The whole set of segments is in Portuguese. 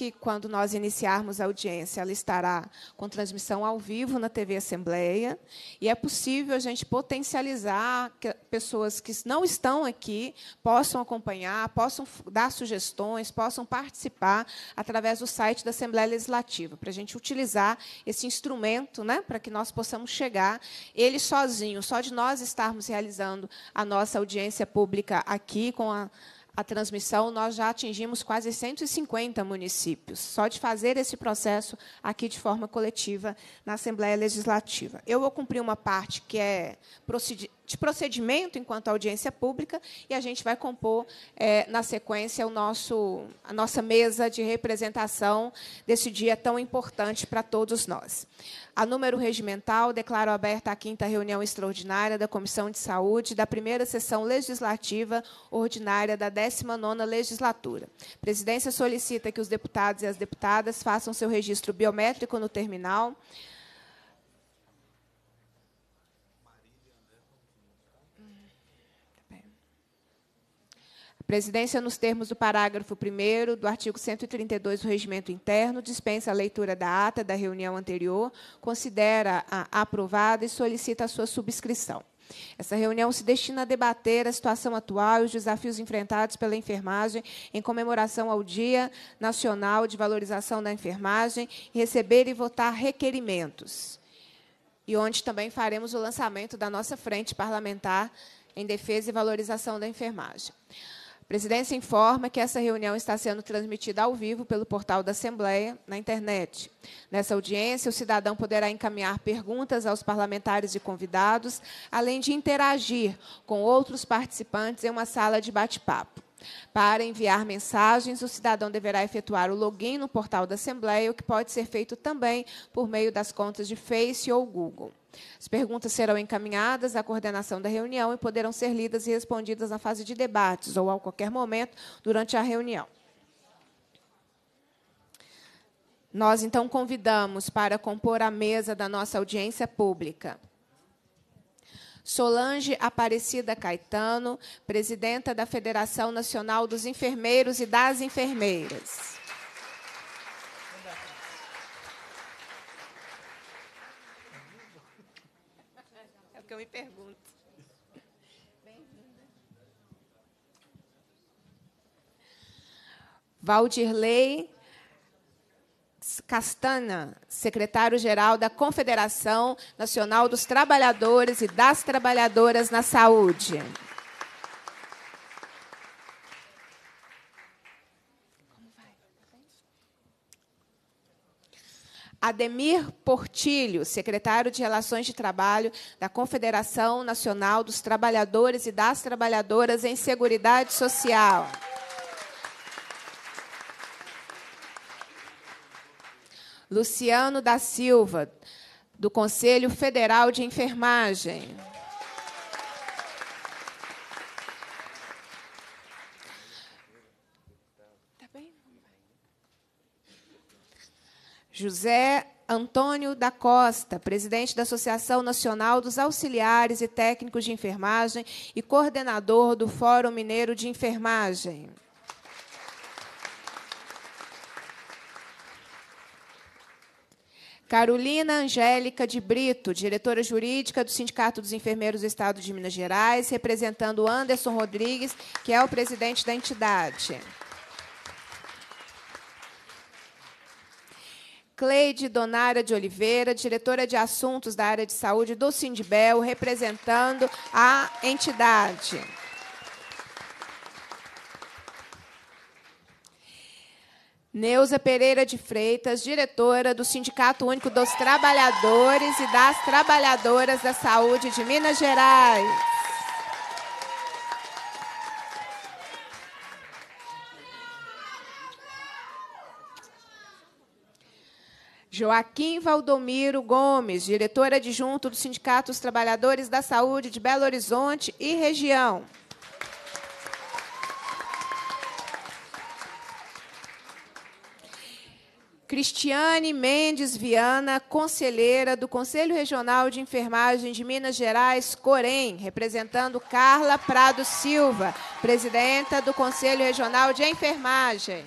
que quando nós iniciarmos a audiência, ela estará com transmissão ao vivo na TV Assembleia, e é possível a gente potencializar que pessoas que não estão aqui possam acompanhar, possam dar sugestões, possam participar através do site da Assembleia Legislativa, para a gente utilizar esse instrumento, né, para que nós possamos chegar ele sozinho, só de nós estarmos realizando a nossa audiência pública aqui com a a transmissão, nós já atingimos quase 150 municípios, só de fazer esse processo aqui de forma coletiva na Assembleia Legislativa. Eu vou cumprir uma parte que é de procedimento enquanto audiência pública e a gente vai compor, é, na sequência, o nosso, a nossa mesa de representação desse dia tão importante para todos nós. A número regimental, declaro aberta a quinta reunião extraordinária da Comissão de Saúde da primeira sessão legislativa ordinária da 19ª legislatura. A presidência solicita que os deputados e as deputadas façam seu registro biométrico no terminal. Presidência, nos termos do parágrafo 1 do artigo 132 do Regimento Interno, dispensa a leitura da ata da reunião anterior, considera a aprovada e solicita a sua subscrição. Essa reunião se destina a debater a situação atual e os desafios enfrentados pela enfermagem em comemoração ao Dia Nacional de Valorização da Enfermagem e receber e votar requerimentos. E onde também faremos o lançamento da nossa frente parlamentar em defesa e valorização da enfermagem presidência informa que essa reunião está sendo transmitida ao vivo pelo portal da Assembleia na internet. Nessa audiência, o cidadão poderá encaminhar perguntas aos parlamentares e convidados, além de interagir com outros participantes em uma sala de bate-papo. Para enviar mensagens, o cidadão deverá efetuar o login no portal da Assembleia, o que pode ser feito também por meio das contas de Face ou Google. As perguntas serão encaminhadas à coordenação da reunião e poderão ser lidas e respondidas na fase de debates ou a qualquer momento durante a reunião. Nós, então, convidamos para compor a mesa da nossa audiência pública Solange Aparecida Caetano, presidenta da Federação Nacional dos Enfermeiros e das Enfermeiras. É o que eu me pergunto. Valdirley Castana, secretário-geral da Confederação Nacional dos Trabalhadores e das Trabalhadoras na Saúde. Ademir Portilho, secretário de Relações de Trabalho da Confederação Nacional dos Trabalhadores e das Trabalhadoras em Seguridade Social. Luciano da Silva, do Conselho Federal de Enfermagem. Tá José Antônio da Costa, presidente da Associação Nacional dos Auxiliares e Técnicos de Enfermagem e coordenador do Fórum Mineiro de Enfermagem. Carolina Angélica de Brito, diretora jurídica do Sindicato dos Enfermeiros do Estado de Minas Gerais, representando Anderson Rodrigues, que é o presidente da entidade. Cleide Donara de Oliveira, diretora de assuntos da área de saúde do Sindibel, representando a entidade. Neuza Pereira de Freitas, diretora do Sindicato Único dos Trabalhadores e das Trabalhadoras da Saúde de Minas Gerais. Joaquim Valdomiro Gomes, diretora adjunto do Sindicato dos Trabalhadores da Saúde de Belo Horizonte e Região. Cristiane Mendes Viana, conselheira do Conselho Regional de Enfermagem de Minas Gerais, Corém, representando Carla Prado Silva, presidenta do Conselho Regional de Enfermagem.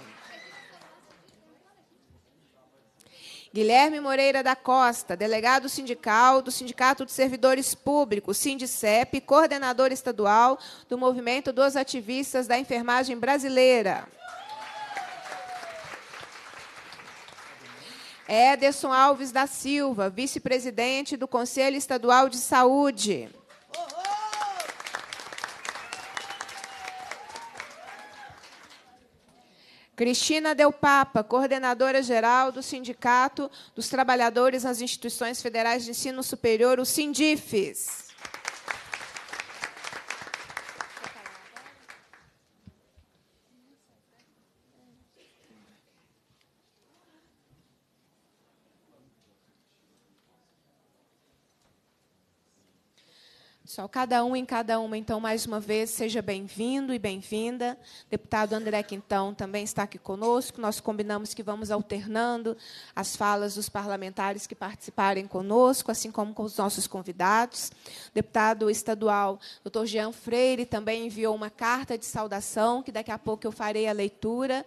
Guilherme Moreira da Costa, delegado sindical do Sindicato de Servidores Públicos, SINDICEP, coordenador estadual do Movimento dos Ativistas da Enfermagem Brasileira. Ederson Alves da Silva, vice-presidente do Conselho Estadual de Saúde. Cristina Del Papa, coordenadora geral do Sindicato dos Trabalhadores nas Instituições Federais de Ensino Superior, o SINDIFES. pessoal. Cada um em cada uma, então, mais uma vez, seja bem-vindo e bem-vinda. Deputado André Quintão também está aqui conosco. Nós combinamos que vamos alternando as falas dos parlamentares que participarem conosco, assim como com os nossos convidados. Deputado estadual doutor Jean Freire também enviou uma carta de saudação, que daqui a pouco eu farei a leitura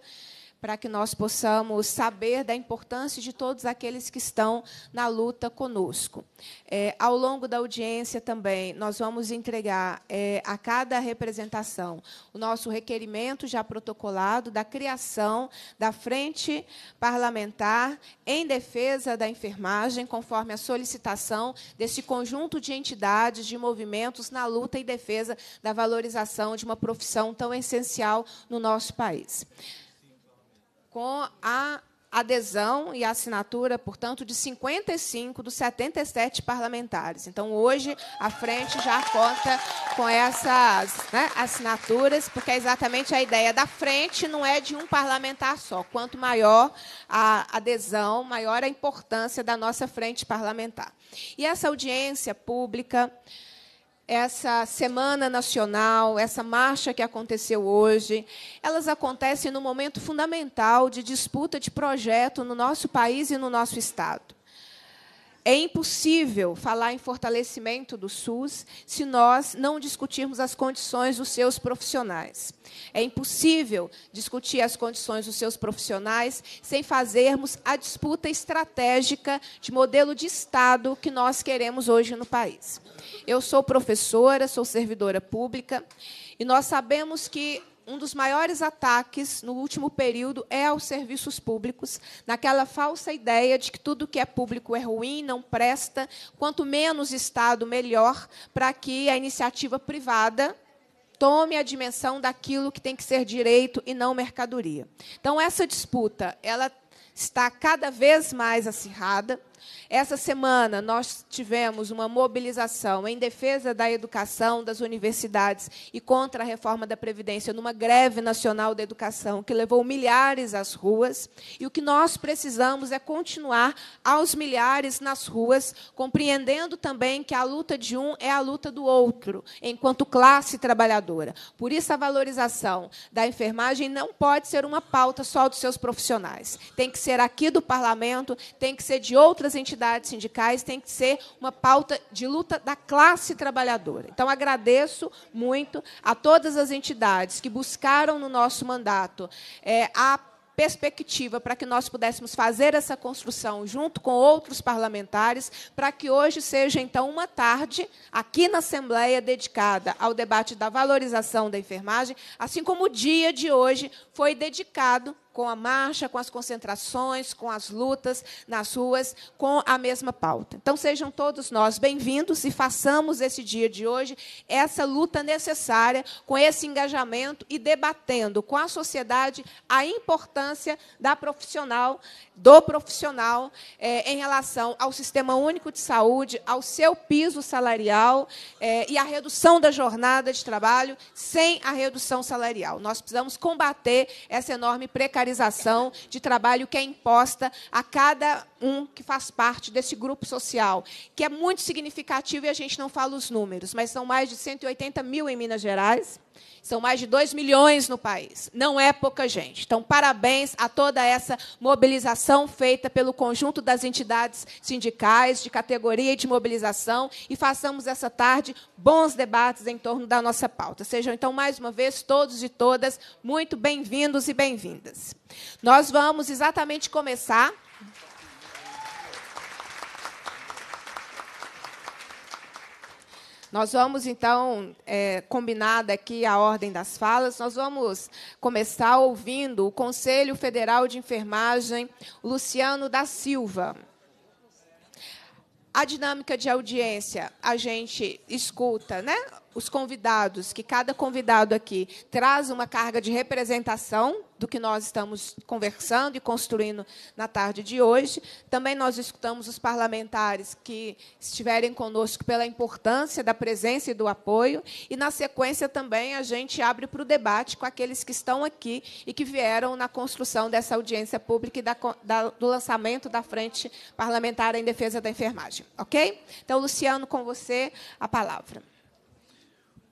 para que nós possamos saber da importância de todos aqueles que estão na luta conosco. É, ao longo da audiência também, nós vamos entregar é, a cada representação o nosso requerimento já protocolado da criação da frente parlamentar em defesa da enfermagem, conforme a solicitação desse conjunto de entidades, de movimentos na luta e defesa da valorização de uma profissão tão essencial no nosso país com a adesão e assinatura, portanto, de 55 dos 77 parlamentares. Então, hoje, a frente já conta com essas né, assinaturas, porque é exatamente a ideia da frente não é de um parlamentar só. Quanto maior a adesão, maior a importância da nossa frente parlamentar. E essa audiência pública essa Semana Nacional, essa marcha que aconteceu hoje, elas acontecem no momento fundamental de disputa de projeto no nosso país e no nosso Estado. É impossível falar em fortalecimento do SUS se nós não discutirmos as condições dos seus profissionais. É impossível discutir as condições dos seus profissionais sem fazermos a disputa estratégica de modelo de Estado que nós queremos hoje no país. Eu sou professora, sou servidora pública, e nós sabemos que um dos maiores ataques no último período é aos serviços públicos, naquela falsa ideia de que tudo que é público é ruim, não presta, quanto menos Estado, melhor, para que a iniciativa privada tome a dimensão daquilo que tem que ser direito e não mercadoria. Então essa disputa, ela está cada vez mais acirrada. Essa semana nós tivemos uma mobilização em defesa da educação, das universidades e contra a reforma da Previdência, numa greve nacional da educação que levou milhares às ruas. E o que nós precisamos é continuar aos milhares nas ruas, compreendendo também que a luta de um é a luta do outro, enquanto classe trabalhadora. Por isso, a valorização da enfermagem não pode ser uma pauta só dos seus profissionais. Tem que ser aqui do parlamento, tem que ser de outras entidades sindicais tem que ser uma pauta de luta da classe trabalhadora. Então, agradeço muito a todas as entidades que buscaram no nosso mandato é, a perspectiva para que nós pudéssemos fazer essa construção junto com outros parlamentares, para que hoje seja, então, uma tarde aqui na Assembleia dedicada ao debate da valorização da enfermagem, assim como o dia de hoje foi dedicado com a marcha, com as concentrações, com as lutas nas ruas, com a mesma pauta. Então, sejam todos nós bem-vindos e façamos esse dia de hoje essa luta necessária, com esse engajamento e debatendo com a sociedade a importância da profissional, do profissional, eh, em relação ao sistema único de saúde, ao seu piso salarial eh, e à redução da jornada de trabalho sem a redução salarial. Nós precisamos combater essa enorme precariedade de trabalho que é imposta a cada um que faz parte desse grupo social, que é muito significativo e a gente não fala os números, mas são mais de 180 mil em Minas Gerais. São mais de 2 milhões no país. Não é pouca gente. Então, parabéns a toda essa mobilização feita pelo conjunto das entidades sindicais, de categoria e de mobilização. E façamos essa tarde bons debates em torno da nossa pauta. Sejam, então, mais uma vez, todos e todas muito bem-vindos e bem-vindas. Nós vamos exatamente começar Nós vamos, então, é, combinada aqui a ordem das falas, nós vamos começar ouvindo o Conselho Federal de Enfermagem, Luciano da Silva. A dinâmica de audiência, a gente escuta, né? os convidados, que cada convidado aqui traz uma carga de representação do que nós estamos conversando e construindo na tarde de hoje. Também nós escutamos os parlamentares que estiverem conosco pela importância da presença e do apoio. E, na sequência, também a gente abre para o debate com aqueles que estão aqui e que vieram na construção dessa audiência pública e da, da, do lançamento da Frente Parlamentar em Defesa da Enfermagem. Ok? Então, Luciano, com você a palavra.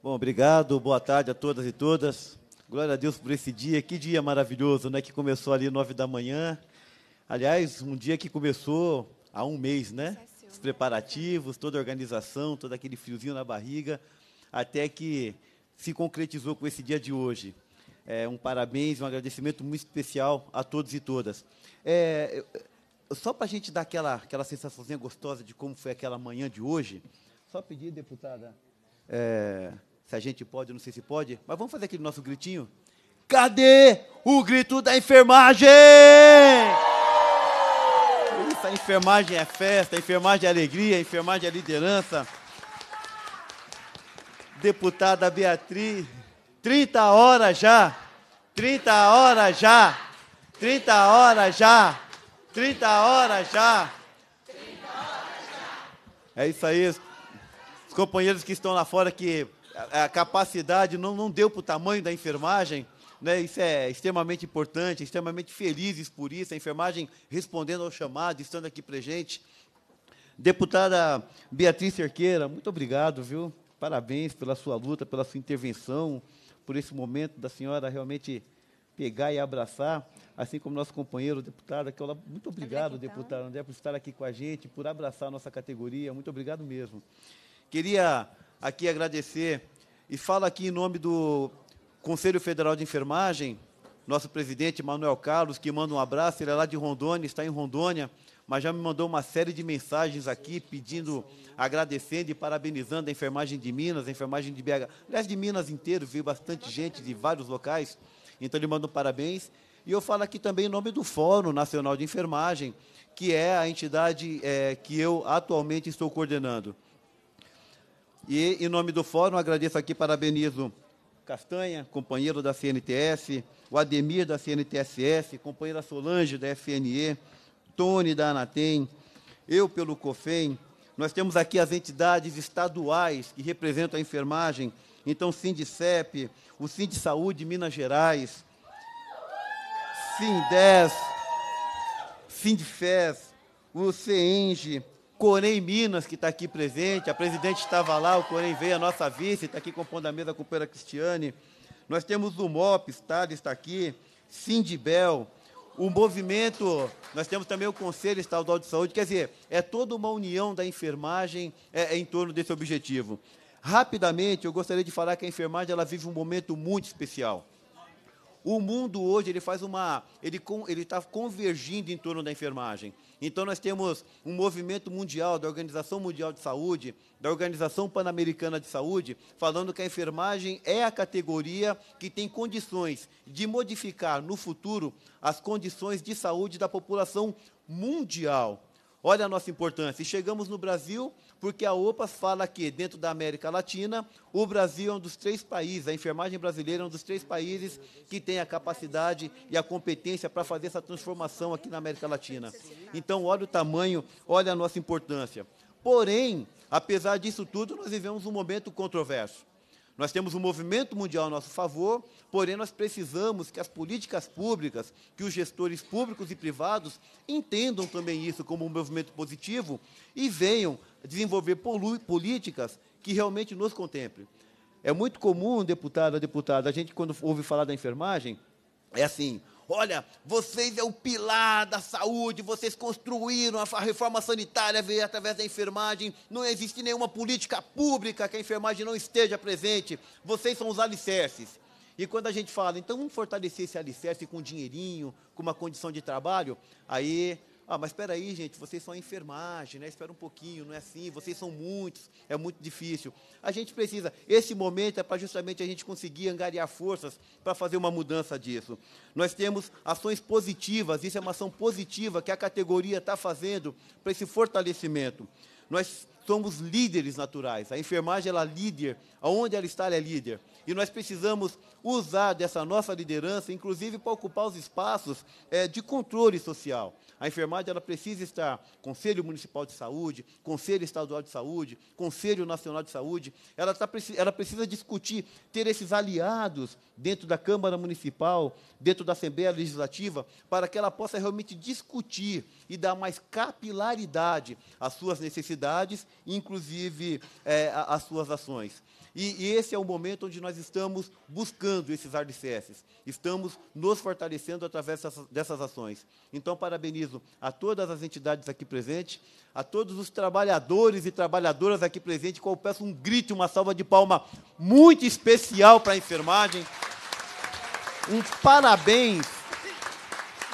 Bom, obrigado, boa tarde a todas e todas. Glória a Deus por esse dia, que dia maravilhoso, né? Que começou ali nove da manhã. Aliás, um dia que começou há um mês, né? Os preparativos, toda a organização, todo aquele friozinho na barriga, até que se concretizou com esse dia de hoje. É, um parabéns, um agradecimento muito especial a todos e todas. É, só para a gente dar aquela, aquela sensaçãozinha gostosa de como foi aquela manhã de hoje, só pedir, deputada, é, se a gente pode, não sei se pode, mas vamos fazer aquele nosso gritinho. Cadê o grito da enfermagem? Isso, a enfermagem é festa, a enfermagem é alegria, a enfermagem é liderança. Deputada Beatriz, 30 horas já, 30 horas já, 30 horas já, 30 horas já. É isso aí, os companheiros que estão lá fora que a, capacidade não, não deu para o tamanho da enfermagem. Né? Isso é extremamente importante, extremamente felizes por isso. A enfermagem respondendo ao chamado, estando aqui presente. Deputada Beatriz Cerqueira, muito obrigado, viu? Parabéns pela sua luta, pela sua intervenção, por esse momento da senhora realmente pegar e abraçar, assim como nosso companheiro deputado, que muito obrigado, deputado André, por estar aqui com a gente, por abraçar a nossa categoria, muito obrigado mesmo. Queria aqui agradecer e falo aqui em nome do Conselho Federal de Enfermagem, nosso presidente Manuel Carlos, que manda um abraço, ele é lá de Rondônia, está em Rondônia, mas já me mandou uma série de mensagens aqui pedindo, agradecendo e parabenizando a enfermagem de Minas, a enfermagem de BH, aliás, de Minas inteiro, veio bastante gente de vários locais, então ele manda um parabéns. E eu falo aqui também em nome do Fórum Nacional de Enfermagem, que é a entidade é, que eu atualmente estou coordenando. E, em nome do fórum, agradeço aqui, parabenizo Castanha, companheiro da CNTS, o Ademir da CNTSS, companheira Solange da FNE, Tony da Anatem, eu pelo COFEM. Nós temos aqui as entidades estaduais que representam a enfermagem, então Sindicep, o Sind Saúde Minas Gerais, Sindes, Sindfes, o CENGE, Corém Minas, que está aqui presente, a presidente estava lá, o Corém veio, a nossa vice, está aqui compondo a mesa, a companheira Cristiane. Nós temos o MOP, tá, Estado está aqui, Sindibel, o movimento, nós temos também o Conselho Estadual de Saúde, quer dizer, é toda uma união da enfermagem é, é em torno desse objetivo. Rapidamente, eu gostaria de falar que a enfermagem ela vive um momento muito especial. O mundo hoje ele faz uma, ele ele está convergindo em torno da enfermagem. Então nós temos um movimento mundial da Organização Mundial de Saúde, da Organização Pan-Americana de Saúde, falando que a enfermagem é a categoria que tem condições de modificar no futuro as condições de saúde da população mundial. Olha a nossa importância. E chegamos no Brasil porque a OPA fala que, dentro da América Latina, o Brasil é um dos três países, a enfermagem brasileira é um dos três países que tem a capacidade e a competência para fazer essa transformação aqui na América Latina. Então, olha o tamanho, olha a nossa importância. Porém, apesar disso tudo, nós vivemos um momento controverso. Nós temos um movimento mundial a nosso favor, porém nós precisamos que as políticas públicas, que os gestores públicos e privados entendam também isso como um movimento positivo e venham desenvolver políticas que realmente nos contemplem. É muito comum, deputado, deputada, a gente quando ouve falar da enfermagem, é assim, Olha, vocês é o pilar da saúde, vocês construíram a reforma sanitária veio através da enfermagem. Não existe nenhuma política pública que a enfermagem não esteja presente. Vocês são os alicerces. E quando a gente fala, então vamos fortalecer esse alicerce com dinheirinho, com uma condição de trabalho, aí ah, mas espera aí, gente, vocês são a enfermagem, né? Espera um pouquinho, não é assim, vocês são muitos, é muito difícil. A gente precisa, esse momento é para justamente a gente conseguir angariar forças para fazer uma mudança disso. Nós temos ações positivas, isso é uma ação positiva que a categoria está fazendo para esse fortalecimento. Nós somos líderes naturais. A enfermagem ela é líder, aonde ela está ela é líder. E nós precisamos usar dessa nossa liderança, inclusive para ocupar os espaços é, de controle social. A enfermagem ela precisa estar Conselho Municipal de Saúde, Conselho Estadual de Saúde, Conselho Nacional de Saúde. Ela, tá, ela precisa discutir, ter esses aliados dentro da Câmara Municipal, dentro da Assembleia Legislativa, para que ela possa realmente discutir e dar mais capilaridade às suas necessidades, inclusive é, às suas ações. E, e esse é o momento onde nós estamos buscando esses RDCS, estamos nos fortalecendo através dessas, dessas ações. Então, parabenizo a todas as entidades aqui presentes, a todos os trabalhadores e trabalhadoras aqui presentes, qual peço um grito, uma salva de palma muito especial para a enfermagem. Um parabéns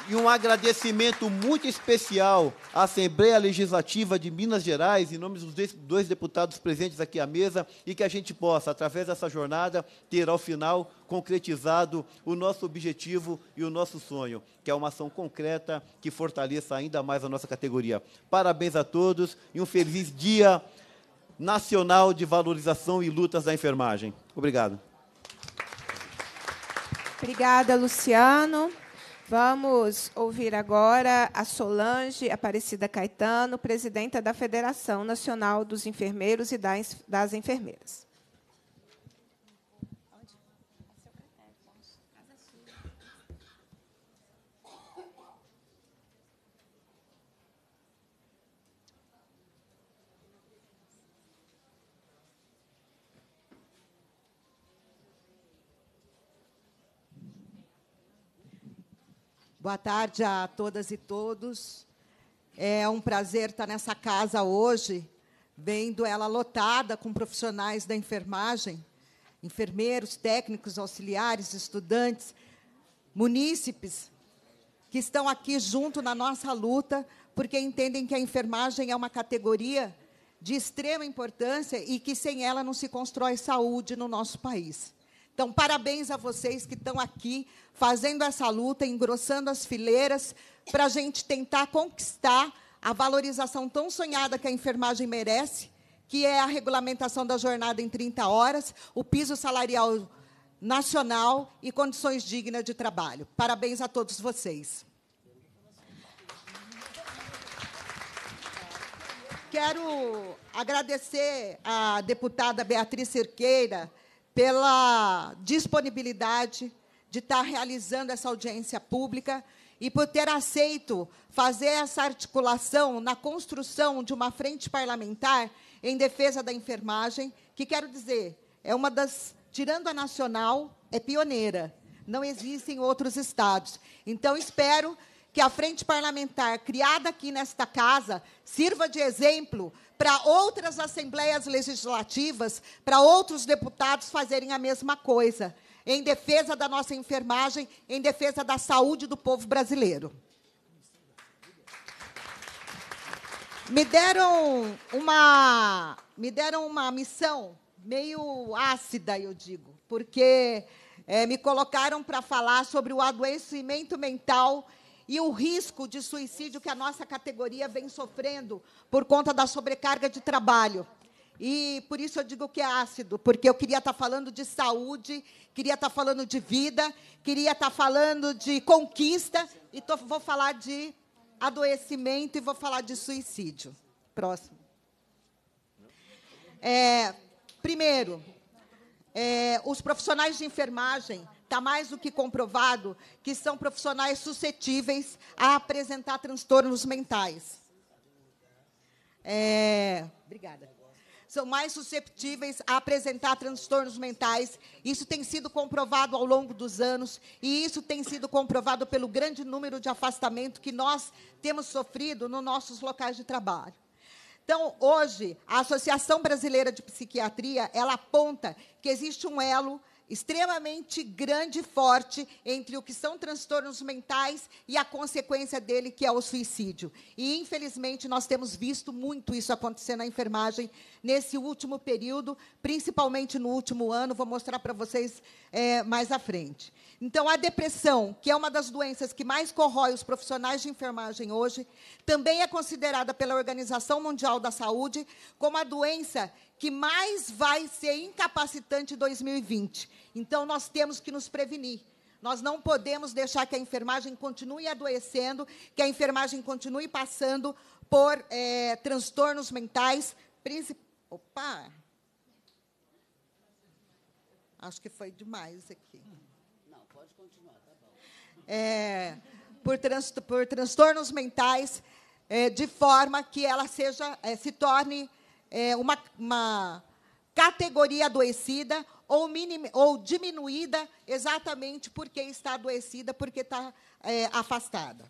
e um agradecimento muito especial à Assembleia Legislativa de Minas Gerais, em nome dos dois deputados presentes aqui à mesa, e que a gente possa, através dessa jornada, ter ao final concretizado o nosso objetivo e o nosso sonho, que é uma ação concreta que fortaleça ainda mais a nossa categoria. Parabéns a todos e um feliz Dia Nacional de Valorização e Lutas da Enfermagem. Obrigado. Obrigada, Luciano. Vamos ouvir agora a Solange Aparecida Caetano, presidenta da Federação Nacional dos Enfermeiros e das Enfermeiras. Boa tarde a todas e todos. É um prazer estar nessa casa hoje, vendo ela lotada com profissionais da enfermagem, enfermeiros, técnicos, auxiliares, estudantes, munícipes, que estão aqui junto na nossa luta, porque entendem que a enfermagem é uma categoria de extrema importância e que sem ela não se constrói saúde no nosso país. Então, parabéns a vocês que estão aqui fazendo essa luta, engrossando as fileiras, para a gente tentar conquistar a valorização tão sonhada que a enfermagem merece, que é a regulamentação da jornada em 30 horas, o piso salarial nacional e condições dignas de trabalho. Parabéns a todos vocês. Quero agradecer à deputada Beatriz Cerqueira pela disponibilidade de estar realizando essa audiência pública e por ter aceito fazer essa articulação na construção de uma frente parlamentar em defesa da enfermagem, que quero dizer, é uma das, tirando a nacional, é pioneira. Não existem outros estados. Então, espero que a frente parlamentar criada aqui nesta casa sirva de exemplo para outras assembleias legislativas, para outros deputados fazerem a mesma coisa, em defesa da nossa enfermagem, em defesa da saúde do povo brasileiro. Me deram uma, me deram uma missão meio ácida, eu digo, porque é, me colocaram para falar sobre o adoecimento mental e o risco de suicídio que a nossa categoria vem sofrendo por conta da sobrecarga de trabalho. E por isso eu digo que é ácido, porque eu queria estar falando de saúde, queria estar falando de vida, queria estar falando de conquista, e tô, vou falar de adoecimento e vou falar de suicídio. Próximo. É, primeiro, é, os profissionais de enfermagem está mais do que comprovado que são profissionais suscetíveis a apresentar transtornos mentais. É, obrigada. São mais susceptíveis a apresentar transtornos mentais. Isso tem sido comprovado ao longo dos anos e isso tem sido comprovado pelo grande número de afastamento que nós temos sofrido nos nossos locais de trabalho. Então, hoje, a Associação Brasileira de Psiquiatria, ela aponta que existe um elo extremamente grande e forte entre o que são transtornos mentais e a consequência dele, que é o suicídio. E, infelizmente, nós temos visto muito isso acontecer na enfermagem nesse último período, principalmente no último ano. Vou mostrar para vocês é, mais à frente. Então, a depressão, que é uma das doenças que mais corrói os profissionais de enfermagem hoje, também é considerada pela Organização Mundial da Saúde como a doença que mais vai ser incapacitante em 2020. Então, nós temos que nos prevenir. Nós não podemos deixar que a enfermagem continue adoecendo, que a enfermagem continue passando por é, transtornos mentais, Opa! Acho que foi demais aqui é, por, trans, por, transtornos mentais, é, de forma que ela seja, é, se torne é, uma, uma, categoria adoecida ou, minim, ou diminuída exatamente porque está adoecida, porque está é, afastada.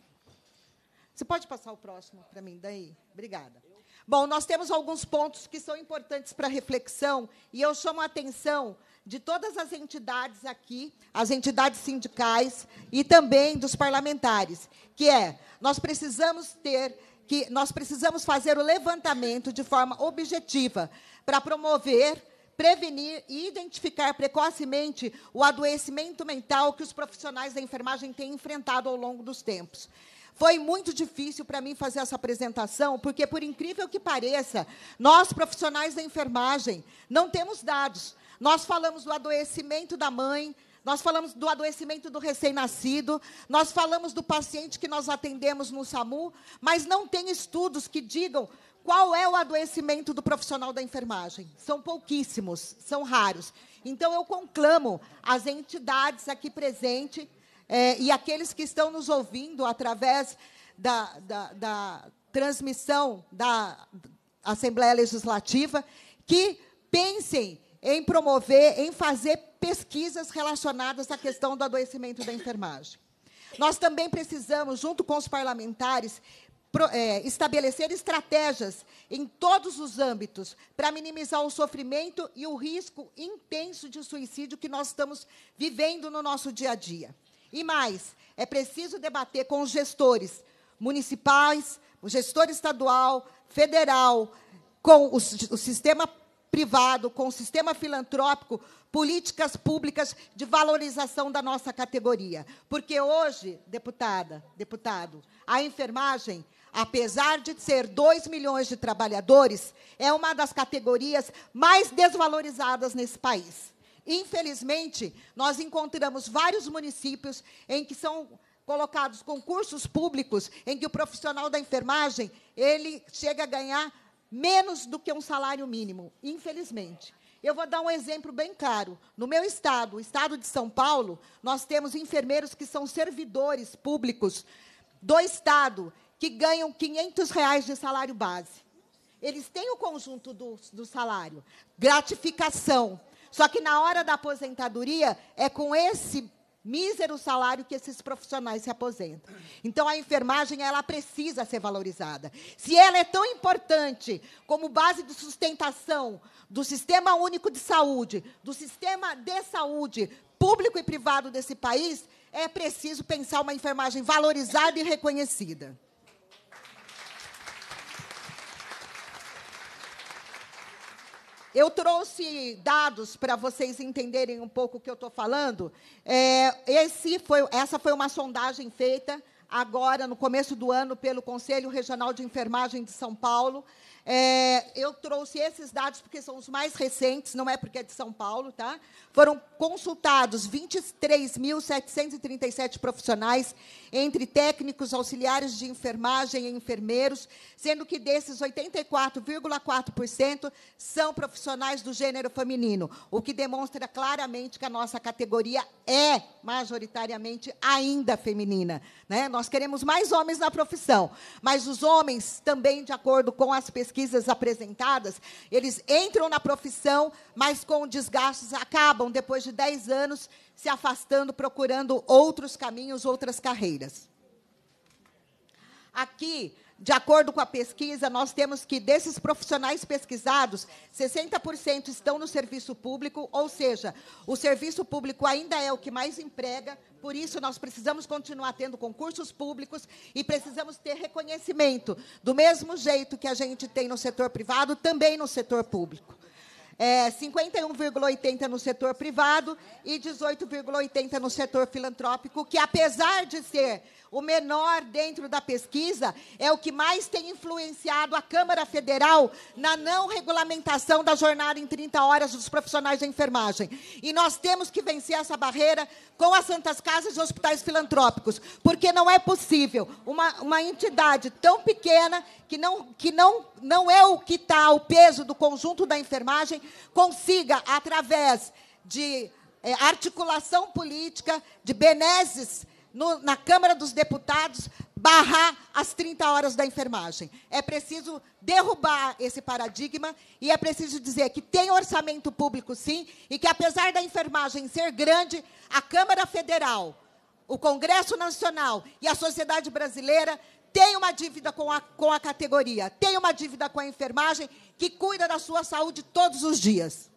Você pode passar o próximo para mim daí? Obrigada. Bom, nós temos alguns pontos que são importantes para reflexão e eu chamo a atenção de todas as entidades aqui, as entidades sindicais e também dos parlamentares, que é nós precisamos ter que nós precisamos fazer o levantamento de forma objetiva para promover prevenir e identificar precocemente o adoecimento mental que os profissionais da enfermagem têm enfrentado ao longo dos tempos. Foi muito difícil para mim fazer essa apresentação, porque, por incrível que pareça, nós, profissionais da enfermagem, não temos dados. Nós falamos do adoecimento da mãe, nós falamos do adoecimento do recém-nascido, nós falamos do paciente que nós atendemos no SAMU, mas não tem estudos que digam qual é o adoecimento do profissional da enfermagem. São pouquíssimos, são raros. Então, eu conclamo as entidades aqui presentes é, e aqueles que estão nos ouvindo através da, da, da transmissão da Assembleia Legislativa que pensem em promover, em fazer pesquisas relacionadas à questão do adoecimento da enfermagem. Nós também precisamos, junto com os parlamentares, é, estabelecer estratégias em todos os âmbitos para minimizar o sofrimento e o risco intenso de suicídio que nós estamos vivendo no nosso dia a dia. E mais, é preciso debater com os gestores municipais, o gestor estadual, federal, com o, o sistema privado, com o sistema filantrópico, políticas públicas de valorização da nossa categoria. Porque hoje, deputada, deputado, a enfermagem, apesar de ser 2 milhões de trabalhadores, é uma das categorias mais desvalorizadas nesse país. Infelizmente, nós encontramos vários municípios em que são colocados concursos públicos em que o profissional da enfermagem ele chega a ganhar menos do que um salário mínimo, infelizmente. Eu vou dar um exemplo bem claro. No meu estado, o estado de São Paulo, nós temos enfermeiros que são servidores públicos do estado que ganham 500 reais de salário base. Eles têm o conjunto do, do salário, gratificação. Só que na hora da aposentadoria é com esse mísero salário que esses profissionais se aposentam. Então a enfermagem ela precisa ser valorizada. Se ela é tão importante como base de sustentação do Sistema Único de Saúde, do sistema de saúde público e privado desse país, é preciso pensar uma enfermagem valorizada e reconhecida. Eu trouxe dados para vocês entenderem um pouco o que eu estou falando. É, foi, essa foi uma sondagem feita agora, no começo do ano, pelo Conselho Regional de Enfermagem de São Paulo, é, eu trouxe esses dados porque são os mais recentes, não é porque é de São Paulo, tá? Foram consultados 23.737 profissionais, entre técnicos, auxiliares de enfermagem e enfermeiros, sendo que desses 84,4% são profissionais do gênero feminino, o que demonstra claramente que a nossa categoria é majoritariamente ainda feminina, né? Nós queremos mais homens na profissão, mas os homens também, de acordo com as pesquisas pesquisas apresentadas, eles entram na profissão, mas com desgastes acabam depois de 10 anos se afastando, procurando outros caminhos, outras carreiras. Aqui de acordo com a pesquisa, nós temos que desses profissionais pesquisados, 60% estão no serviço público, ou seja, o serviço público ainda é o que mais emprega, por isso nós precisamos continuar tendo concursos públicos e precisamos ter reconhecimento, do mesmo jeito que a gente tem no setor privado, também no setor público. É, 51,80 no setor privado e 18,80 no setor filantrópico, que apesar de ser o menor dentro da pesquisa, é o que mais tem influenciado a Câmara Federal na não regulamentação da jornada em 30 horas dos profissionais de enfermagem. E nós temos que vencer essa barreira com as Santas Casas e hospitais filantrópicos, porque não é possível uma, uma entidade tão pequena que não, que não, não é o que está o peso do conjunto da enfermagem, consiga, através de é, articulação política, de benesses no, na Câmara dos Deputados barrar as 30 horas da enfermagem. É preciso derrubar esse paradigma e é preciso dizer que tem orçamento público, sim, e que, apesar da enfermagem ser grande, a Câmara Federal, o Congresso Nacional e a sociedade brasileira tem uma dívida com a, com a categoria, tem uma dívida com a enfermagem que cuida da sua saúde todos os dias.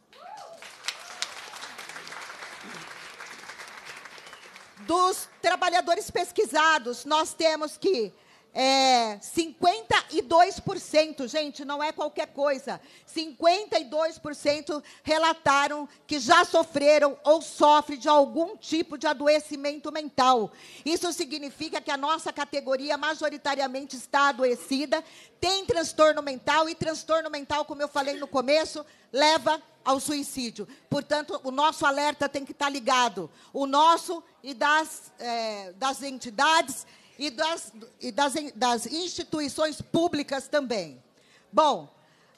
dos trabalhadores pesquisados, nós temos que é, 52%, gente, não é qualquer coisa. 52% relataram que já sofreram ou sofrem de algum tipo de adoecimento mental. Isso significa que a nossa categoria majoritariamente está adoecida, tem transtorno mental e transtorno mental, como eu falei no começo, leva ao suicídio. Portanto, o nosso alerta tem que estar ligado. O nosso e das, é, das entidades e das, e das, das instituições públicas também. Bom,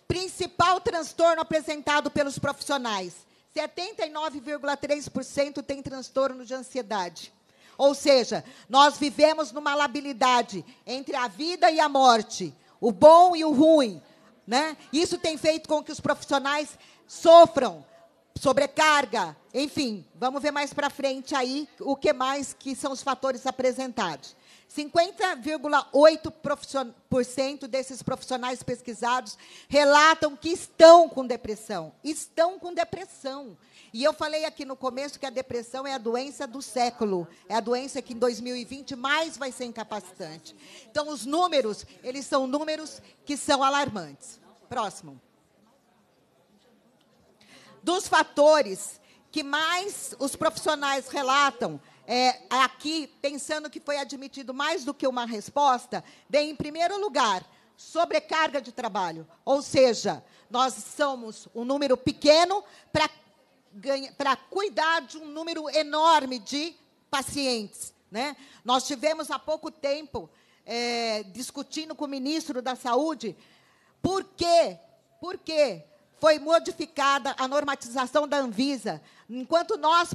principal transtorno apresentado pelos profissionais: 79,3% tem transtorno de ansiedade. Ou seja, nós vivemos numa labilidade entre a vida e a morte, o bom e o ruim. Né? Isso tem feito com que os profissionais sofram sobrecarga, enfim, vamos ver mais para frente aí o que mais que são os fatores apresentados. 50,8% desses profissionais pesquisados relatam que estão com depressão. Estão com depressão. E eu falei aqui no começo que a depressão é a doença do século, é a doença que em 2020 mais vai ser incapacitante. Então os números, eles são números que são alarmantes. Próximo. Dos fatores que mais os profissionais relatam, é, aqui, pensando que foi admitido mais do que uma resposta, vem, em primeiro lugar, sobrecarga de trabalho. Ou seja, nós somos um número pequeno para cuidar de um número enorme de pacientes. Né? Nós tivemos há pouco tempo é, discutindo com o ministro da Saúde por que por quê foi modificada a normatização da Anvisa. Enquanto nós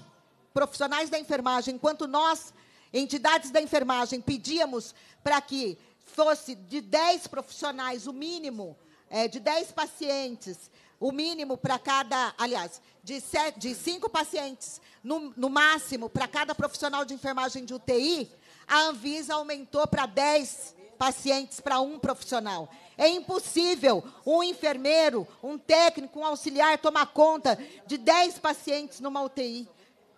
profissionais da enfermagem, enquanto nós, entidades da enfermagem, pedíamos para que fosse de 10 profissionais o mínimo, é, de 10 pacientes, o mínimo para cada, aliás, de, sete, de cinco pacientes no, no máximo para cada profissional de enfermagem de UTI, a Anvisa aumentou para 10 pacientes para um profissional. É impossível um enfermeiro, um técnico, um auxiliar tomar conta de 10 pacientes numa UTI.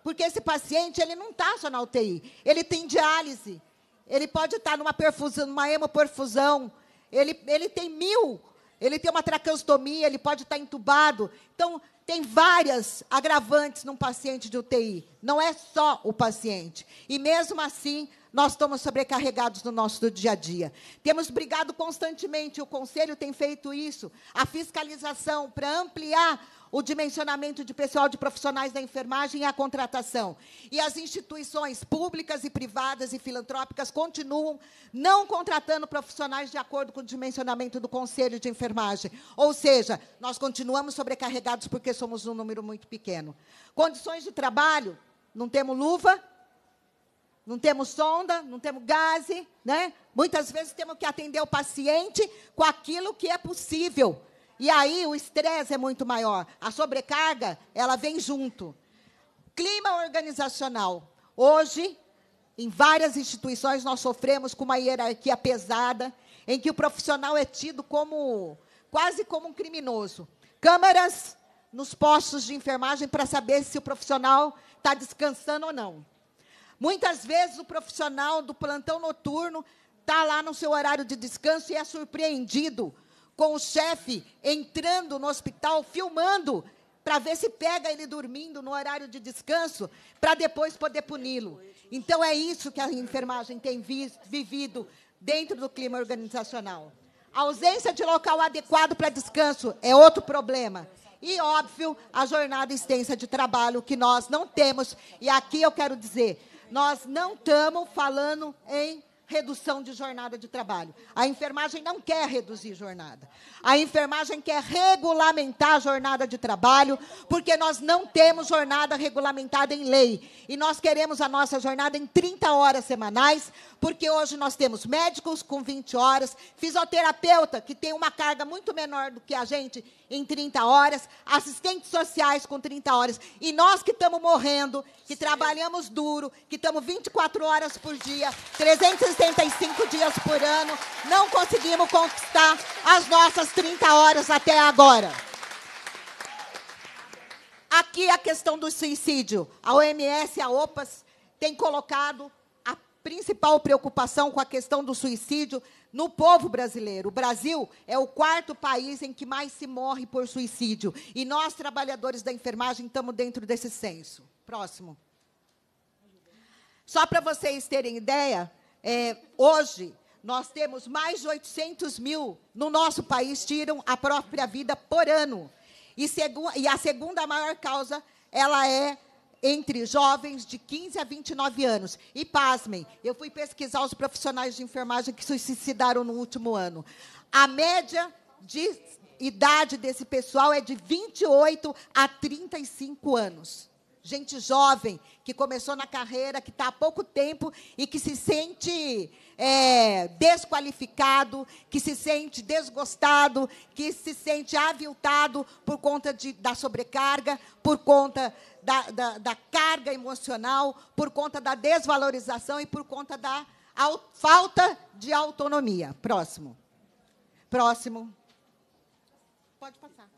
Porque esse paciente, ele não está só na UTI. Ele tem diálise. Ele pode estar tá numa perfusão, numa hemoperfusão. Ele, ele tem mil. Ele tem uma traqueostomia, ele pode estar tá entubado. Então, tem várias agravantes num paciente de UTI. Não é só o paciente. E mesmo assim, nós estamos sobrecarregados no nosso dia a dia. Temos brigado constantemente, o Conselho tem feito isso, a fiscalização para ampliar o dimensionamento de pessoal de profissionais da enfermagem e a contratação. E as instituições públicas e privadas e filantrópicas continuam não contratando profissionais de acordo com o dimensionamento do Conselho de Enfermagem. Ou seja, nós continuamos sobrecarregados porque somos um número muito pequeno. Condições de trabalho, não temos luva, não temos sonda, não temos gás, né? Muitas vezes temos que atender o paciente com aquilo que é possível. E aí o estresse é muito maior. A sobrecarga, ela vem junto. Clima organizacional. Hoje, em várias instituições, nós sofremos com uma hierarquia pesada, em que o profissional é tido como quase como um criminoso. Câmaras nos postos de enfermagem para saber se o profissional está descansando ou não. Muitas vezes o profissional do plantão noturno está lá no seu horário de descanso e é surpreendido com o chefe entrando no hospital, filmando, para ver se pega ele dormindo no horário de descanso, para depois poder puni-lo. Então, é isso que a enfermagem tem vi vivido dentro do clima organizacional. A ausência de local adequado para descanso é outro problema. E, óbvio, a jornada extensa de trabalho que nós não temos. E aqui eu quero dizer, nós não estamos falando em redução de jornada de trabalho. A enfermagem não quer reduzir jornada. A enfermagem quer regulamentar a jornada de trabalho, porque nós não temos jornada regulamentada em lei. E nós queremos a nossa jornada em 30 horas semanais, porque hoje nós temos médicos com 20 horas, fisioterapeuta que tem uma carga muito menor do que a gente em 30 horas, assistentes sociais com 30 horas. E nós que estamos morrendo, que Sim. trabalhamos duro, que estamos 24 horas por dia, 365 dias por ano, não conseguimos conquistar as nossas 30 horas até agora. Aqui a questão do suicídio. A OMS, a OPAS, tem colocado a principal preocupação com a questão do suicídio no povo brasileiro. O Brasil é o quarto país em que mais se morre por suicídio. E nós, trabalhadores da enfermagem, estamos dentro desse censo. Próximo. Só para vocês terem ideia, é, hoje nós temos mais de 800 mil no nosso país tiram a própria vida por ano. E, segu e a segunda maior causa ela é entre jovens de 15 a 29 anos. E pasmem, eu fui pesquisar os profissionais de enfermagem que se suicidaram no último ano. A média de idade desse pessoal é de 28 a 35 anos gente jovem que começou na carreira, que está há pouco tempo e que se sente é, desqualificado, que se sente desgostado, que se sente aviltado por conta de, da sobrecarga, por conta da, da, da carga emocional, por conta da desvalorização e por conta da falta de autonomia. Próximo. Próximo. Pode passar.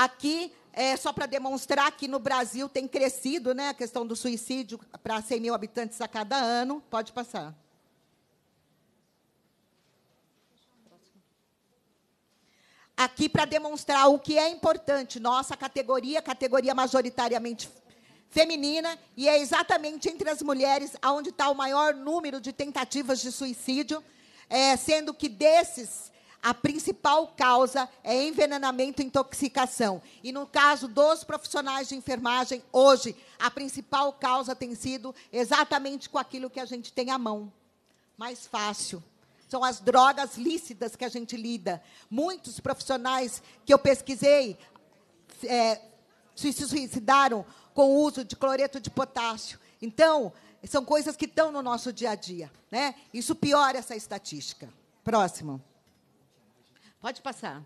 Aqui, é, só para demonstrar que no Brasil tem crescido né, a questão do suicídio para 100 mil habitantes a cada ano. Pode passar. Aqui para demonstrar o que é importante. Nossa categoria, categoria majoritariamente feminina, e é exatamente entre as mulheres onde está o maior número de tentativas de suicídio, é, sendo que desses a principal causa é envenenamento e intoxicação. E no caso dos profissionais de enfermagem, hoje, a principal causa tem sido exatamente com aquilo que a gente tem à mão. Mais fácil. São as drogas lícitas que a gente lida. Muitos profissionais que eu pesquisei é, se suicidaram com o uso de cloreto de potássio. Então, são coisas que estão no nosso dia a dia. Né? Isso piora essa estatística. Próximo. Pode passar.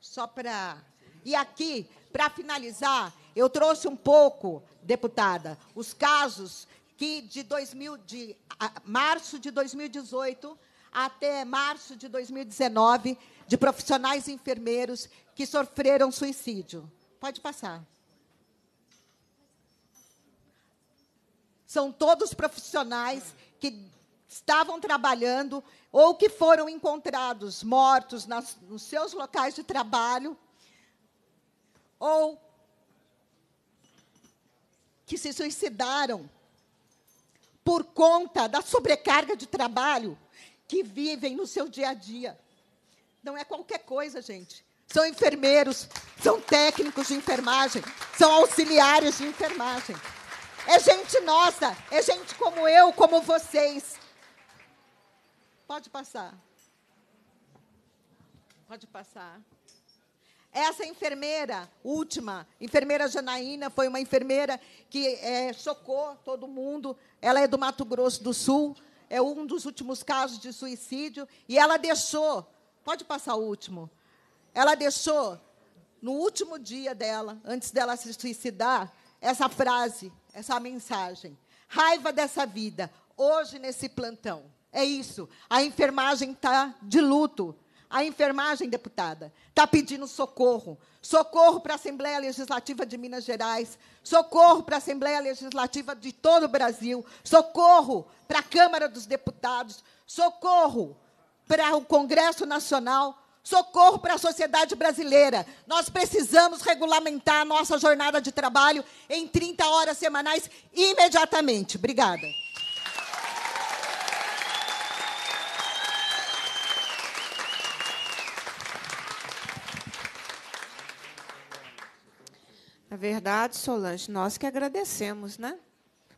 Só para. E aqui, para finalizar, eu trouxe um pouco, deputada, os casos que de, 2000, de março de 2018 até março de 2019 de profissionais enfermeiros que sofreram suicídio. Pode passar. São todos profissionais que estavam trabalhando ou que foram encontrados mortos nas, nos seus locais de trabalho ou que se suicidaram por conta da sobrecarga de trabalho que vivem no seu dia a dia. Não é qualquer coisa, gente. São enfermeiros, são técnicos de enfermagem, são auxiliares de enfermagem. É gente nossa, é gente como eu, como vocês, Pode passar. Pode passar. Essa enfermeira, última, enfermeira Janaína, foi uma enfermeira que é, chocou todo mundo. Ela é do Mato Grosso do Sul, é um dos últimos casos de suicídio. E ela deixou, pode passar o último, ela deixou, no último dia dela, antes dela se suicidar, essa frase, essa mensagem: raiva dessa vida, hoje nesse plantão. É isso. A enfermagem está de luto. A enfermagem, deputada, está pedindo socorro. Socorro para a Assembleia Legislativa de Minas Gerais. Socorro para a Assembleia Legislativa de todo o Brasil. Socorro para a Câmara dos Deputados. Socorro para o Congresso Nacional. Socorro para a sociedade brasileira. Nós precisamos regulamentar a nossa jornada de trabalho em 30 horas semanais imediatamente. Obrigada. Na é verdade, Solange. Nós que agradecemos, né?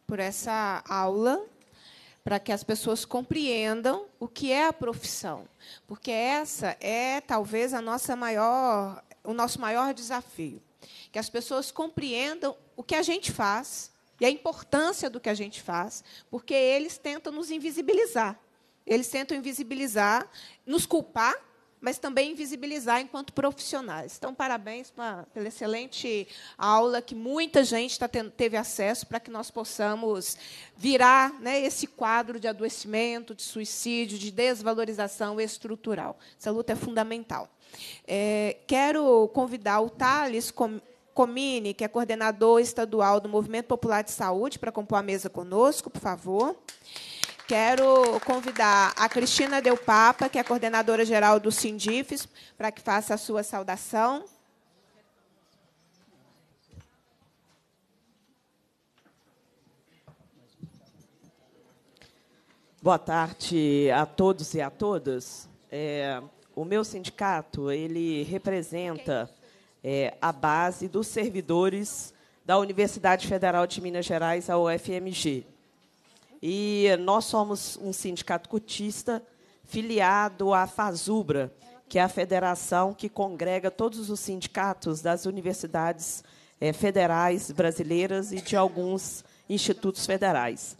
Por essa aula, para que as pessoas compreendam o que é a profissão, porque essa é talvez a nossa maior, o nosso maior desafio, que as pessoas compreendam o que a gente faz e a importância do que a gente faz, porque eles tentam nos invisibilizar. Eles tentam invisibilizar, nos culpar mas também visibilizar enquanto profissionais. Então, parabéns pra, pela excelente aula que muita gente tá tendo, teve acesso para que nós possamos virar né, esse quadro de adoecimento, de suicídio, de desvalorização estrutural. Essa luta é fundamental. É, quero convidar o Thales Comini, que é coordenador estadual do Movimento Popular de Saúde, para compor a mesa conosco, por favor. Por favor. Quero convidar a Cristina Del Papa, que é coordenadora geral do Sindifes, para que faça a sua saudação. Boa tarde a todos e a todas. É, o meu sindicato ele representa é, a base dos servidores da Universidade Federal de Minas Gerais, a UFMG. E nós somos um sindicato cotista filiado à FASUBRA, que é a federação que congrega todos os sindicatos das universidades é, federais brasileiras e de alguns institutos federais.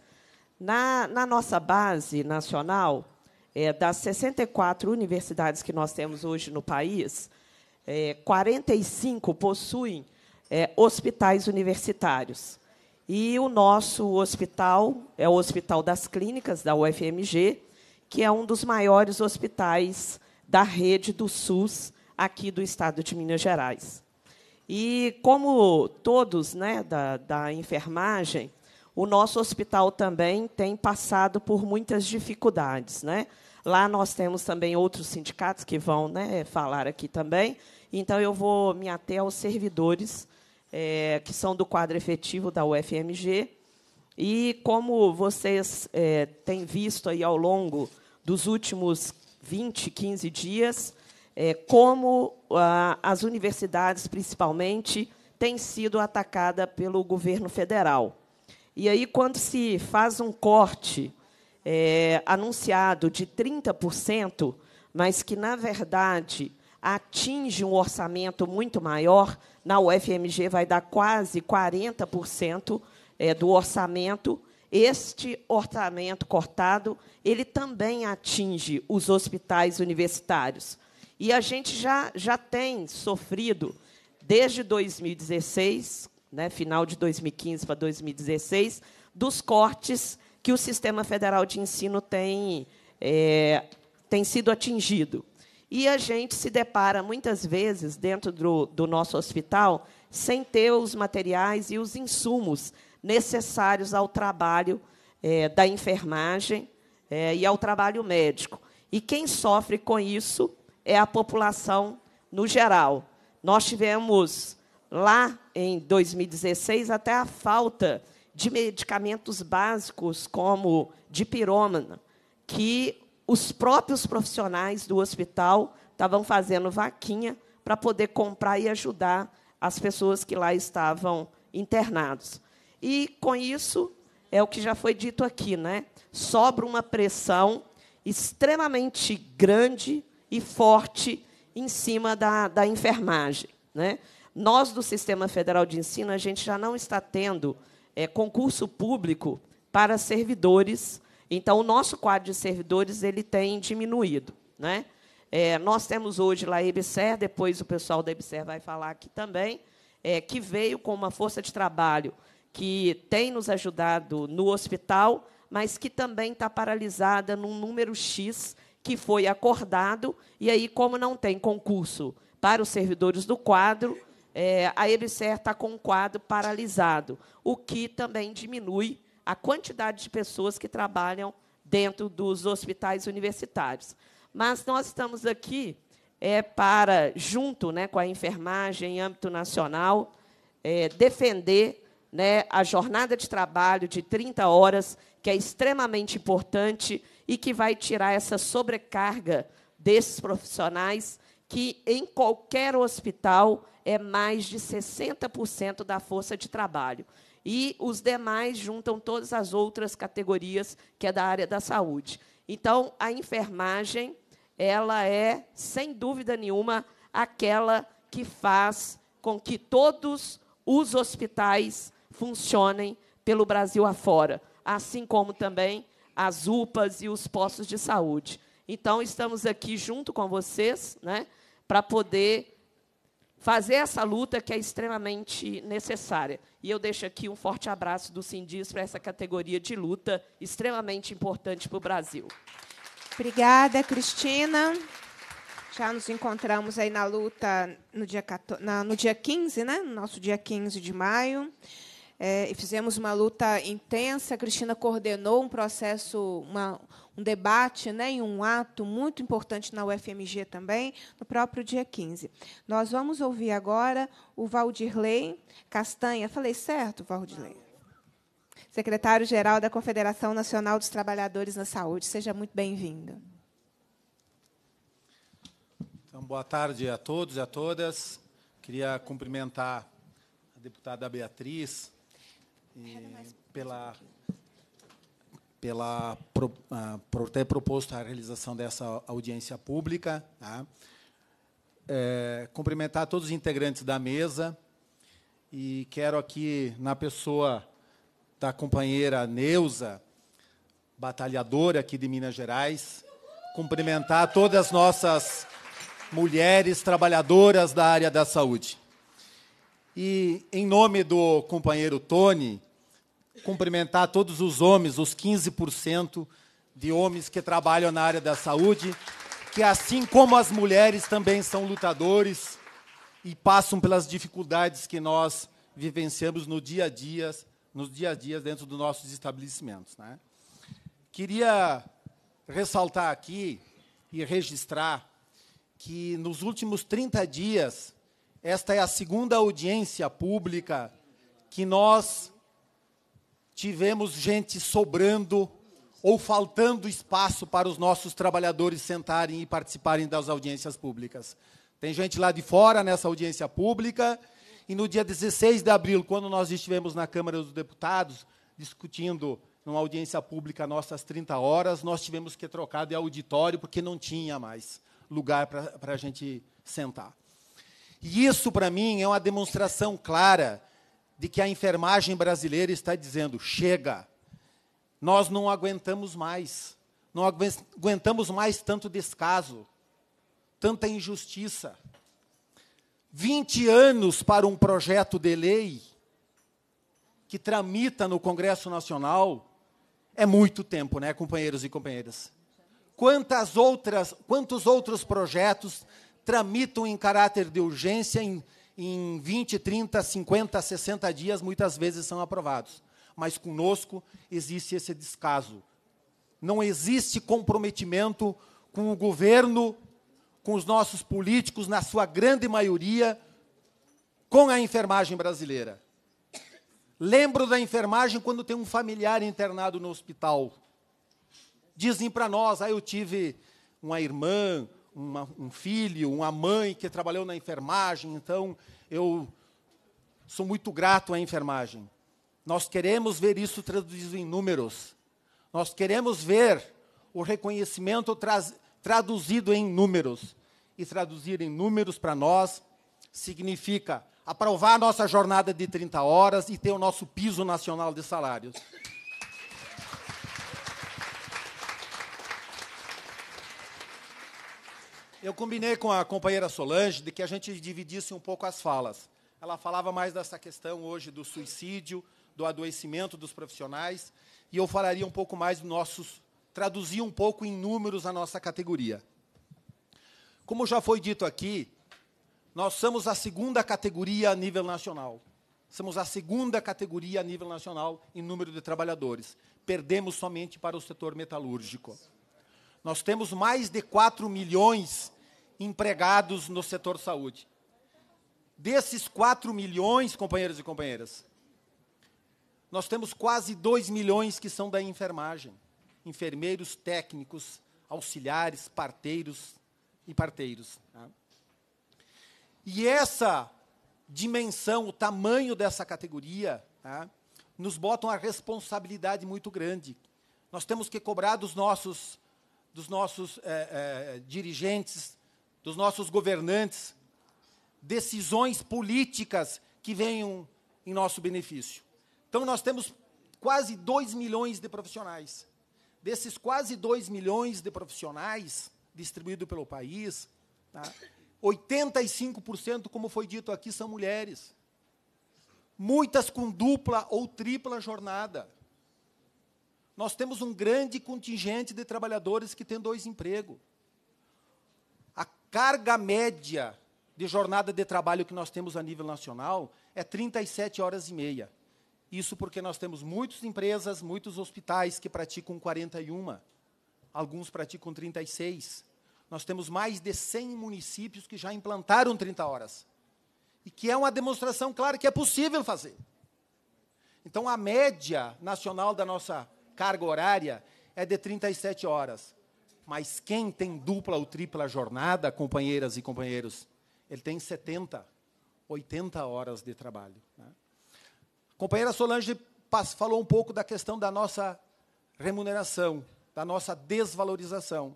Na, na nossa base nacional, é, das 64 universidades que nós temos hoje no país, é, eh, 45 possuem hospitais universitários. E o nosso hospital é o Hospital das Clínicas, da UFMG, que é um dos maiores hospitais da rede do SUS aqui do estado de Minas Gerais. E, como todos né, da, da enfermagem, o nosso hospital também tem passado por muitas dificuldades. Né? Lá nós temos também outros sindicatos que vão né, falar aqui também, então eu vou me ater aos servidores é, que são do quadro efetivo da UFMG. E como vocês é, têm visto aí ao longo dos últimos 20, 15 dias, é, como a, as universidades, principalmente, têm sido atacadas pelo governo federal. E aí, quando se faz um corte é, anunciado de 30%, mas que, na verdade, atinge um orçamento muito maior. Na UFMG vai dar quase 40% é, do orçamento. Este orçamento cortado, ele também atinge os hospitais universitários. E a gente já, já tem sofrido, desde 2016, né, final de 2015 para 2016, dos cortes que o Sistema Federal de Ensino tem, é, tem sido atingido. E a gente se depara muitas vezes dentro do, do nosso hospital sem ter os materiais e os insumos necessários ao trabalho é, da enfermagem é, e ao trabalho médico. E quem sofre com isso é a população no geral. Nós tivemos lá em 2016 até a falta de medicamentos básicos como dipirona, que os próprios profissionais do hospital estavam fazendo vaquinha para poder comprar e ajudar as pessoas que lá estavam internados. E com isso é o que já foi dito aqui, né? Sobra uma pressão extremamente grande e forte em cima da, da enfermagem, né? Nós do Sistema Federal de Ensino a gente já não está tendo é, concurso público para servidores então, o nosso quadro de servidores ele tem diminuído. Né? É, nós temos hoje lá a EBSER, depois o pessoal da EBSER vai falar aqui também, é, que veio com uma força de trabalho que tem nos ajudado no hospital, mas que também está paralisada num número X que foi acordado, e aí, como não tem concurso para os servidores do quadro, é, a EBSER está com o quadro paralisado, o que também diminui a quantidade de pessoas que trabalham dentro dos hospitais universitários. Mas nós estamos aqui é, para, junto né, com a enfermagem em âmbito nacional, é, defender né, a jornada de trabalho de 30 horas, que é extremamente importante e que vai tirar essa sobrecarga desses profissionais, que em qualquer hospital é mais de 60% da força de trabalho e os demais juntam todas as outras categorias que é da área da saúde. Então, a enfermagem, ela é, sem dúvida nenhuma, aquela que faz com que todos os hospitais funcionem pelo Brasil afora, assim como também as UPAs e os postos de saúde. Então, estamos aqui junto com vocês né, para poder fazer essa luta que é extremamente necessária. E eu deixo aqui um forte abraço do Sindis para essa categoria de luta extremamente importante para o Brasil. Obrigada, Cristina. Já nos encontramos aí na luta no dia, no dia 15, né? no nosso dia 15 de maio. É, e fizemos uma luta intensa. A Cristina coordenou um processo, uma, um debate né, e um ato muito importante na UFMG também, no próprio dia 15. Nós vamos ouvir agora o Valdirley Castanha. Falei certo, Valdirley? Secretário-Geral da Confederação Nacional dos Trabalhadores na Saúde. Seja muito bem-vindo. Então, boa tarde a todos e a todas. Queria cumprimentar a deputada Beatriz eh, pela pela, ah, por, ter proposto a realização dessa audiência pública. Tá? É, cumprimentar todos os integrantes da mesa e quero aqui, na pessoa da companheira Neuza, batalhadora aqui de Minas Gerais, cumprimentar todas as nossas mulheres trabalhadoras da área da saúde. E, em nome do companheiro Tony, cumprimentar todos os homens, os 15% de homens que trabalham na área da saúde, que assim como as mulheres também são lutadores e passam pelas dificuldades que nós vivenciamos no dia a dia, nos dia a dia dentro dos nossos estabelecimentos, né? Queria ressaltar aqui e registrar que nos últimos 30 dias esta é a segunda audiência pública que nós tivemos gente sobrando ou faltando espaço para os nossos trabalhadores sentarem e participarem das audiências públicas. Tem gente lá de fora nessa audiência pública. E no dia 16 de abril, quando nós estivemos na Câmara dos Deputados discutindo numa audiência pública nossas 30 horas, nós tivemos que trocar de auditório porque não tinha mais lugar para a gente sentar. E isso, para mim, é uma demonstração clara de que a enfermagem brasileira está dizendo: chega, nós não aguentamos mais, não aguentamos mais tanto descaso, tanta injustiça. 20 anos para um projeto de lei que tramita no Congresso Nacional é muito tempo, né, companheiros e companheiras? Quantas outras, quantos outros projetos tramitam em caráter de urgência em em 20, 30, 50, 60 dias, muitas vezes são aprovados. Mas conosco existe esse descaso. Não existe comprometimento com o governo, com os nossos políticos, na sua grande maioria, com a enfermagem brasileira. Lembro da enfermagem quando tem um familiar internado no hospital. Dizem para nós, ah, eu tive uma irmã, uma, um filho, uma mãe que trabalhou na enfermagem, então eu sou muito grato à enfermagem. Nós queremos ver isso traduzido em números. Nós queremos ver o reconhecimento traduzido em números. E traduzir em números para nós significa aprovar nossa jornada de 30 horas e ter o nosso piso nacional de salários. Eu combinei com a companheira Solange de que a gente dividisse um pouco as falas. Ela falava mais dessa questão hoje do suicídio, do adoecimento dos profissionais, e eu falaria um pouco mais dos nossos, traduzia um pouco em números a nossa categoria. Como já foi dito aqui, nós somos a segunda categoria a nível nacional. Somos a segunda categoria a nível nacional em número de trabalhadores. Perdemos somente para o setor metalúrgico. Nós temos mais de 4 milhões empregados no setor saúde. Desses 4 milhões, companheiros e companheiras, nós temos quase 2 milhões que são da enfermagem. Enfermeiros, técnicos, auxiliares, parteiros e parteiros. Tá? E essa dimensão, o tamanho dessa categoria, tá? nos bota uma responsabilidade muito grande. Nós temos que cobrar dos nossos dos nossos é, é, dirigentes, dos nossos governantes, decisões políticas que venham em nosso benefício. Então, nós temos quase 2 milhões de profissionais. Desses quase 2 milhões de profissionais distribuídos pelo país, tá? 85%, como foi dito aqui, são mulheres. Muitas com dupla ou tripla jornada. Nós temos um grande contingente de trabalhadores que tem dois empregos. A carga média de jornada de trabalho que nós temos a nível nacional é 37 horas e meia. Isso porque nós temos muitas empresas, muitos hospitais que praticam 41, alguns praticam 36. Nós temos mais de 100 municípios que já implantaram 30 horas. E que é uma demonstração clara que é possível fazer. Então, a média nacional da nossa carga horária é de 37 horas. Mas quem tem dupla ou tripla jornada, companheiras e companheiros, ele tem 70, 80 horas de trabalho. Né? A companheira Solange falou um pouco da questão da nossa remuneração, da nossa desvalorização.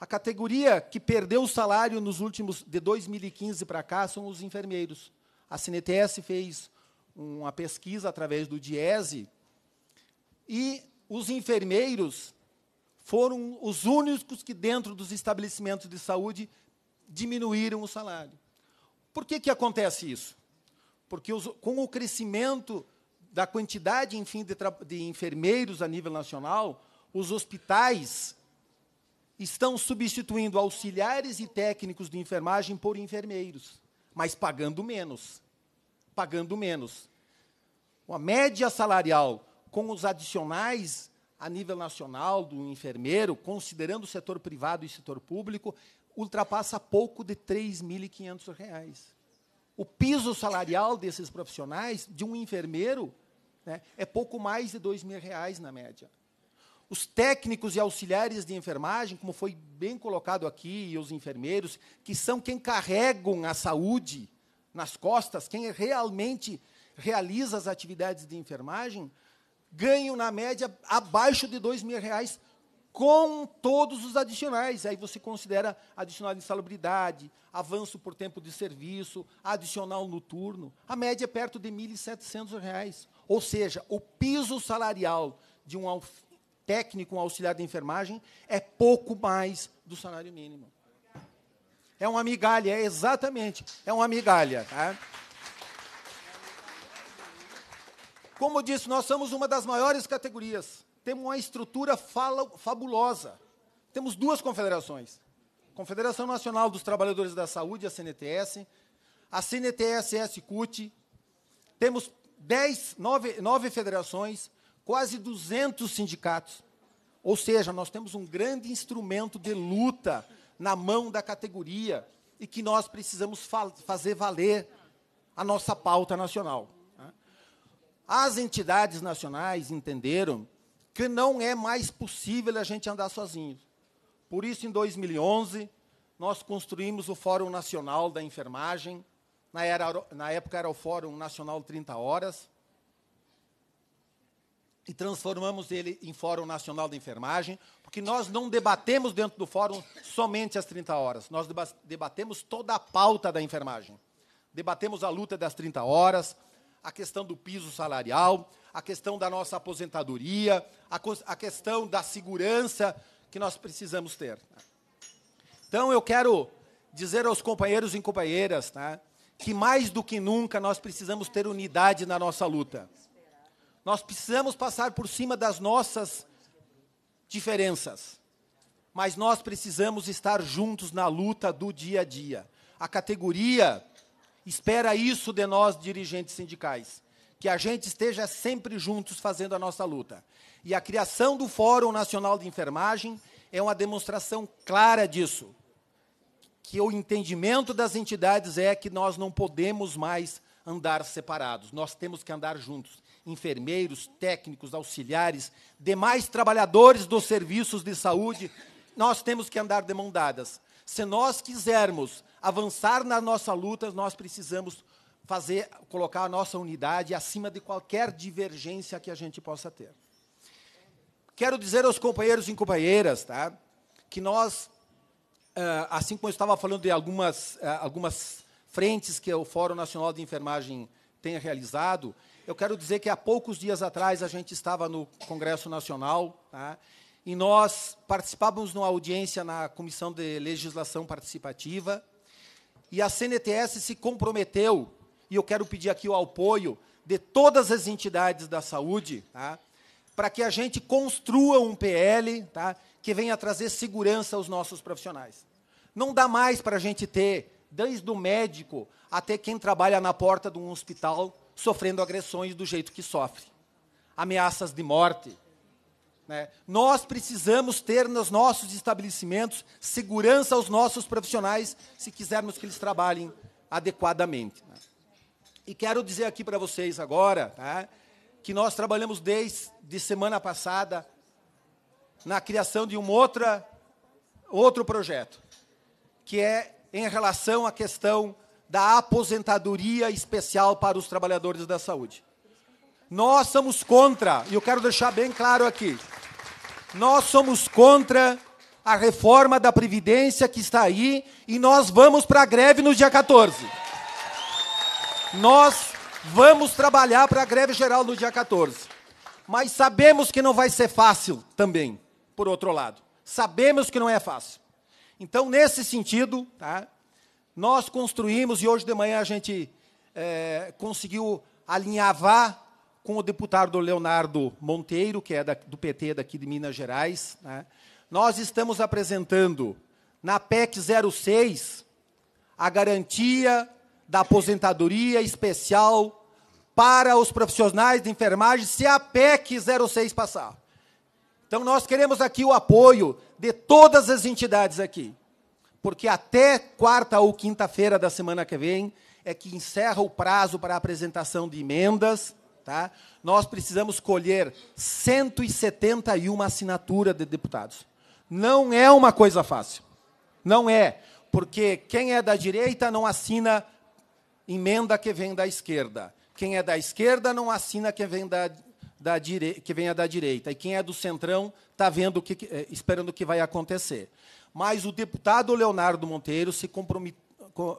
A categoria que perdeu o salário nos últimos de 2015 para cá são os enfermeiros. A CNTS fez uma pesquisa através do DIESE e os enfermeiros foram os únicos que, dentro dos estabelecimentos de saúde, diminuíram o salário. Por que, que acontece isso? Porque os, com o crescimento da quantidade, enfim, de, de enfermeiros a nível nacional, os hospitais estão substituindo auxiliares e técnicos de enfermagem por enfermeiros, mas pagando menos. Pagando menos. A média salarial com os adicionais a nível nacional do enfermeiro, considerando o setor privado e o setor público, ultrapassa pouco de R$ 3.500. O piso salarial desses profissionais, de um enfermeiro, né, é pouco mais de R$ 2.000 na média. Os técnicos e auxiliares de enfermagem, como foi bem colocado aqui, e os enfermeiros, que são quem carregam a saúde nas costas, quem realmente realiza as atividades de enfermagem, ganham na média abaixo de dois mil reais com todos os adicionais. Aí você considera adicional de insalubridade, avanço por tempo de serviço, adicional no turno. A média é perto de R$ 1.700. Ou seja, o piso salarial de um técnico, um auxiliar de enfermagem, é pouco mais do salário mínimo. É uma migalha, é exatamente, é uma migalha. Tá? Como eu disse, nós somos uma das maiores categorias. Temos uma estrutura fala, fabulosa. Temos duas confederações. Confederação Nacional dos Trabalhadores da Saúde, a CNTS, a CNTSS CUT. Temos dez, nove, nove federações, quase 200 sindicatos. Ou seja, nós temos um grande instrumento de luta na mão da categoria e que nós precisamos fa fazer valer a nossa pauta nacional. As entidades nacionais entenderam que não é mais possível a gente andar sozinho. Por isso, em 2011, nós construímos o Fórum Nacional da Enfermagem, na, era, na época era o Fórum Nacional 30 Horas, e transformamos ele em Fórum Nacional da Enfermagem, porque nós não debatemos dentro do fórum somente as 30 horas, nós debatemos toda a pauta da enfermagem. Debatemos a luta das 30 horas, a questão do piso salarial, a questão da nossa aposentadoria, a, a questão da segurança que nós precisamos ter. Então, eu quero dizer aos companheiros e companheiras né, que, mais do que nunca, nós precisamos ter unidade na nossa luta. Nós precisamos passar por cima das nossas diferenças, mas nós precisamos estar juntos na luta do dia a dia. A categoria espera isso de nós, dirigentes sindicais. Que a gente esteja sempre juntos fazendo a nossa luta. E a criação do Fórum Nacional de Enfermagem é uma demonstração clara disso. Que o entendimento das entidades é que nós não podemos mais andar separados, nós temos que andar juntos. Enfermeiros, técnicos, auxiliares, demais trabalhadores dos serviços de saúde, nós temos que andar dadas se nós quisermos avançar na nossa luta, nós precisamos fazer colocar a nossa unidade acima de qualquer divergência que a gente possa ter. Quero dizer aos companheiros e companheiras, tá, que nós, eh, assim como eu estava falando de algumas eh, algumas frentes que o Fórum Nacional de Enfermagem tem realizado, eu quero dizer que há poucos dias atrás a gente estava no Congresso Nacional tá, e nós participávamos numa audiência na Comissão de Legislação Participativa, e a CNTS se comprometeu, e eu quero pedir aqui o apoio de todas as entidades da saúde, tá? para que a gente construa um PL tá? que venha trazer segurança aos nossos profissionais. Não dá mais para a gente ter, desde o médico até quem trabalha na porta de um hospital, sofrendo agressões do jeito que sofre. Ameaças de morte, né? Nós precisamos ter nos nossos estabelecimentos segurança aos nossos profissionais, se quisermos que eles trabalhem adequadamente. Né? E quero dizer aqui para vocês agora tá? que nós trabalhamos desde de semana passada na criação de um outra, outro projeto, que é em relação à questão da aposentadoria especial para os trabalhadores da saúde. Nós somos contra, e eu quero deixar bem claro aqui. Nós somos contra a reforma da Previdência que está aí e nós vamos para a greve no dia 14. Nós vamos trabalhar para a greve geral no dia 14. Mas sabemos que não vai ser fácil também, por outro lado. Sabemos que não é fácil. Então, nesse sentido, tá, nós construímos, e hoje de manhã a gente é, conseguiu alinhavar com o deputado Leonardo Monteiro, que é da, do PT daqui de Minas Gerais. Né? Nós estamos apresentando na PEC 06 a garantia da aposentadoria especial para os profissionais de enfermagem se a PEC 06 passar. Então nós queremos aqui o apoio de todas as entidades aqui, porque até quarta ou quinta-feira da semana que vem é que encerra o prazo para a apresentação de emendas Tá? Nós precisamos colher 171 assinaturas de deputados. Não é uma coisa fácil. Não é. Porque quem é da direita não assina emenda que vem da esquerda. Quem é da esquerda não assina que vem da, da dire... que venha da direita. E quem é do centrão está vendo que, eh, esperando o que vai acontecer. Mas o deputado Leonardo Monteiro se, compromet...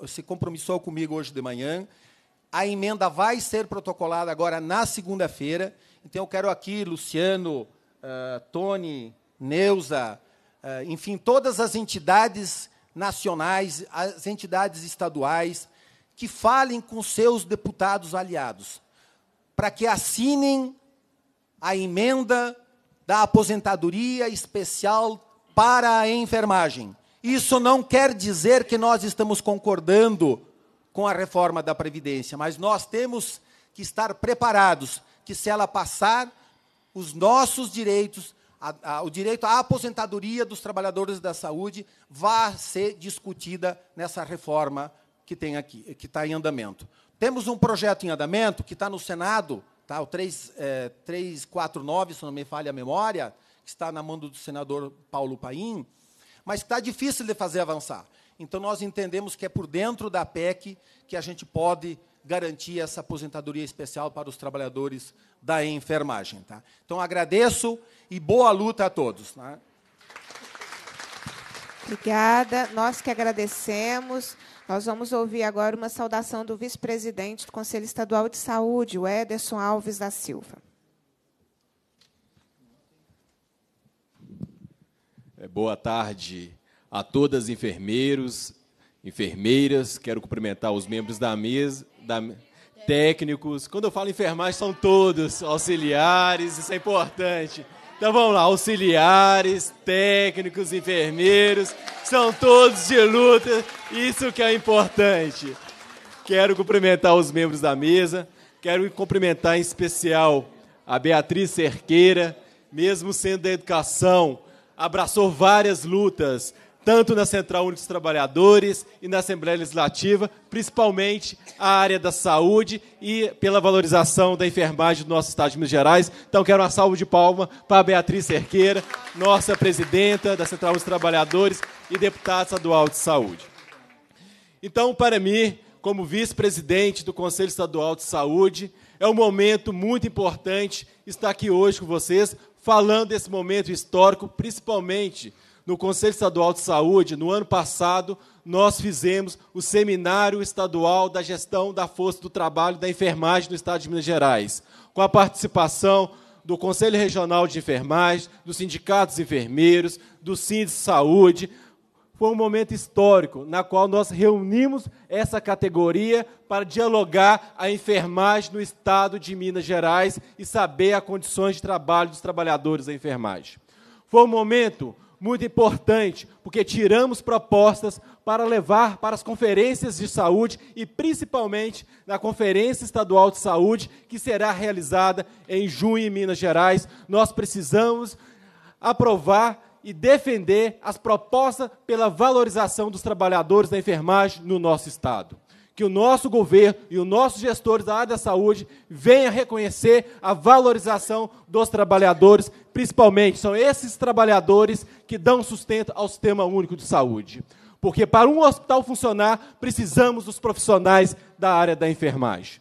se compromissou comigo hoje de manhã a emenda vai ser protocolada agora na segunda-feira. Então, eu quero aqui, Luciano, uh, Tony, Neuza, uh, enfim, todas as entidades nacionais, as entidades estaduais, que falem com seus deputados aliados, para que assinem a emenda da aposentadoria especial para a enfermagem. Isso não quer dizer que nós estamos concordando com a reforma da Previdência, mas nós temos que estar preparados que, se ela passar, os nossos direitos, a, a, o direito à aposentadoria dos trabalhadores da saúde, vá ser discutida nessa reforma que tem aqui, que está em andamento. Temos um projeto em andamento que está no Senado, tá? o 3, é, 349, se não me falha a memória, que está na mão do senador Paulo Paim, mas está difícil de fazer avançar. Então, nós entendemos que é por dentro da PEC que a gente pode garantir essa aposentadoria especial para os trabalhadores da enfermagem. Tá? Então, agradeço e boa luta a todos. né? Obrigada, nós que agradecemos. Nós vamos ouvir agora uma saudação do vice-presidente do Conselho Estadual de Saúde, o Ederson Alves da Silva. É, boa tarde a todas enfermeiros, enfermeiras, quero cumprimentar os membros da mesa, da, técnicos. Quando eu falo enfermagem, são todos auxiliares, isso é importante. Então vamos lá, auxiliares, técnicos, enfermeiros, são todos de luta, isso que é importante. Quero cumprimentar os membros da mesa, quero cumprimentar em especial a Beatriz Cerqueira, mesmo sendo da educação, abraçou várias lutas, tanto na Central Única dos Trabalhadores e na Assembleia Legislativa, principalmente a área da saúde e pela valorização da enfermagem do nosso Estado de Minas Gerais. Então, quero uma salva de palma para a Beatriz Cerqueira, nossa presidenta da Central Única dos Trabalhadores e deputada estadual de saúde. Então, para mim, como vice-presidente do Conselho Estadual de Saúde, é um momento muito importante estar aqui hoje com vocês, falando desse momento histórico, principalmente no Conselho Estadual de Saúde, no ano passado, nós fizemos o Seminário Estadual da Gestão da Força do Trabalho da Enfermagem no Estado de Minas Gerais, com a participação do Conselho Regional de Enfermagem, dos Sindicatos Enfermeiros, do CINDES Saúde. Foi um momento histórico na qual nós reunimos essa categoria para dialogar a enfermagem no estado de Minas Gerais e saber as condições de trabalho dos trabalhadores da enfermagem. Foi um momento muito importante, porque tiramos propostas para levar para as conferências de saúde e principalmente na Conferência Estadual de Saúde, que será realizada em junho em Minas Gerais. Nós precisamos aprovar e defender as propostas pela valorização dos trabalhadores da enfermagem no nosso Estado que o nosso governo e os nossos gestores da área da saúde venham reconhecer a valorização dos trabalhadores, principalmente, são esses trabalhadores que dão sustento ao sistema único de saúde. Porque para um hospital funcionar, precisamos dos profissionais da área da enfermagem.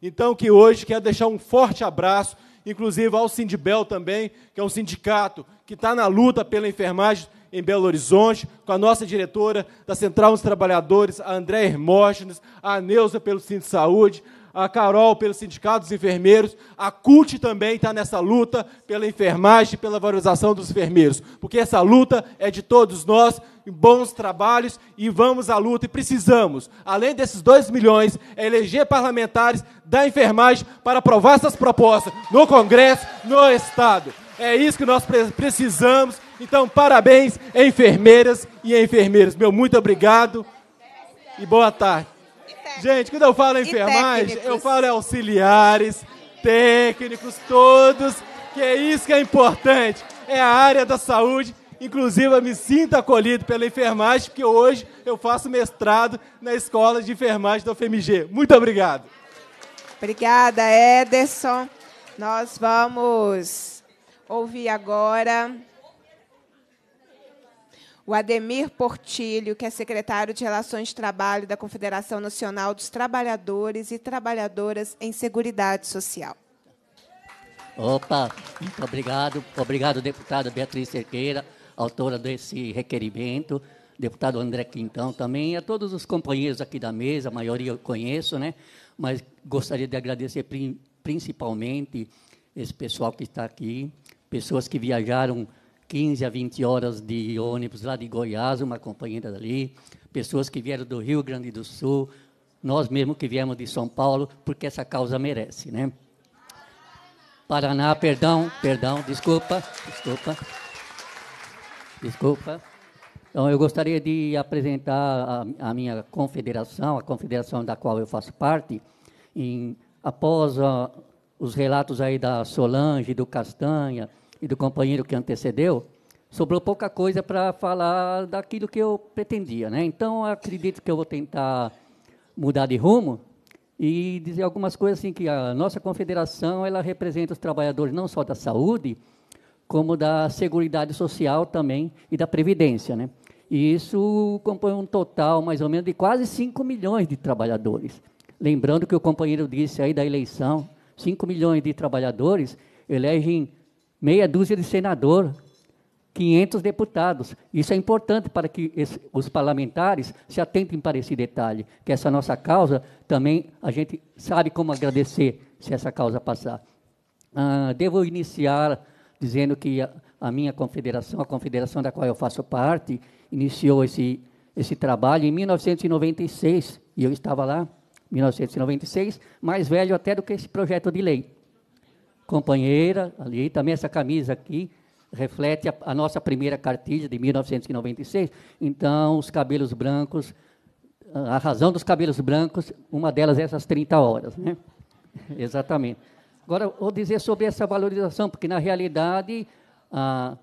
Então, que hoje quero deixar um forte abraço, inclusive ao Sindibel também, que é um sindicato que está na luta pela enfermagem em Belo Horizonte, com a nossa diretora da Central dos Trabalhadores, a André Hermógenes, a Neuza pelo Sindicato de Saúde, a Carol pelos sindicatos enfermeiros, a CUT também está nessa luta pela enfermagem, pela valorização dos enfermeiros, porque essa luta é de todos nós, bons trabalhos e vamos à luta e precisamos, além desses 2 milhões, eleger parlamentares da enfermagem para aprovar essas propostas no Congresso, no Estado. É isso que nós precisamos. Então, parabéns, enfermeiras e enfermeiros. Meu muito obrigado e boa tarde. Gente, quando eu falo enfermagem, eu falo auxiliares, técnicos, todos, que é isso que é importante. É a área da saúde. Inclusive, eu me sinto acolhido pela enfermagem, porque hoje eu faço mestrado na Escola de Enfermagem da UFMG. Muito obrigado. Obrigada, Ederson. Nós vamos ouvir agora o Ademir Portilho, que é secretário de Relações de Trabalho da Confederação Nacional dos Trabalhadores e Trabalhadoras em Seguridade Social. Opa, muito obrigado. Obrigado, deputada Beatriz Cerqueira, autora desse requerimento, deputado André Quintão também, a todos os companheiros aqui da mesa, a maioria eu conheço, né? mas gostaria de agradecer principalmente esse pessoal que está aqui, pessoas que viajaram 15 a 20 horas de ônibus lá de Goiás, uma companheira dali, pessoas que vieram do Rio Grande do Sul, nós mesmo que viemos de São Paulo, porque essa causa merece, né? Paraná, perdão, perdão, desculpa, desculpa, desculpa. Então, eu gostaria de apresentar a, a minha confederação, a confederação da qual eu faço parte, em, após a, os relatos aí da Solange, do Castanha, e do companheiro que antecedeu, sobrou pouca coisa para falar daquilo que eu pretendia. Né? Então, acredito que eu vou tentar mudar de rumo e dizer algumas coisas assim que a nossa confederação ela representa os trabalhadores não só da saúde como da seguridade social também e da previdência, né? E isso compõe um total mais ou menos de quase 5 milhões de trabalhadores. Lembrando que o companheiro disse aí da eleição, 5 milhões de trabalhadores elegem meia dúzia de senador, 500 deputados. Isso é importante para que esse, os parlamentares se atentem para esse detalhe, que essa nossa causa também a gente sabe como agradecer se essa causa passar. Ah, devo iniciar dizendo que a, a minha confederação, a confederação da qual eu faço parte, iniciou esse, esse trabalho em 1996, e eu estava lá, 1996, mais velho até do que esse projeto de lei companheira ali, também essa camisa aqui reflete a, a nossa primeira cartilha de 1996. Então, os cabelos brancos, a razão dos cabelos brancos, uma delas é essas 30 horas, né? Exatamente. Agora, vou dizer sobre essa valorização, porque na realidade a,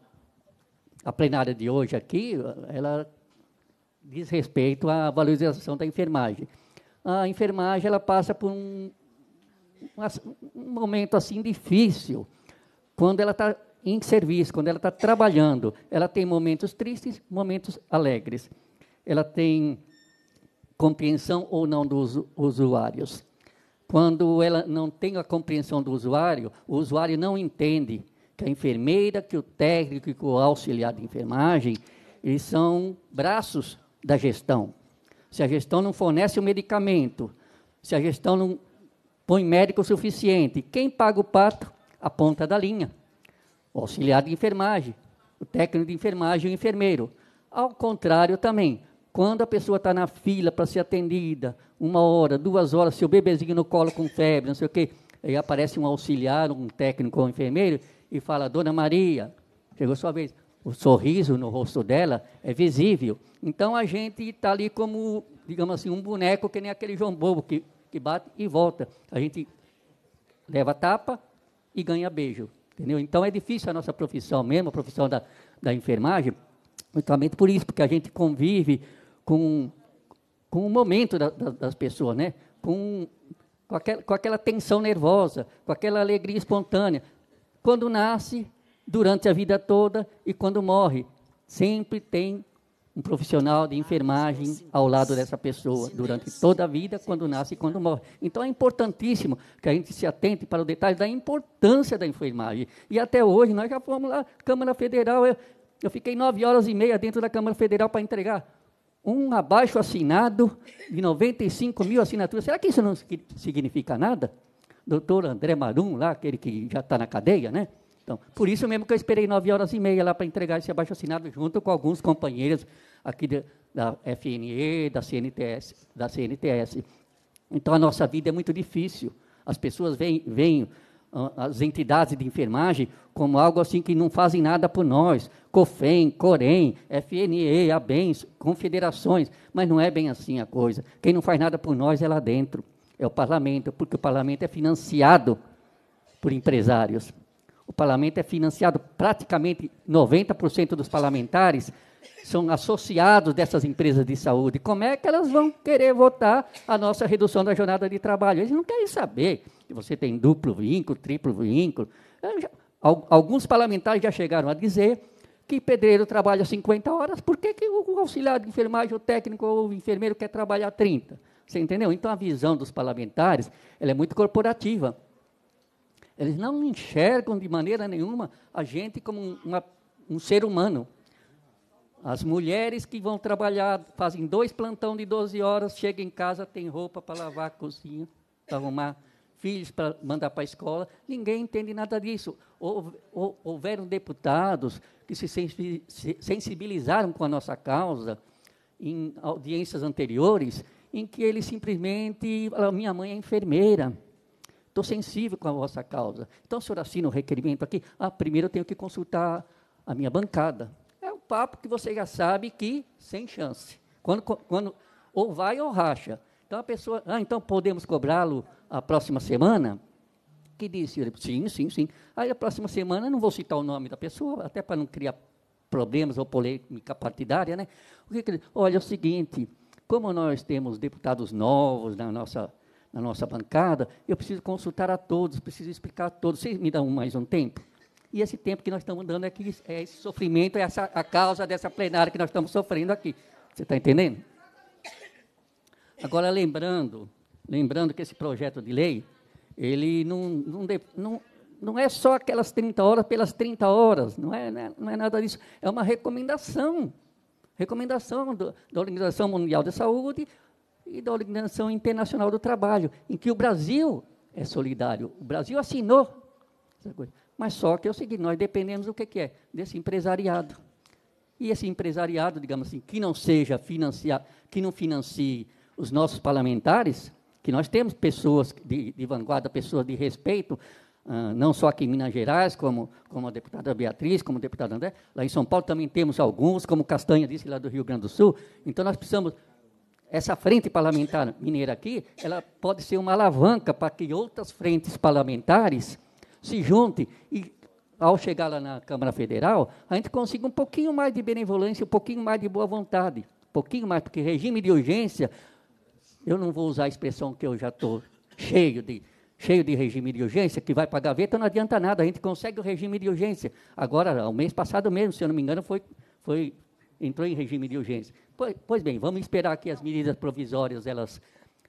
a plenária de hoje aqui, ela diz respeito à valorização da enfermagem. A enfermagem ela passa por um um momento assim difícil, quando ela está em serviço, quando ela está trabalhando, ela tem momentos tristes, momentos alegres. Ela tem compreensão ou não dos usuários. Quando ela não tem a compreensão do usuário, o usuário não entende que a enfermeira, que o técnico e que o auxiliar de enfermagem, eles são braços da gestão. Se a gestão não fornece o medicamento, se a gestão não põe médico o suficiente. Quem paga o pato? A ponta da linha. O auxiliar de enfermagem, o técnico de enfermagem, o enfermeiro. Ao contrário também, quando a pessoa está na fila para ser atendida, uma hora, duas horas, seu bebezinho no colo com febre, não sei o quê, aí aparece um auxiliar, um técnico ou um enfermeiro e fala: Dona Maria, chegou sua vez. O sorriso no rosto dela é visível. Então a gente está ali como, digamos assim, um boneco que nem aquele João Bobo que que bate e volta. A gente leva tapa e ganha beijo. Entendeu? Então é difícil a nossa profissão mesmo, a profissão da, da enfermagem, justamente por isso, porque a gente convive com, com o momento da, da, das pessoas, né? com, com, com aquela tensão nervosa, com aquela alegria espontânea. Quando nasce, durante a vida toda e quando morre. Sempre tem um profissional de enfermagem ao lado dessa pessoa durante toda a vida, quando nasce e quando morre. Então é importantíssimo que a gente se atente para o detalhe da importância da enfermagem. E até hoje nós já fomos lá, Câmara Federal, eu, eu fiquei nove horas e meia dentro da Câmara Federal para entregar um abaixo assinado de 95 mil assinaturas. Será que isso não significa nada? Doutor André Marum, lá, aquele que já está na cadeia, né? Então, por isso mesmo que eu esperei nove horas e meia lá para entregar esse abaixo-assinado junto com alguns companheiros aqui de, da FNE, da CNTS, da CNTS. Então, a nossa vida é muito difícil. As pessoas veem, veem ah, as entidades de enfermagem como algo assim que não fazem nada por nós, COFEM, COREM, FNE, ABENS, confederações, mas não é bem assim a coisa. Quem não faz nada por nós é lá dentro, é o parlamento, porque o parlamento é financiado por empresários. O parlamento é financiado, praticamente 90% dos parlamentares são associados dessas empresas de saúde. Como é que elas vão querer votar a nossa redução da jornada de trabalho? Eles não querem saber que você tem duplo vínculo, triplo vínculo. Alguns parlamentares já chegaram a dizer que pedreiro trabalha 50 horas, por que, que o auxiliar de enfermagem, o técnico ou o enfermeiro quer trabalhar 30? Você entendeu? Então, a visão dos parlamentares ela é muito corporativa. Eles não enxergam de maneira nenhuma a gente como uma, um ser humano. As mulheres que vão trabalhar, fazem dois plantão de 12 horas, chegam em casa, tem roupa para lavar, cozinha, para arrumar, filhos para mandar para a escola. Ninguém entende nada disso. Houveram deputados que se sensibilizaram com a nossa causa em audiências anteriores, em que eles simplesmente, minha mãe é enfermeira, estou sensível com a vossa causa. Então, o senhor assina o um requerimento aqui? Ah, primeiro eu tenho que consultar a minha bancada. É um papo que você já sabe que sem chance. Quando, quando ou vai ou racha. Então a pessoa, ah, então podemos cobrá-lo a próxima semana? Que disse sim, sim, sim. Aí a próxima semana, não vou citar o nome da pessoa, até para não criar problemas ou polêmica partidária, né? O que, que ele, olha, é o seguinte, como nós temos deputados novos na nossa na nossa bancada, eu preciso consultar a todos, preciso explicar a todos. Vocês me dão mais um tempo? E esse tempo que nós estamos dando é que é esse sofrimento, é essa, a causa dessa plenária que nós estamos sofrendo aqui. Você está entendendo? Agora, lembrando, lembrando que esse projeto de lei, ele não, não, não, não é só aquelas 30 horas pelas 30 horas, é, não é, não é nada disso. É uma recomendação recomendação do, da Organização Mundial da Saúde e da Organização Internacional do Trabalho, em que o Brasil é solidário. O Brasil assinou essa coisa. Mas só que é o seguinte, nós dependemos do que, é? Desse empresariado. E esse empresariado, digamos assim, que não seja financiar, que não financie os nossos parlamentares, que nós temos pessoas de, de vanguarda, pessoas de respeito, Uh, não só aqui em Minas Gerais, como, como a deputada Beatriz, como o deputado André, lá em São Paulo também temos alguns, como Castanha disse lá do Rio Grande do Sul. Então nós precisamos essa frente parlamentar mineira aqui, ela pode ser uma alavanca para que outras frentes parlamentares se juntem e, ao chegar lá na Câmara Federal, a gente consiga um pouquinho mais de benevolência, um pouquinho mais de boa vontade, um pouquinho mais, porque regime de urgência, eu não vou usar a expressão que eu já estou cheio de, cheio de regime de urgência, que vai para a gaveta, não adianta nada, a gente consegue o regime de urgência. Agora, o mês passado mesmo, se eu não me engano, foi, foi entrou em regime de urgência. Pois bem, vamos esperar que as medidas provisórias elas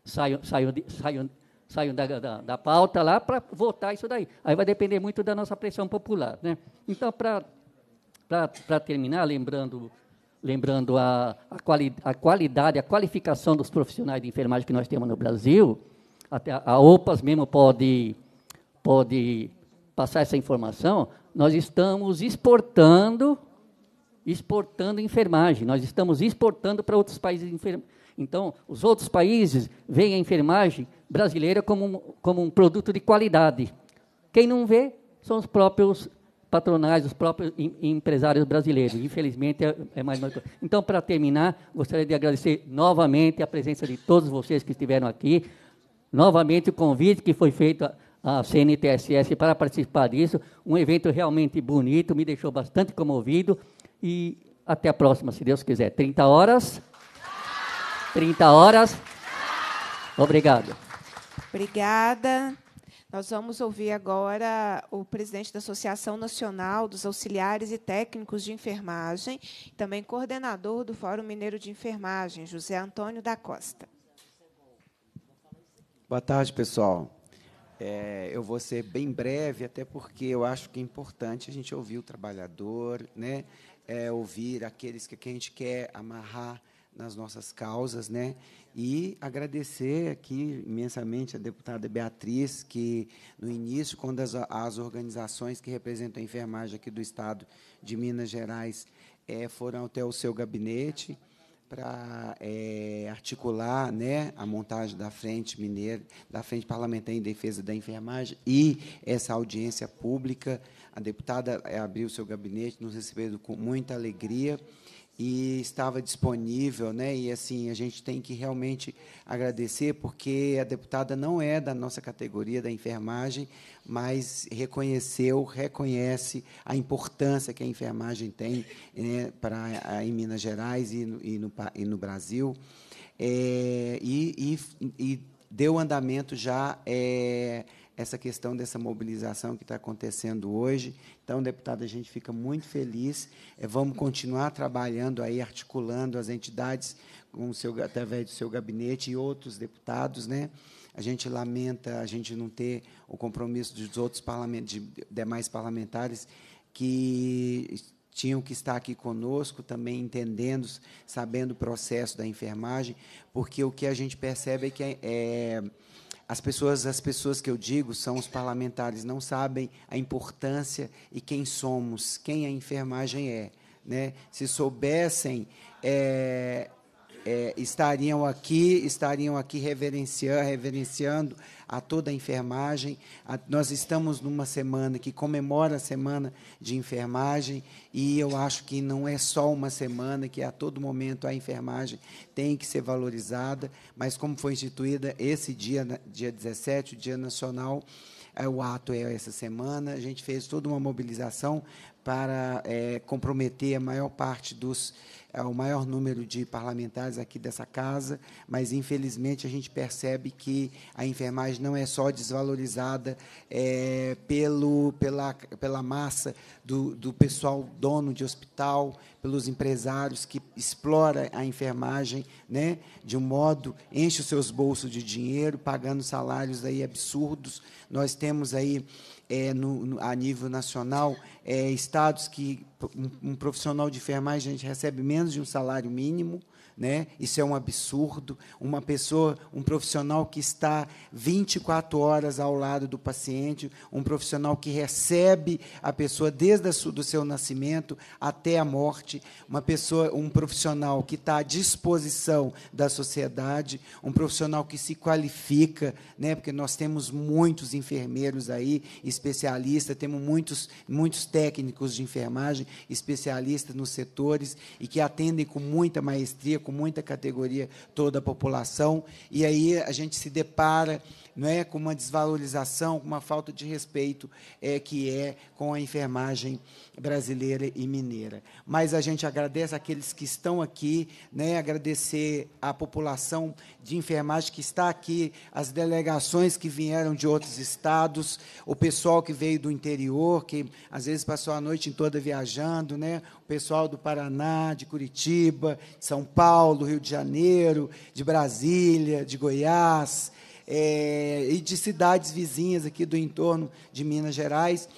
saiam, saiam, saiam, saiam da, da, da pauta lá para votar isso daí. Aí vai depender muito da nossa pressão popular. Né? Então, para terminar, lembrando, lembrando a, a, quali, a qualidade, a qualificação dos profissionais de enfermagem que nós temos no Brasil, até a, a OPAS mesmo pode, pode passar essa informação, nós estamos exportando exportando enfermagem. Nós estamos exportando para outros países enfermagem. Então, os outros países veem a enfermagem brasileira como um, como um produto de qualidade. Quem não vê são os próprios patronais, os próprios em, empresários brasileiros. Infelizmente, é, é mais uma coisa. Então, para terminar, gostaria de agradecer novamente a presença de todos vocês que estiveram aqui. Novamente, o convite que foi feito à CNTSS para participar disso. Um evento realmente bonito, me deixou bastante comovido. E até a próxima, se Deus quiser. 30 horas. 30 horas. Obrigado. Obrigada. Nós vamos ouvir agora o presidente da Associação Nacional dos Auxiliares e Técnicos de Enfermagem, também coordenador do Fórum Mineiro de Enfermagem, José Antônio da Costa. Boa tarde, pessoal. É, eu vou ser bem breve, até porque eu acho que é importante a gente ouvir o trabalhador, né? é, ouvir aqueles que, que a gente quer amarrar nas nossas causas, né? E agradecer aqui imensamente a deputada Beatriz, que no início, quando as, as organizações que representam a enfermagem aqui do Estado de Minas Gerais é, foram até o seu gabinete para é, articular né, a montagem da frente mineira, da frente parlamentar em defesa da enfermagem e essa audiência pública a deputada eh, abriu seu gabinete, nos recebeu com muita alegria e estava disponível, né? E assim a gente tem que realmente agradecer porque a deputada não é da nossa categoria da enfermagem, mas reconheceu, reconhece a importância que a enfermagem tem né, para em Minas Gerais e no, e no, e no Brasil é, e, e, e, deu andamento já é, essa questão dessa mobilização que está acontecendo hoje. Então, deputado, a gente fica muito feliz. É, vamos continuar trabalhando aí, articulando as entidades com o seu, através do seu gabinete e outros deputados, né? A gente lamenta a gente não ter o compromisso dos outros parlamentos, de demais parlamentares que tinham que estar aqui conosco, também entendendo, sabendo o processo da enfermagem, porque o que a gente percebe é que é, é as pessoas, as pessoas que eu digo são os parlamentares, não sabem a importância e quem somos, quem a enfermagem é. Né? Se soubessem é, é, estariam aqui, estariam aqui reverenciando, reverenciando a toda a enfermagem. A, nós estamos numa semana que comemora a semana de enfermagem e eu acho que não é só uma semana, que a todo momento a enfermagem tem que ser valorizada, mas como foi instituída esse dia, dia 17, o Dia Nacional, é, o ato é essa semana. A gente fez toda uma mobilização para é, comprometer a maior parte dos é o maior número de parlamentares aqui dessa casa, mas infelizmente a gente percebe que a enfermagem não é só desvalorizada é, pelo, pela, pela massa do, do pessoal dono de hospital, pelos empresários que explora a enfermagem, né, de um modo enche os seus bolsos de dinheiro, pagando salários aí absurdos. Nós temos aí é, no, no, a nível nacional, é, estados que um, um profissional de enfermagem a gente recebe menos de um salário mínimo né? Isso é um absurdo. Uma pessoa, um profissional que está 24 horas ao lado do paciente, um profissional que recebe a pessoa desde o do seu nascimento até a morte, uma pessoa, um profissional que está à disposição da sociedade, um profissional que se qualifica, né? Porque nós temos muitos enfermeiros aí, especialistas, temos muitos, muitos técnicos de enfermagem, especialistas nos setores e que atendem com muita maestria com muita categoria, toda a população, e aí a gente se depara não é com uma desvalorização, com uma falta de respeito é, que é com a enfermagem brasileira e mineira. Mas a gente agradece aqueles que estão aqui, né, agradecer a população de enfermagem que está aqui, as delegações que vieram de outros estados, o pessoal que veio do interior, que às vezes passou a noite toda viajando, né? o pessoal do Paraná, de Curitiba, de São Paulo, Rio de Janeiro, de Brasília, de Goiás, é, e de cidades vizinhas aqui do entorno de Minas Gerais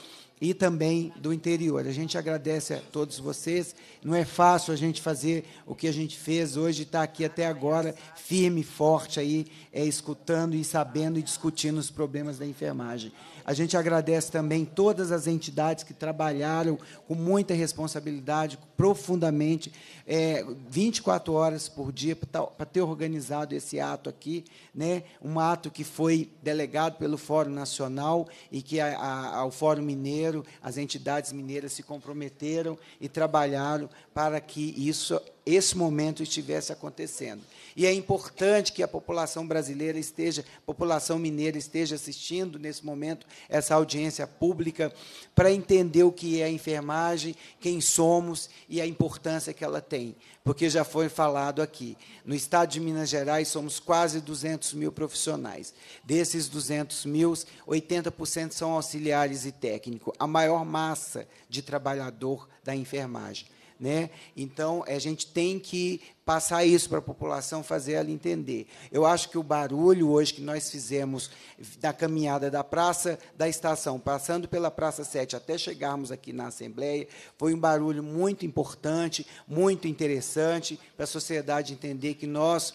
e também do interior. A gente agradece a todos vocês. Não é fácil a gente fazer o que a gente fez hoje, estar tá aqui até agora, firme, forte aí, é, escutando e sabendo e discutindo os problemas da enfermagem. A gente agradece também todas as entidades que trabalharam com muita responsabilidade, profundamente, é, 24 horas por dia, para ter organizado esse ato aqui. Né? Um ato que foi delegado pelo Fórum Nacional e que a, a, ao Fórum Mineiro, as entidades mineiras se comprometeram e trabalharam para que isso esse momento estivesse acontecendo. E é importante que a população brasileira esteja, população mineira esteja assistindo nesse momento essa audiência pública para entender o que é a enfermagem, quem somos e a importância que ela tem, porque já foi falado aqui. No estado de Minas Gerais somos quase 200 mil profissionais. Desses 200 mil, 80% são auxiliares e técnicos, a maior massa de trabalhador da enfermagem. Né? Então, a gente tem que passar isso para a população, fazer ela entender. Eu acho que o barulho hoje que nós fizemos da caminhada da praça da estação, passando pela Praça 7 até chegarmos aqui na Assembleia, foi um barulho muito importante, muito interessante, para a sociedade entender que nós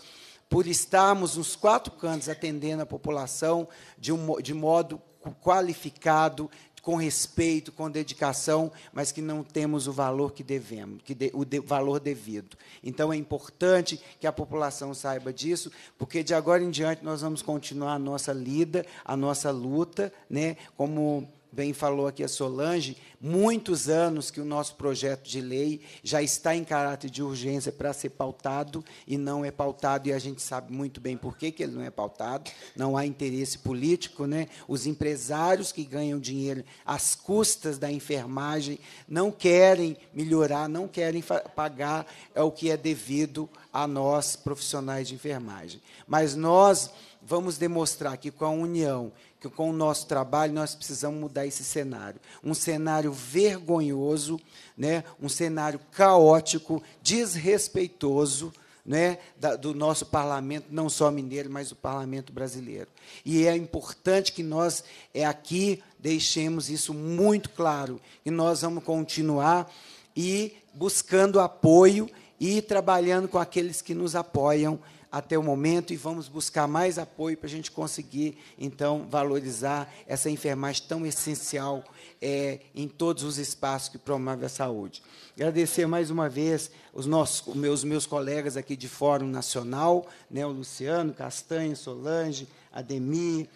por estarmos nos quatro cantos atendendo a população de, um, de modo qualificado, com respeito, com dedicação, mas que não temos o valor que devemos, que de, o de, valor devido. Então é importante que a população saiba disso, porque de agora em diante nós vamos continuar a nossa lida, a nossa luta, né, como bem falou aqui a Solange, muitos anos que o nosso projeto de lei já está em caráter de urgência para ser pautado e não é pautado, e a gente sabe muito bem por que, que ele não é pautado, não há interesse político. Né? Os empresários que ganham dinheiro às custas da enfermagem não querem melhorar, não querem pagar é o que é devido a nós, profissionais de enfermagem. Mas nós vamos demonstrar que com a união que com o nosso trabalho nós precisamos mudar esse cenário. Um cenário vergonhoso, né? um cenário caótico, desrespeitoso, né, da, do nosso parlamento, não só mineiro, mas o parlamento brasileiro. E é importante que nós é aqui deixemos isso muito claro, e nós vamos continuar e buscando apoio e trabalhando com aqueles que nos apoiam até o momento e vamos buscar mais apoio para a gente conseguir, então, valorizar essa enfermagem tão essencial é, em todos os espaços que promovem a saúde. Agradecer mais uma vez os nossos, meus, meus colegas aqui de Fórum Nacional, né, o Luciano, Castanho, Solange, Ademir,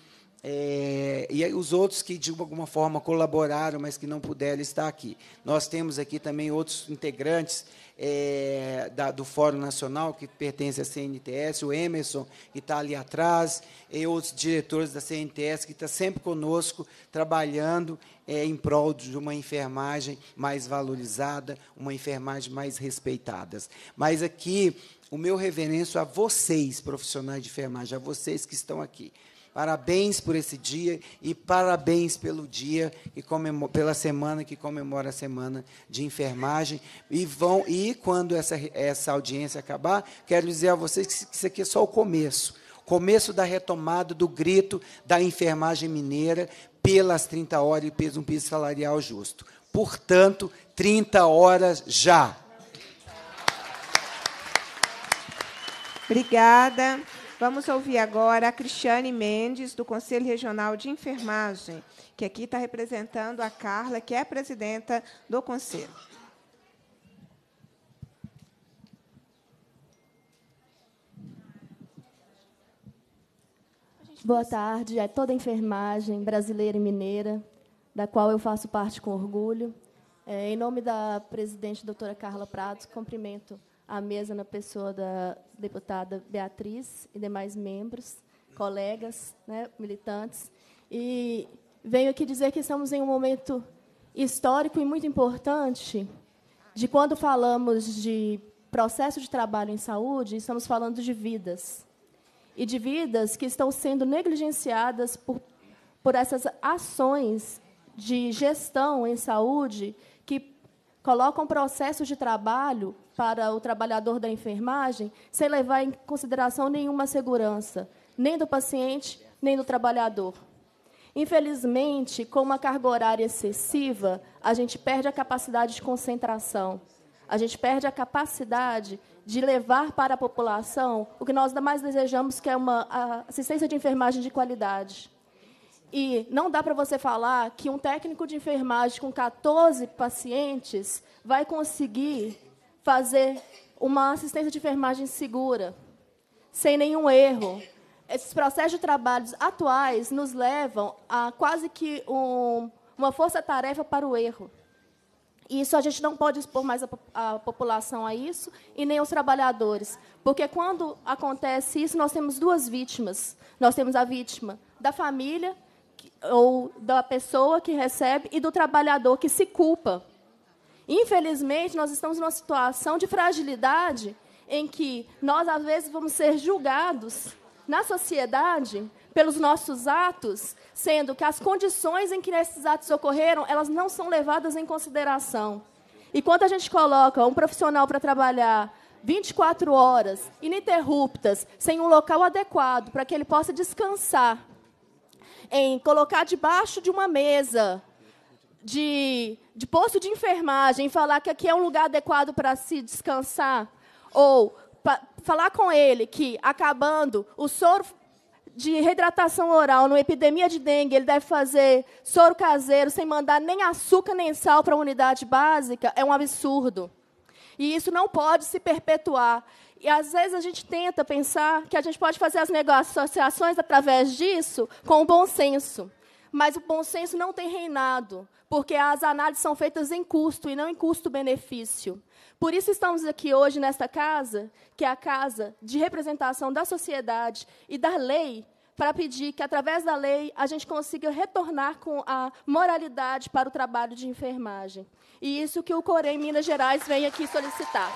é, e os outros que de alguma forma colaboraram, mas que não puderam estar aqui. Nós temos aqui também outros integrantes é, da, do Fórum Nacional, que pertence à CNTS, o Emerson, que está ali atrás, e outros diretores da CNTS, que está sempre conosco, trabalhando é, em prol de uma enfermagem mais valorizada, uma enfermagem mais respeitada. Mas aqui, o meu reverenço a vocês, profissionais de enfermagem, a vocês que estão aqui. Parabéns por esse dia e parabéns pelo dia e pela semana que comemora a semana de enfermagem. E vão e quando essa, essa audiência acabar, quero dizer a vocês que isso aqui é só o começo. Começo da retomada do grito da enfermagem mineira pelas 30 horas e peso um piso salarial justo. Portanto, 30 horas já. Obrigada. Vamos ouvir agora a Cristiane Mendes, do Conselho Regional de Enfermagem, que aqui está representando a Carla, que é presidenta do Conselho. Boa tarde a toda a enfermagem brasileira e mineira, da qual eu faço parte com orgulho. É, em nome da presidente doutora Carla Prados, cumprimento à mesa na pessoa da deputada Beatriz e demais membros, colegas, né, militantes. E venho aqui dizer que estamos em um momento histórico e muito importante de quando falamos de processo de trabalho em saúde, estamos falando de vidas. E de vidas que estão sendo negligenciadas por, por essas ações de gestão em saúde que colocam processos de trabalho para o trabalhador da enfermagem sem levar em consideração nenhuma segurança, nem do paciente, nem do trabalhador. Infelizmente, com uma carga horária excessiva, a gente perde a capacidade de concentração, a gente perde a capacidade de levar para a população o que nós mais desejamos, que é uma assistência de enfermagem de qualidade. E não dá para você falar que um técnico de enfermagem com 14 pacientes vai conseguir fazer uma assistência de enfermagem segura, sem nenhum erro. Esses processos de trabalhos atuais nos levam a quase que um, uma força-tarefa para o erro. E isso a gente não pode expor mais a, a, população a isso e nem os trabalhadores, porque quando acontece isso nós temos duas vítimas. Nós temos a vítima da família ou da pessoa que recebe e do trabalhador que se culpa Infelizmente, nós estamos numa situação de fragilidade em que nós, às vezes, vamos ser julgados na sociedade pelos nossos atos, sendo que as condições em que esses atos ocorreram, elas não são levadas em consideração. E quando a gente coloca um profissional para trabalhar 24 horas ininterruptas, sem um local adequado para que ele possa descansar, em colocar debaixo de uma mesa de, de posto de enfermagem, falar que aqui é um lugar adequado para se descansar, ou falar com ele que, acabando, o soro de reidratação oral numa epidemia de dengue, ele deve fazer soro caseiro sem mandar nem açúcar nem sal para a unidade básica, é um absurdo. E isso não pode se perpetuar. E às vezes a gente tenta pensar que a gente pode fazer as negociações através disso com o bom senso mas o bom senso não tem reinado, porque as análises são feitas em custo e não em custo-benefício. Por isso estamos aqui hoje nesta casa, que é a casa de representação da sociedade e da lei, para pedir que, através da lei, a gente consiga retornar com a moralidade para o trabalho de enfermagem. E isso que o Corém Minas Gerais vem aqui solicitar.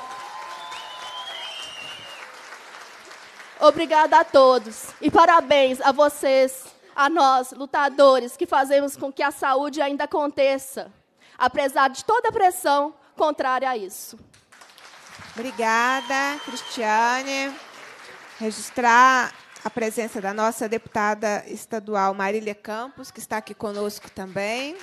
Obrigada a todos e parabéns a vocês a nós, lutadores, que fazemos com que a saúde ainda aconteça, apesar de toda a pressão contrária a isso. Obrigada, Cristiane. Registrar a presença da nossa deputada estadual Marília Campos, que está aqui conosco também.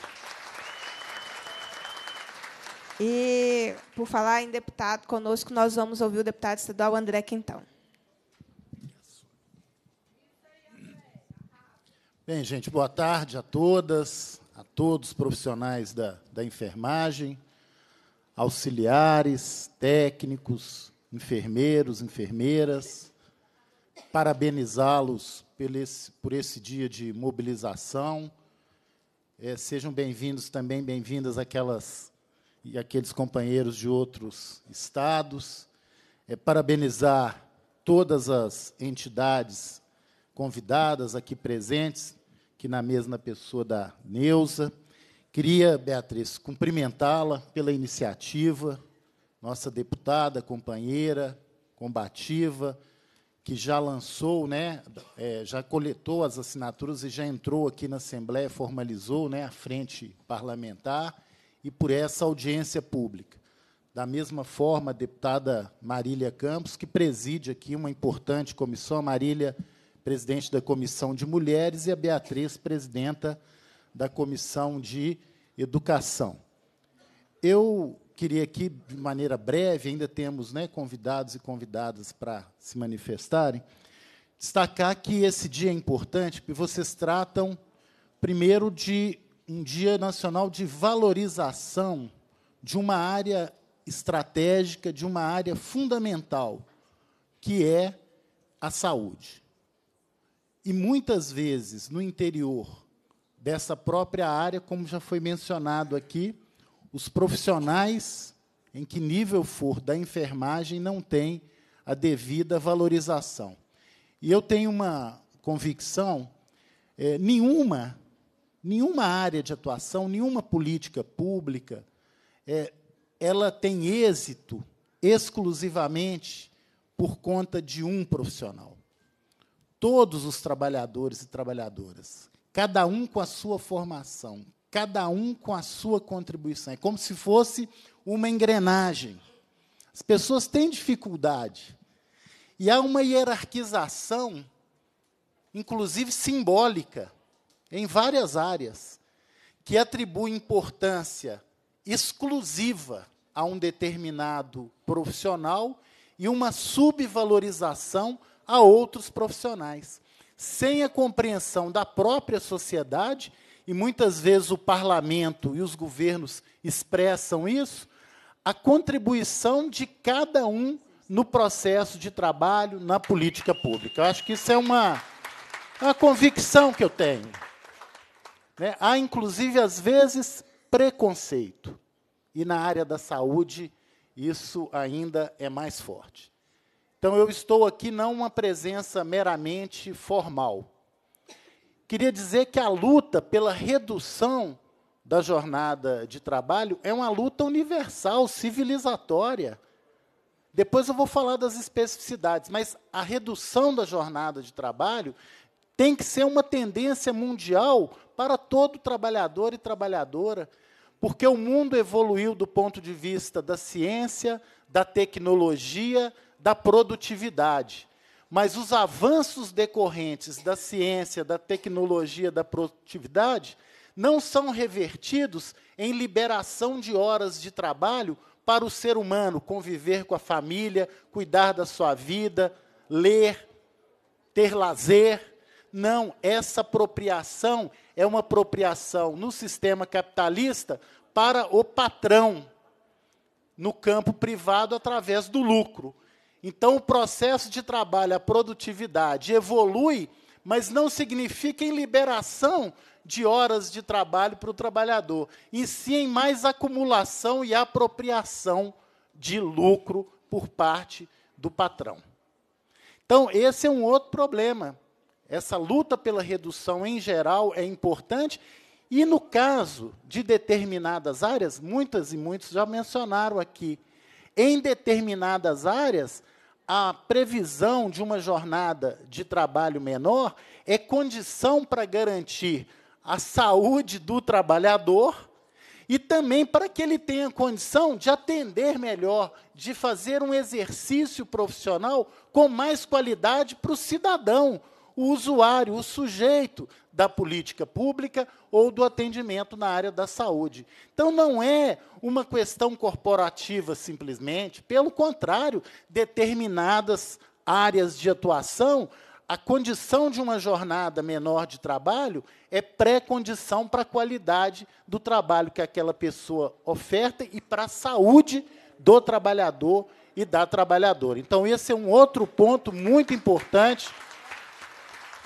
E, por falar em deputado conosco, nós vamos ouvir o deputado estadual André Quintão. Bem, gente, boa tarde a todas, a todos os profissionais da, da enfermagem, auxiliares, técnicos, enfermeiros, enfermeiras. Parabenizá-los por esse dia de mobilização. É, sejam bem-vindos também, bem-vindas aquelas e aqueles companheiros de outros estados. É, parabenizar todas as entidades convidadas aqui presentes, que na mesma pessoa da Neuza. Queria, Beatriz, cumprimentá-la pela iniciativa, nossa deputada, companheira, combativa, que já lançou, né, é, já coletou as assinaturas e já entrou aqui na Assembleia, formalizou né, a frente parlamentar e por essa audiência pública. Da mesma forma, a deputada Marília Campos, que preside aqui uma importante comissão. Marília, presidente da Comissão de Mulheres, e a Beatriz, presidenta da Comissão de Educação. Eu queria aqui, de maneira breve, ainda temos né, convidados e convidadas para se manifestarem, destacar que esse dia é importante, porque vocês tratam, primeiro, de um Dia Nacional de Valorização de uma área estratégica, de uma área fundamental, que é a saúde. E muitas vezes no interior dessa própria área, como já foi mencionado aqui, os profissionais, em que nível for da enfermagem, não têm a devida valorização. E eu tenho uma convicção: é, nenhuma, nenhuma área de atuação, nenhuma política pública, é, ela tem êxito exclusivamente por conta de um profissional todos os trabalhadores e trabalhadoras, cada um com a sua formação, cada um com a sua contribuição. É como se fosse uma engrenagem. As pessoas têm dificuldade. E há uma hierarquização, inclusive simbólica, em várias áreas, que atribui importância exclusiva a um determinado profissional e uma subvalorização a outros profissionais. Sem a compreensão da própria sociedade, e muitas vezes o parlamento e os governos expressam isso, a contribuição de cada um no processo de trabalho, na política pública. Eu acho que isso é uma, uma convicção que eu tenho. Né? Há, inclusive, às vezes, preconceito. E na área da saúde, isso ainda é mais forte. Então eu estou aqui não uma presença meramente formal. Queria dizer que a luta pela redução da jornada de trabalho é uma luta universal, civilizatória. Depois eu vou falar das especificidades, mas a redução da jornada de trabalho tem que ser uma tendência mundial para todo trabalhador e trabalhadora, porque o mundo evoluiu do ponto de vista da ciência, da tecnologia, da produtividade. Mas os avanços decorrentes da ciência, da tecnologia, da produtividade, não são revertidos em liberação de horas de trabalho para o ser humano conviver com a família, cuidar da sua vida, ler, ter lazer. Não, essa apropriação é uma apropriação no sistema capitalista para o patrão, no campo privado, através do lucro. Então, o processo de trabalho, a produtividade evolui, mas não significa em liberação de horas de trabalho para o trabalhador, e sim em mais acumulação e apropriação de lucro por parte do patrão. Então, esse é um outro problema. Essa luta pela redução em geral é importante, e no caso de determinadas áreas, muitas e muitos já mencionaram aqui, em determinadas áreas, a previsão de uma jornada de trabalho menor é condição para garantir a saúde do trabalhador e também para que ele tenha condição de atender melhor, de fazer um exercício profissional com mais qualidade para o cidadão, o usuário, o sujeito da política pública ou do atendimento na área da saúde. Então, não é uma questão corporativa simplesmente, pelo contrário, determinadas áreas de atuação a condição de uma jornada menor de trabalho é pré-condição para a qualidade do trabalho que aquela pessoa oferta e para a saúde do trabalhador e da trabalhadora. Então, esse é um outro ponto muito importante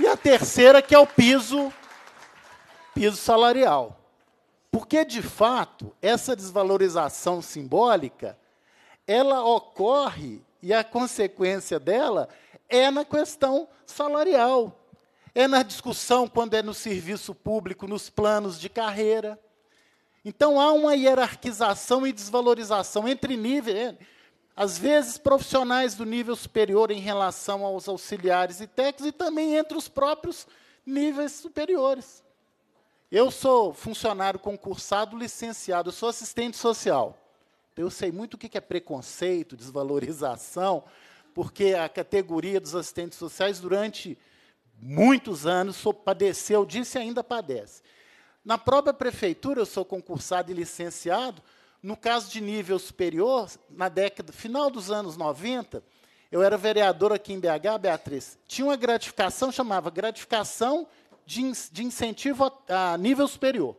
e a terceira, que é o piso, piso salarial. Porque, de fato, essa desvalorização simbólica, ela ocorre e a consequência dela é na questão salarial. É na discussão quando é no serviço público, nos planos de carreira. Então há uma hierarquização e desvalorização entre níveis, às vezes profissionais do nível superior em relação aos auxiliares e técnicos e também entre os próprios níveis superiores. Eu sou funcionário concursado, licenciado, sou assistente social. eu sei muito o que é preconceito, desvalorização, porque a categoria dos assistentes sociais, durante muitos anos, padeceu disso e ainda padece. Na própria prefeitura, eu sou concursado e licenciado, no caso de nível superior, na década final dos anos 90, eu era vereador aqui em BH, Beatriz, tinha uma gratificação, chamava gratificação de, de incentivo a, a nível superior.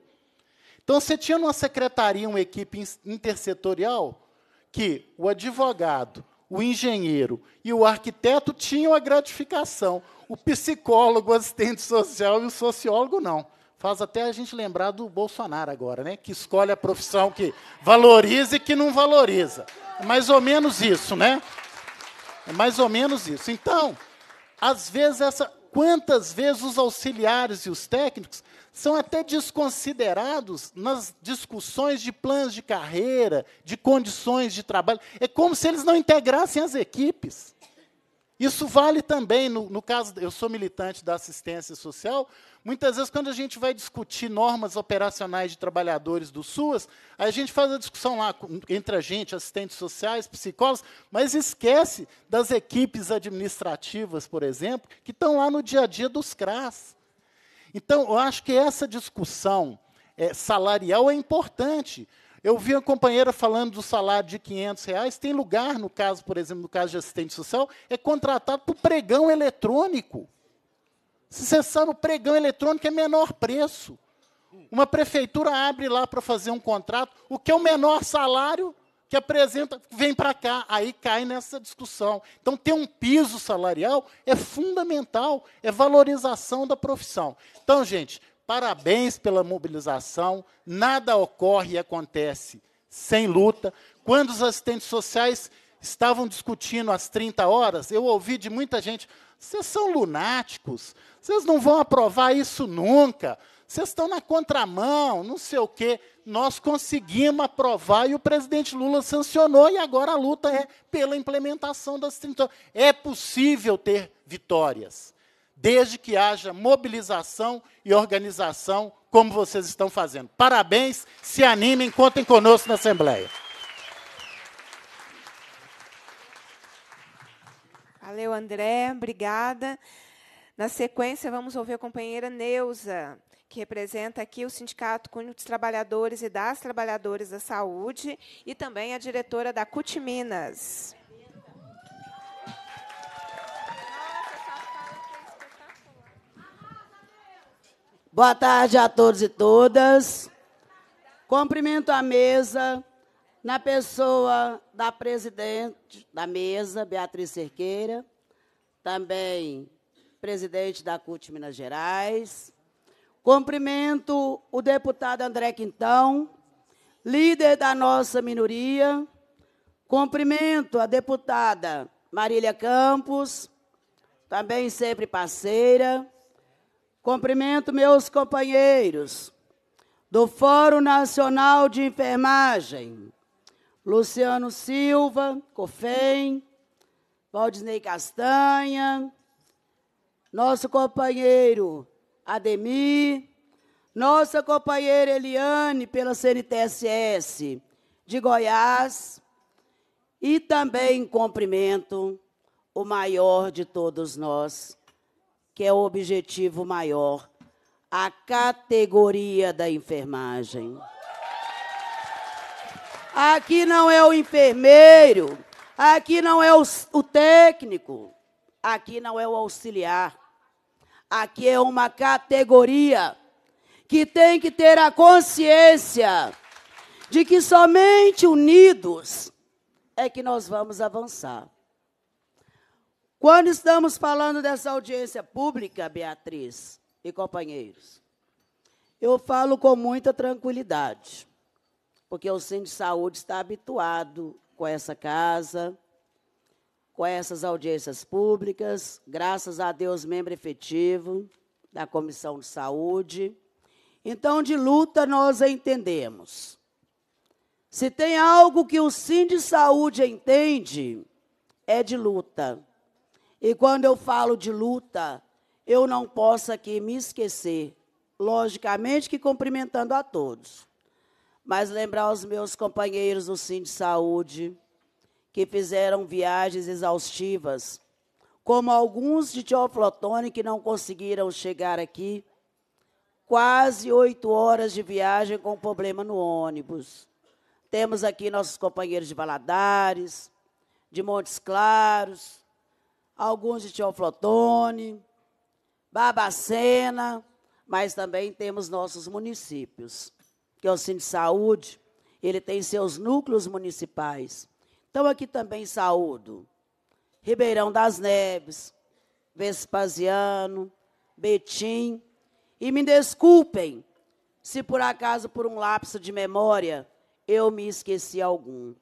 Então, você tinha numa secretaria uma equipe intersetorial que o advogado, o engenheiro e o arquiteto tinham a gratificação, o psicólogo, o assistente social e o sociólogo não. Faz até a gente lembrar do Bolsonaro agora, né? Que escolhe a profissão que valoriza e que não valoriza. É mais ou menos isso, né? É mais ou menos isso. Então, às vezes essa quantas vezes os auxiliares e os técnicos são até desconsiderados nas discussões de planos de carreira, de condições de trabalho. É como se eles não integrassem as equipes. Isso vale também, no, no caso, eu sou militante da assistência social, muitas vezes quando a gente vai discutir normas operacionais de trabalhadores do SUAS, a gente faz a discussão lá entre a gente, assistentes sociais, psicólogos, mas esquece das equipes administrativas, por exemplo, que estão lá no dia a dia dos CRAS. Então, eu acho que essa discussão é, salarial é importante, eu vi a companheira falando do salário de 500 reais. Tem lugar, no caso, por exemplo, no caso de assistente social, é contratado por pregão eletrônico. Se você sabe, o pregão eletrônico é menor preço. Uma prefeitura abre lá para fazer um contrato, o que é o menor salário que apresenta, vem para cá, aí cai nessa discussão. Então, ter um piso salarial é fundamental, é valorização da profissão. Então, gente, Parabéns pela mobilização. Nada ocorre e acontece sem luta. Quando os assistentes sociais estavam discutindo às 30 horas, eu ouvi de muita gente: vocês são lunáticos, vocês não vão aprovar isso nunca, vocês estão na contramão, não sei o quê. Nós conseguimos aprovar e o presidente Lula sancionou, e agora a luta é pela implementação das 30 horas. É possível ter vitórias desde que haja mobilização e organização, como vocês estão fazendo. Parabéns, se animem, contem conosco na Assembleia. Valeu, André, obrigada. Na sequência, vamos ouvir a companheira Neuza, que representa aqui o Sindicato Cunho dos Trabalhadores e das Trabalhadoras da Saúde e também a diretora da CUT Minas. Boa tarde a todos e todas. Cumprimento a mesa na pessoa da presidente da mesa, Beatriz Cerqueira, também presidente da CUT Minas Gerais. Cumprimento o deputado André Quintão, líder da nossa minoria. Cumprimento a deputada Marília Campos, também sempre parceira. Cumprimento meus companheiros do Fórum Nacional de Enfermagem, Luciano Silva, COFEM, Valdinei Castanha, nosso companheiro Ademir, nossa companheira Eliane, pela CNTSS de Goiás, e também cumprimento o maior de todos nós, que é o objetivo maior, a categoria da enfermagem. Aqui não é o enfermeiro, aqui não é o, o técnico, aqui não é o auxiliar. Aqui é uma categoria que tem que ter a consciência de que somente unidos é que nós vamos avançar. Quando estamos falando dessa audiência pública, Beatriz e companheiros, eu falo com muita tranquilidade, porque o Centro de Saúde está habituado com essa casa, com essas audiências públicas, graças a Deus, membro efetivo da Comissão de Saúde. Então, de luta nós entendemos. Se tem algo que o Sim de Saúde entende, é de luta. E quando eu falo de luta, eu não posso aqui me esquecer, logicamente que cumprimentando a todos, mas lembrar os meus companheiros do Sim de Saúde, que fizeram viagens exaustivas, como alguns de Teoflotone que não conseguiram chegar aqui, quase oito horas de viagem com problema no ônibus. Temos aqui nossos companheiros de Valadares, de Montes Claros, alguns de Flotone, Babacena, mas também temos nossos municípios, que é o Cine Saúde, ele tem seus núcleos municipais. Então, aqui também saúdo Ribeirão das Neves, Vespasiano, Betim. E me desculpem se por acaso, por um lapso de memória, eu me esqueci algum.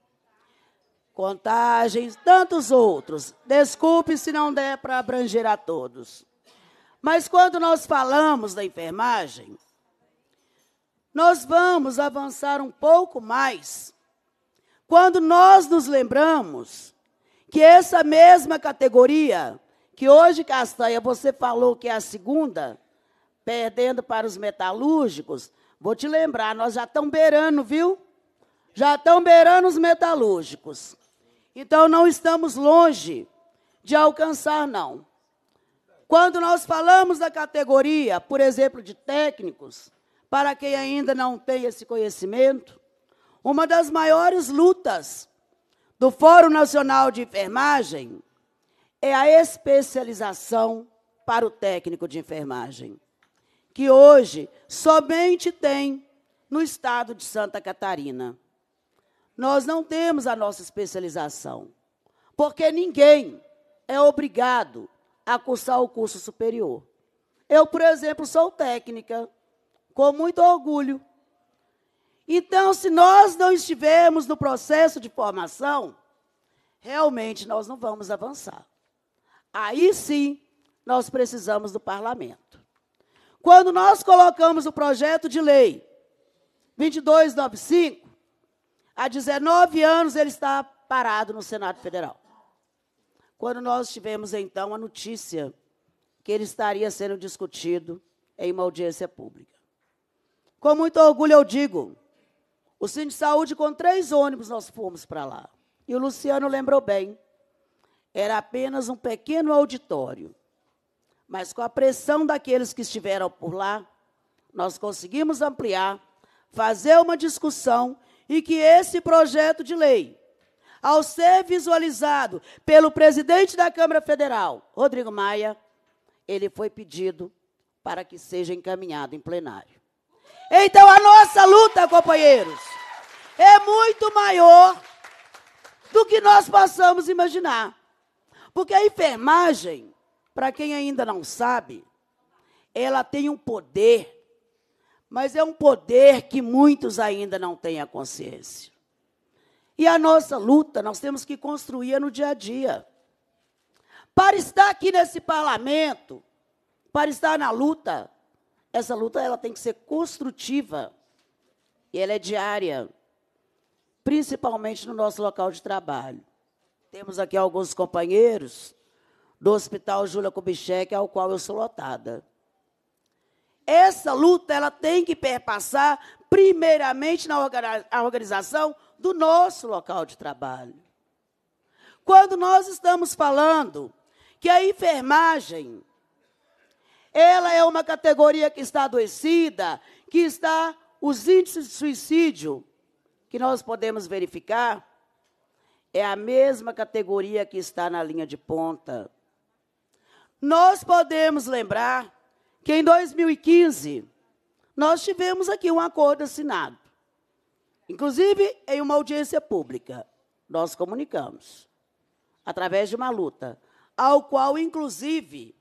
Contagens, tantos outros. Desculpe se não der para abranger a todos. Mas quando nós falamos da enfermagem, nós vamos avançar um pouco mais quando nós nos lembramos que essa mesma categoria, que hoje, Castanha, você falou que é a segunda, perdendo para os metalúrgicos, vou te lembrar, nós já estamos beirando, viu? Já estão beirando os metalúrgicos. Então não estamos longe de alcançar, não. Quando nós falamos da categoria, por exemplo, de técnicos, para quem ainda não tem esse conhecimento, uma das maiores lutas do Fórum Nacional de Enfermagem é a especialização para o técnico de enfermagem, que hoje somente tem no estado de Santa Catarina. Nós não temos a nossa especialização, porque ninguém é obrigado a cursar o curso superior. Eu, por exemplo, sou técnica, com muito orgulho. Então, se nós não estivermos no processo de formação, realmente nós não vamos avançar. Aí sim, nós precisamos do parlamento. Quando nós colocamos o projeto de lei 2295, Há 19 anos ele está parado no Senado Federal. Quando nós tivemos, então, a notícia que ele estaria sendo discutido em uma audiência pública. Com muito orgulho eu digo, o Centro de Saúde, com três ônibus, nós fomos para lá. E o Luciano lembrou bem, era apenas um pequeno auditório. Mas com a pressão daqueles que estiveram por lá, nós conseguimos ampliar, fazer uma discussão e que esse projeto de lei, ao ser visualizado pelo presidente da Câmara Federal, Rodrigo Maia, ele foi pedido para que seja encaminhado em plenário. Então, a nossa luta, companheiros, é muito maior do que nós possamos imaginar. Porque a enfermagem, para quem ainda não sabe, ela tem um poder mas é um poder que muitos ainda não têm a consciência. E a nossa luta nós temos que construir no dia a dia. Para estar aqui nesse parlamento, para estar na luta, essa luta ela tem que ser construtiva e ela é diária, principalmente no nosso local de trabalho. Temos aqui alguns companheiros do Hospital Júlia Kubitschek, ao qual eu sou lotada essa luta ela tem que perpassar primeiramente na organização do nosso local de trabalho. Quando nós estamos falando que a enfermagem ela é uma categoria que está adoecida, que está os índices de suicídio que nós podemos verificar é a mesma categoria que está na linha de ponta. Nós podemos lembrar que em 2015 nós tivemos aqui um acordo assinado, inclusive em uma audiência pública. Nós comunicamos, através de uma luta, ao qual, inclusive,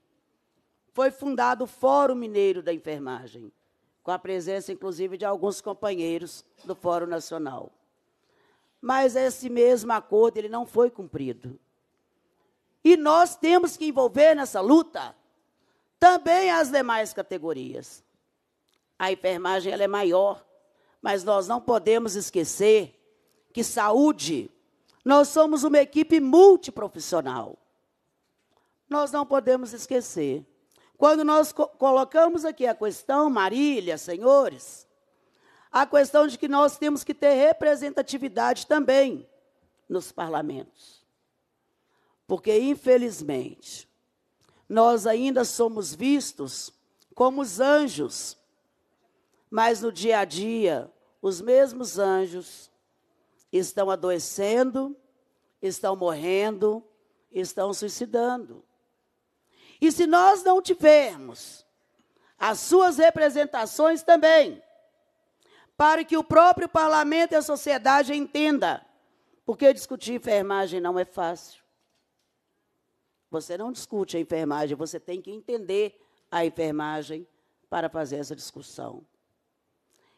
foi fundado o Fórum Mineiro da Enfermagem, com a presença, inclusive, de alguns companheiros do Fórum Nacional. Mas esse mesmo acordo ele não foi cumprido. E nós temos que envolver nessa luta também as demais categorias. A enfermagem ela é maior, mas nós não podemos esquecer que saúde, nós somos uma equipe multiprofissional. Nós não podemos esquecer. Quando nós co colocamos aqui a questão, Marília, senhores, a questão de que nós temos que ter representatividade também nos parlamentos. Porque, infelizmente, nós ainda somos vistos como os anjos. Mas no dia a dia, os mesmos anjos estão adoecendo, estão morrendo, estão suicidando. E se nós não tivermos as suas representações também, para que o próprio parlamento e a sociedade entenda, porque discutir enfermagem não é fácil. Você não discute a enfermagem, você tem que entender a enfermagem para fazer essa discussão.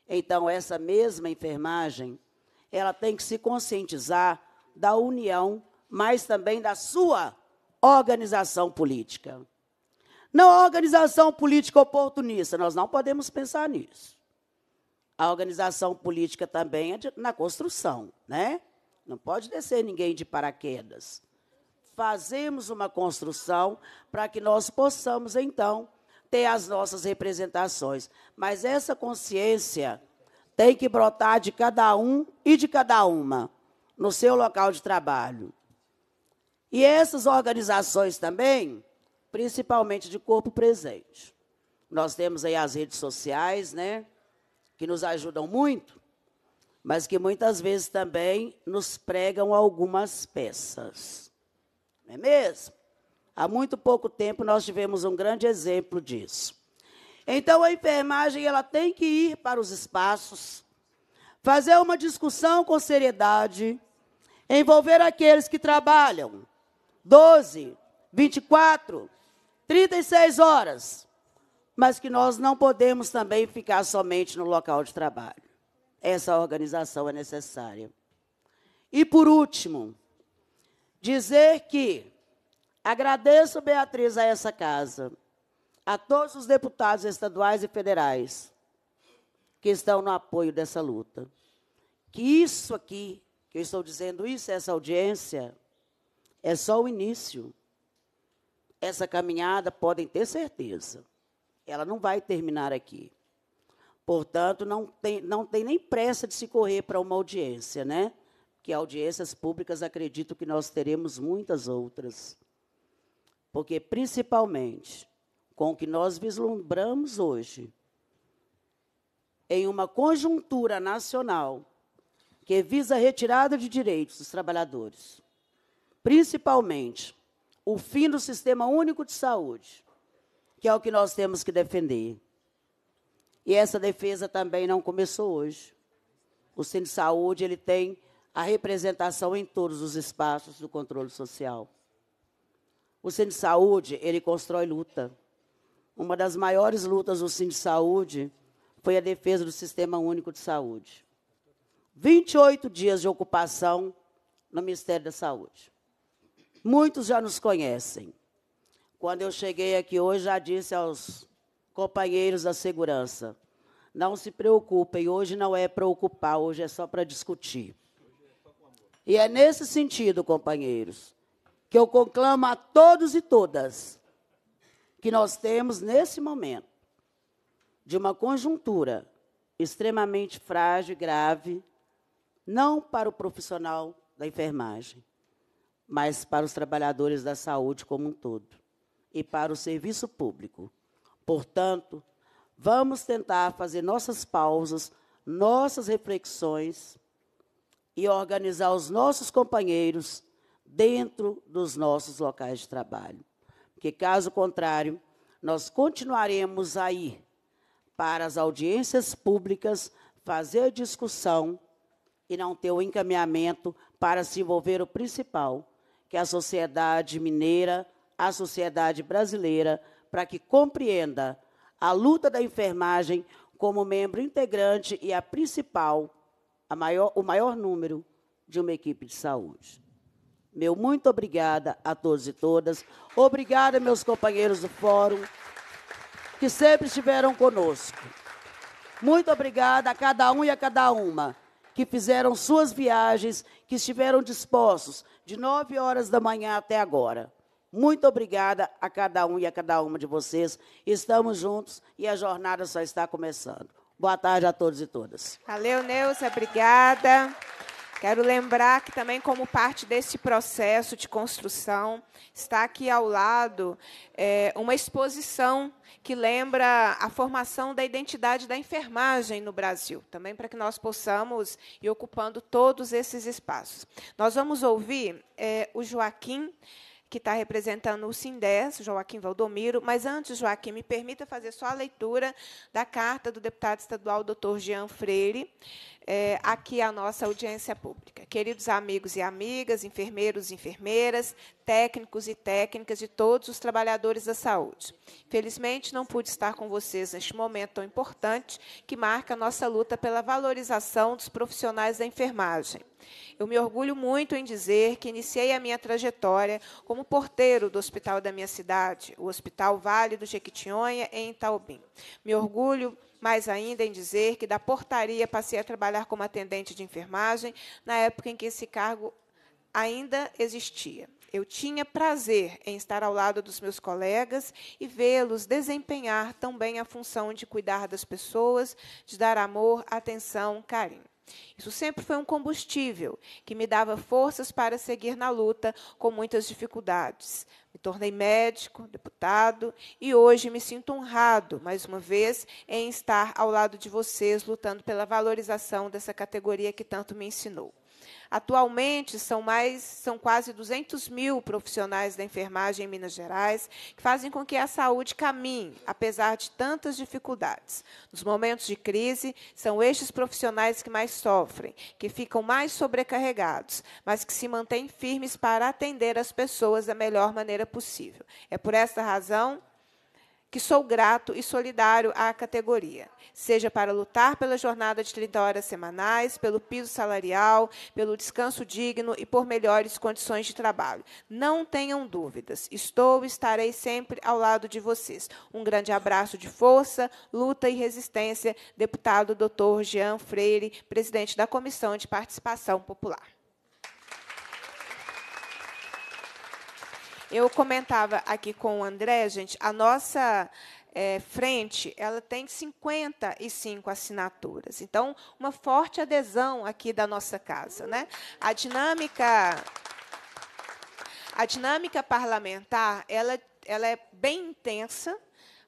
Então, essa mesma enfermagem, ela tem que se conscientizar da união, mas também da sua organização política. Não organização política oportunista, nós não podemos pensar nisso. A organização política também é de, na construção, né? Não pode descer ninguém de paraquedas fazemos uma construção para que nós possamos, então, ter as nossas representações. Mas essa consciência tem que brotar de cada um e de cada uma no seu local de trabalho. E essas organizações também, principalmente de corpo presente. Nós temos aí as redes sociais, né, que nos ajudam muito, mas que muitas vezes também nos pregam algumas peças não é mesmo? Há muito pouco tempo nós tivemos um grande exemplo disso. Então a enfermagem ela tem que ir para os espaços, fazer uma discussão com seriedade, envolver aqueles que trabalham 12, 24, 36 horas, mas que nós não podemos também ficar somente no local de trabalho. Essa organização é necessária. E por último, dizer que agradeço, Beatriz, a essa casa, a todos os deputados estaduais e federais que estão no apoio dessa luta. Que isso aqui, que eu estou dizendo isso, essa audiência, é só o início. Essa caminhada, podem ter certeza, ela não vai terminar aqui. Portanto, não tem, não tem nem pressa de se correr para uma audiência, né? que audiências públicas acredito que nós teremos muitas outras. Porque, principalmente, com o que nós vislumbramos hoje, em uma conjuntura nacional que visa a retirada de direitos dos trabalhadores, principalmente o fim do sistema único de saúde, que é o que nós temos que defender. E essa defesa também não começou hoje. O de Saúde ele tem a representação em todos os espaços do controle social. O de Saúde, ele constrói luta. Uma das maiores lutas do de Saúde foi a defesa do Sistema Único de Saúde. 28 dias de ocupação no Ministério da Saúde. Muitos já nos conhecem. Quando eu cheguei aqui hoje, já disse aos companheiros da segurança: não se preocupem, hoje não é para ocupar, hoje é só para discutir. E é nesse sentido, companheiros, que eu conclamo a todos e todas que nós temos nesse momento de uma conjuntura extremamente frágil e grave, não para o profissional da enfermagem, mas para os trabalhadores da saúde como um todo e para o serviço público. Portanto, vamos tentar fazer nossas pausas, nossas reflexões e organizar os nossos companheiros dentro dos nossos locais de trabalho. Porque, caso contrário, nós continuaremos aí para as audiências públicas fazer discussão e não ter o encaminhamento para se envolver o principal, que é a sociedade mineira, a sociedade brasileira, para que compreenda a luta da enfermagem como membro integrante e a principal maior, o maior número de uma equipe de saúde. Meu muito obrigada a todos e todas. Obrigada, meus companheiros do fórum, que sempre estiveram conosco. Muito obrigada a cada um e a cada uma que fizeram suas viagens, que estiveram dispostos de 9 horas da manhã até agora. Muito obrigada a cada um e a cada uma de vocês. Estamos juntos e a jornada só está começando. Boa tarde a todos e todas. Valeu, Neuza, obrigada. Quero lembrar que também, como parte desse processo de construção, está aqui ao lado é, uma exposição que lembra a formação da identidade da enfermagem no Brasil, também para que nós possamos ir ocupando todos esses espaços. Nós vamos ouvir é, o Joaquim que está representando o Sindes, Joaquim Valdomiro. Mas antes, Joaquim, me permita fazer só a leitura da carta do deputado estadual doutor Jean Freire, é, aqui à é nossa audiência pública. Queridos amigos e amigas, enfermeiros e enfermeiras, técnicos e técnicas de todos os trabalhadores da saúde. Felizmente, não pude estar com vocês neste momento tão importante que marca a nossa luta pela valorização dos profissionais da enfermagem. Eu me orgulho muito em dizer que iniciei a minha trajetória como porteiro do hospital da minha cidade, o Hospital Vale do Jequitinhonha, em Itaubim. Me orgulho mais ainda em dizer que da portaria passei a trabalhar como atendente de enfermagem na época em que esse cargo ainda existia. Eu tinha prazer em estar ao lado dos meus colegas e vê-los desempenhar tão bem a função de cuidar das pessoas, de dar amor, atenção, carinho. Isso sempre foi um combustível que me dava forças para seguir na luta com muitas dificuldades. Me tornei médico, deputado e hoje me sinto honrado, mais uma vez, em estar ao lado de vocês lutando pela valorização dessa categoria que tanto me ensinou. Atualmente, são mais, são quase 200 mil profissionais da enfermagem em Minas Gerais, que fazem com que a saúde caminhe, apesar de tantas dificuldades. Nos momentos de crise, são estes profissionais que mais sofrem, que ficam mais sobrecarregados, mas que se mantêm firmes para atender as pessoas da melhor maneira possível. É por essa razão que sou grato e solidário à categoria, seja para lutar pela jornada de 30 horas semanais, pelo piso salarial, pelo descanso digno e por melhores condições de trabalho. Não tenham dúvidas, estou e estarei sempre ao lado de vocês. Um grande abraço de força, luta e resistência, deputado Dr. Jean Freire, presidente da Comissão de Participação Popular. Eu comentava aqui com o André, gente, a nossa é, frente, ela tem 55 assinaturas. Então, uma forte adesão aqui da nossa casa. Né? A dinâmica. A dinâmica parlamentar ela, ela é bem intensa,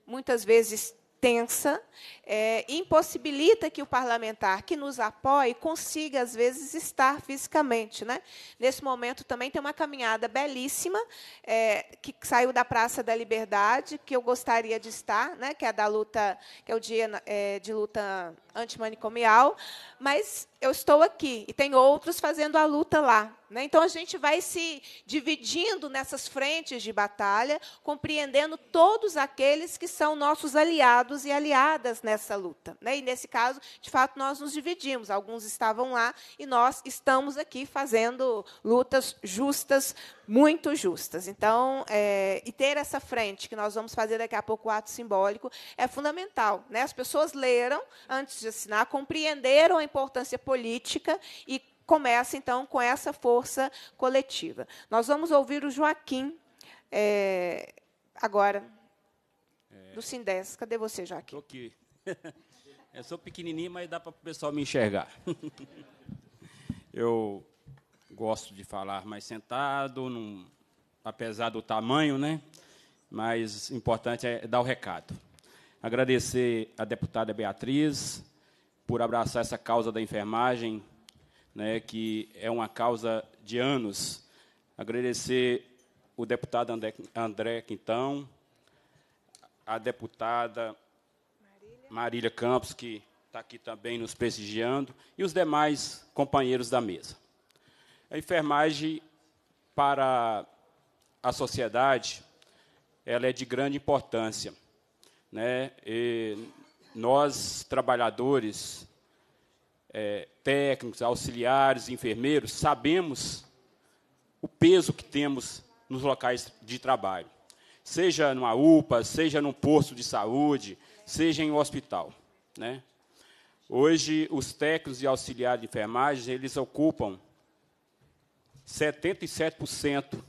muitas vezes tensa, é, impossibilita que o parlamentar que nos apoie consiga, às vezes, estar fisicamente. Né? Nesse momento, também tem uma caminhada belíssima, é, que saiu da Praça da Liberdade, que eu gostaria de estar, né? que é da luta, que é o dia é, de luta antimanicomial, mas eu estou aqui e tem outros fazendo a luta lá. Né? Então a gente vai se dividindo nessas frentes de batalha, compreendendo todos aqueles que são nossos aliados e aliadas nessa luta. Né? E nesse caso, de fato, nós nos dividimos. Alguns estavam lá e nós estamos aqui fazendo lutas justas, muito justas. Então, é, e ter essa frente que nós vamos fazer daqui a pouco o ato simbólico é fundamental. Né? As pessoas leram antes de assinar, compreenderam a importância política política e começa, então, com essa força coletiva. Nós vamos ouvir o Joaquim é, agora, é, do Sindes. Cadê você, Joaquim? Estou aqui. Eu sou pequenininho, mas dá para o pessoal me enxergar. Eu gosto de falar mais sentado, num, apesar do tamanho, né? mas importante é dar o recado. Agradecer à deputada Beatriz, por abraçar essa causa da enfermagem, né, que é uma causa de anos. Agradecer o deputado André, André Quintão, a deputada Marília, Marília Campos, que está aqui também nos prestigiando, e os demais companheiros da mesa. A enfermagem para a sociedade ela é de grande importância. Né? E nós, trabalhadores é, técnicos, auxiliares, enfermeiros, sabemos o peso que temos nos locais de trabalho, seja numa UPA, seja num posto de saúde, seja em um hospital. Né? Hoje, os técnicos e auxiliares de enfermagem eles ocupam 77%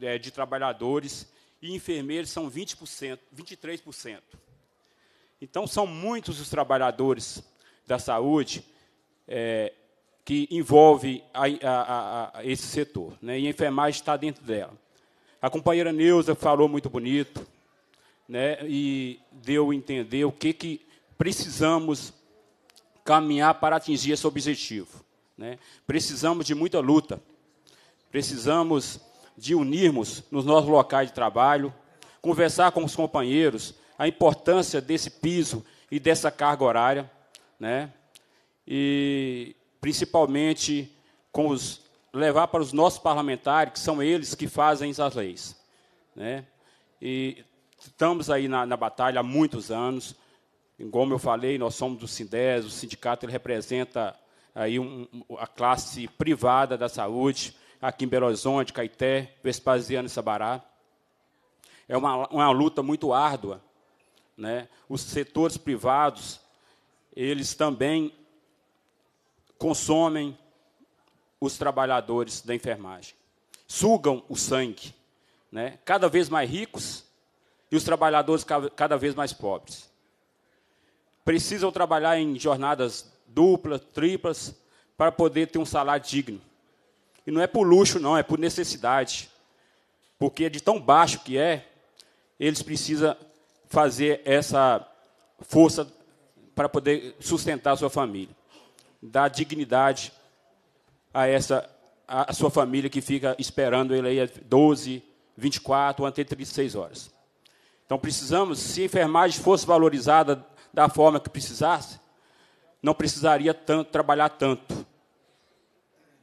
é, de trabalhadores e enfermeiros são 20%, 23%. Então, são muitos os trabalhadores da saúde é, que envolve a, a, a, esse setor, né? e a enfermagem está dentro dela. A companheira Neuza falou muito bonito né? e deu a entender o que, que precisamos caminhar para atingir esse objetivo. Né? Precisamos de muita luta, precisamos de unirmos nos nossos locais de trabalho, conversar com os companheiros a importância desse piso e dessa carga horária, né? E principalmente com os levar para os nossos parlamentares, que são eles que fazem as leis, né? E estamos aí na, na batalha há muitos anos. Como eu falei, nós somos do Sindes, o sindicato ele representa aí um, a classe privada da saúde aqui em Belo Horizonte, Caeté, Vespasiano e Sabará. É uma, uma luta muito árdua, né? Os setores privados, eles também consomem os trabalhadores da enfermagem. Sugam o sangue, né? cada vez mais ricos e os trabalhadores cada vez mais pobres. Precisam trabalhar em jornadas duplas, triplas, para poder ter um salário digno. E não é por luxo, não, é por necessidade. Porque de tão baixo que é, eles precisam fazer essa força para poder sustentar a sua família. Dar dignidade a essa a sua família que fica esperando ele aí 12, 24 ou até 36 horas. Então precisamos, se a enfermagem fosse valorizada da forma que precisasse, não precisaria tanto trabalhar tanto.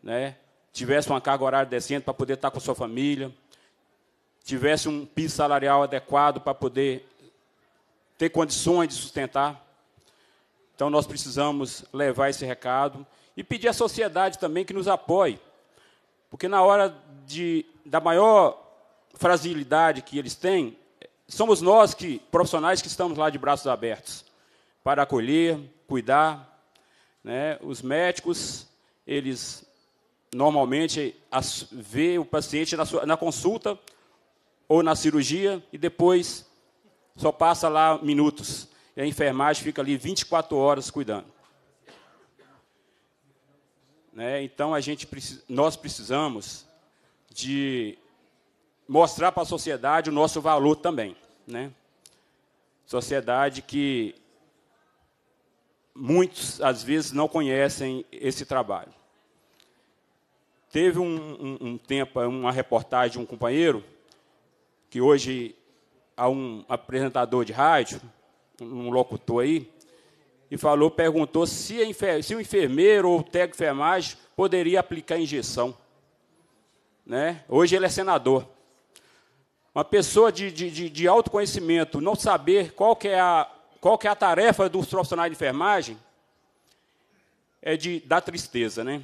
Né? Tivesse uma carga horária decente para poder estar com a sua família, tivesse um piso salarial adequado para poder ter condições de sustentar. Então, nós precisamos levar esse recado e pedir à sociedade também que nos apoie, porque na hora de, da maior fragilidade que eles têm, somos nós que profissionais que estamos lá de braços abertos para acolher, cuidar. Né? Os médicos, eles normalmente as, vê o paciente na, sua, na consulta ou na cirurgia e depois só passa lá minutos. E a enfermagem fica ali 24 horas cuidando. Né? Então a gente nós precisamos de mostrar para a sociedade o nosso valor também, né? Sociedade que muitos às vezes não conhecem esse trabalho. Teve um, um, um tempo uma reportagem de um companheiro que hoje a um apresentador de rádio, um locutor aí, e falou, perguntou se, se o enfermeiro ou o técnico de enfermagem poderia aplicar injeção. Né? Hoje ele é senador. Uma pessoa de, de, de autoconhecimento não saber qual que, é a, qual que é a tarefa dos profissionais de enfermagem é de dar tristeza. Né?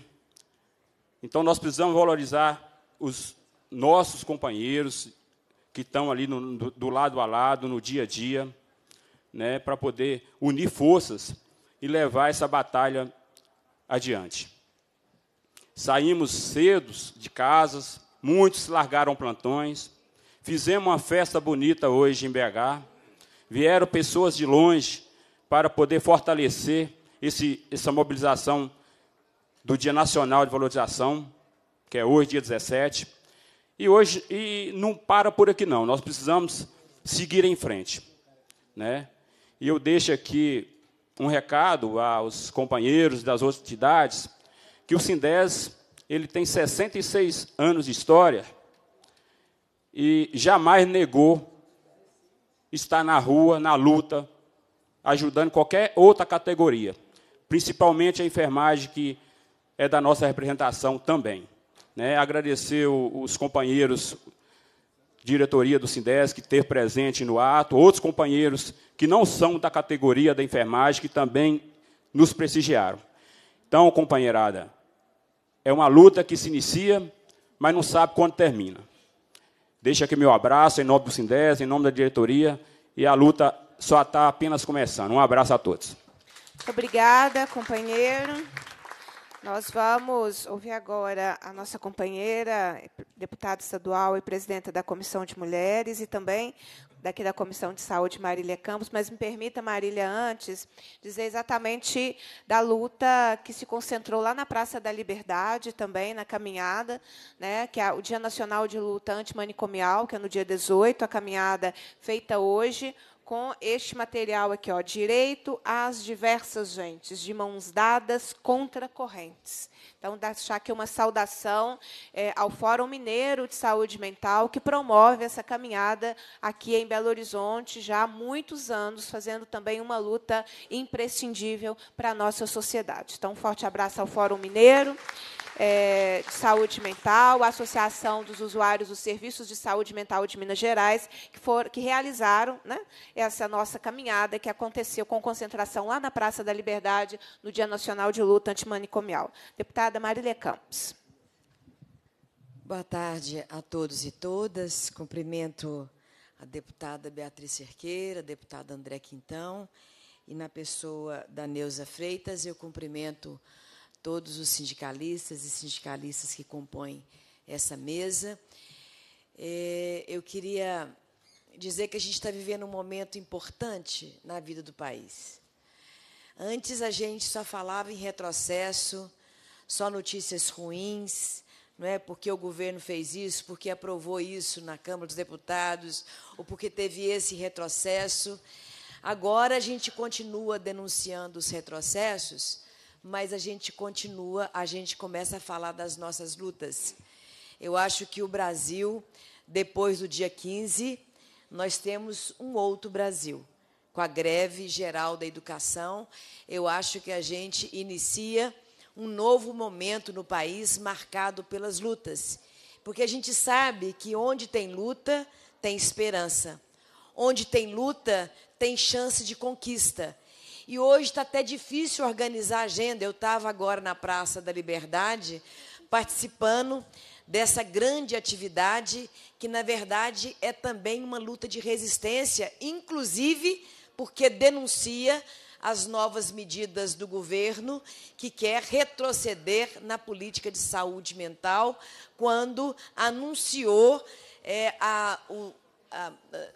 Então nós precisamos valorizar os nossos companheiros que estão ali no, do, do lado a lado, no dia a dia, né, para poder unir forças e levar essa batalha adiante. Saímos cedos de casas, muitos largaram plantões, fizemos uma festa bonita hoje em BH, vieram pessoas de longe para poder fortalecer esse, essa mobilização do Dia Nacional de Valorização, que é hoje, dia 17. E hoje e não para por aqui não. Nós precisamos seguir em frente, né? E eu deixo aqui um recado aos companheiros das outras entidades que o Sindes ele tem 66 anos de história e jamais negou estar na rua, na luta, ajudando qualquer outra categoria, principalmente a enfermagem que é da nossa representação também. Né? Agradecer os companheiros, diretoria do Sindesc, ter presente no ato, outros companheiros que não são da categoria da enfermagem, que também nos prestigiaram. Então, companheirada, é uma luta que se inicia, mas não sabe quando termina. Deixa aqui meu abraço em nome do Sindesc, em nome da diretoria, e a luta só está apenas começando. Um abraço a todos. Obrigada, companheiro. Nós vamos ouvir agora a nossa companheira, deputada estadual e presidenta da Comissão de Mulheres e também daqui da Comissão de Saúde, Marília Campos, mas me permita, Marília, antes, dizer exatamente da luta que se concentrou lá na Praça da Liberdade, também na caminhada, né, que é o Dia Nacional de Luta Antimanicomial, que é no dia 18, a caminhada feita hoje, com este material aqui, ó, direito às diversas gentes, de mãos dadas contra correntes. Então, deixar aqui uma saudação é, ao Fórum Mineiro de Saúde Mental, que promove essa caminhada aqui em Belo Horizonte já há muitos anos, fazendo também uma luta imprescindível para a nossa sociedade. Então, um forte abraço ao Fórum Mineiro é, de Saúde Mental, a Associação dos Usuários dos Serviços de Saúde Mental de Minas Gerais, que, for, que realizaram né, essa nossa caminhada que aconteceu com concentração lá na Praça da Liberdade, no Dia Nacional de Luta Antimanicomial. Deputada Marília Campos. Boa tarde a todos e todas. Cumprimento a deputada Beatriz Cerqueira, a deputada André Quintão, e na pessoa da Neuza Freitas, eu cumprimento todos os sindicalistas e sindicalistas que compõem essa mesa. É, eu queria dizer que a gente está vivendo um momento importante na vida do país. Antes a gente só falava em retrocesso, só notícias ruins, não é? Porque o governo fez isso, porque aprovou isso na Câmara dos Deputados, ou porque teve esse retrocesso. Agora a gente continua denunciando os retrocessos, mas a gente continua, a gente começa a falar das nossas lutas. Eu acho que o Brasil, depois do dia 15, nós temos um outro Brasil. Com a greve geral da educação, eu acho que a gente inicia um novo momento no país marcado pelas lutas. Porque a gente sabe que onde tem luta, tem esperança. Onde tem luta, tem chance de conquista. E hoje está até difícil organizar a agenda. Eu estava agora na Praça da Liberdade participando dessa grande atividade que, na verdade, é também uma luta de resistência, inclusive porque denuncia as novas medidas do governo que quer retroceder na política de saúde mental, quando anunciou é, a, o, ah,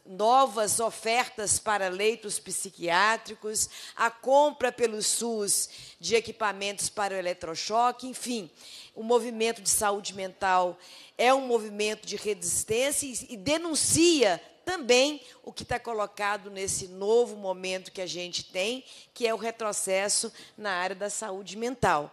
novas ofertas para leitos psiquiátricos, a compra pelo SUS de equipamentos para o eletrochoque, enfim, o movimento de saúde mental é um movimento de resistência e denuncia também o que está colocado nesse novo momento que a gente tem, que é o retrocesso na área da saúde mental.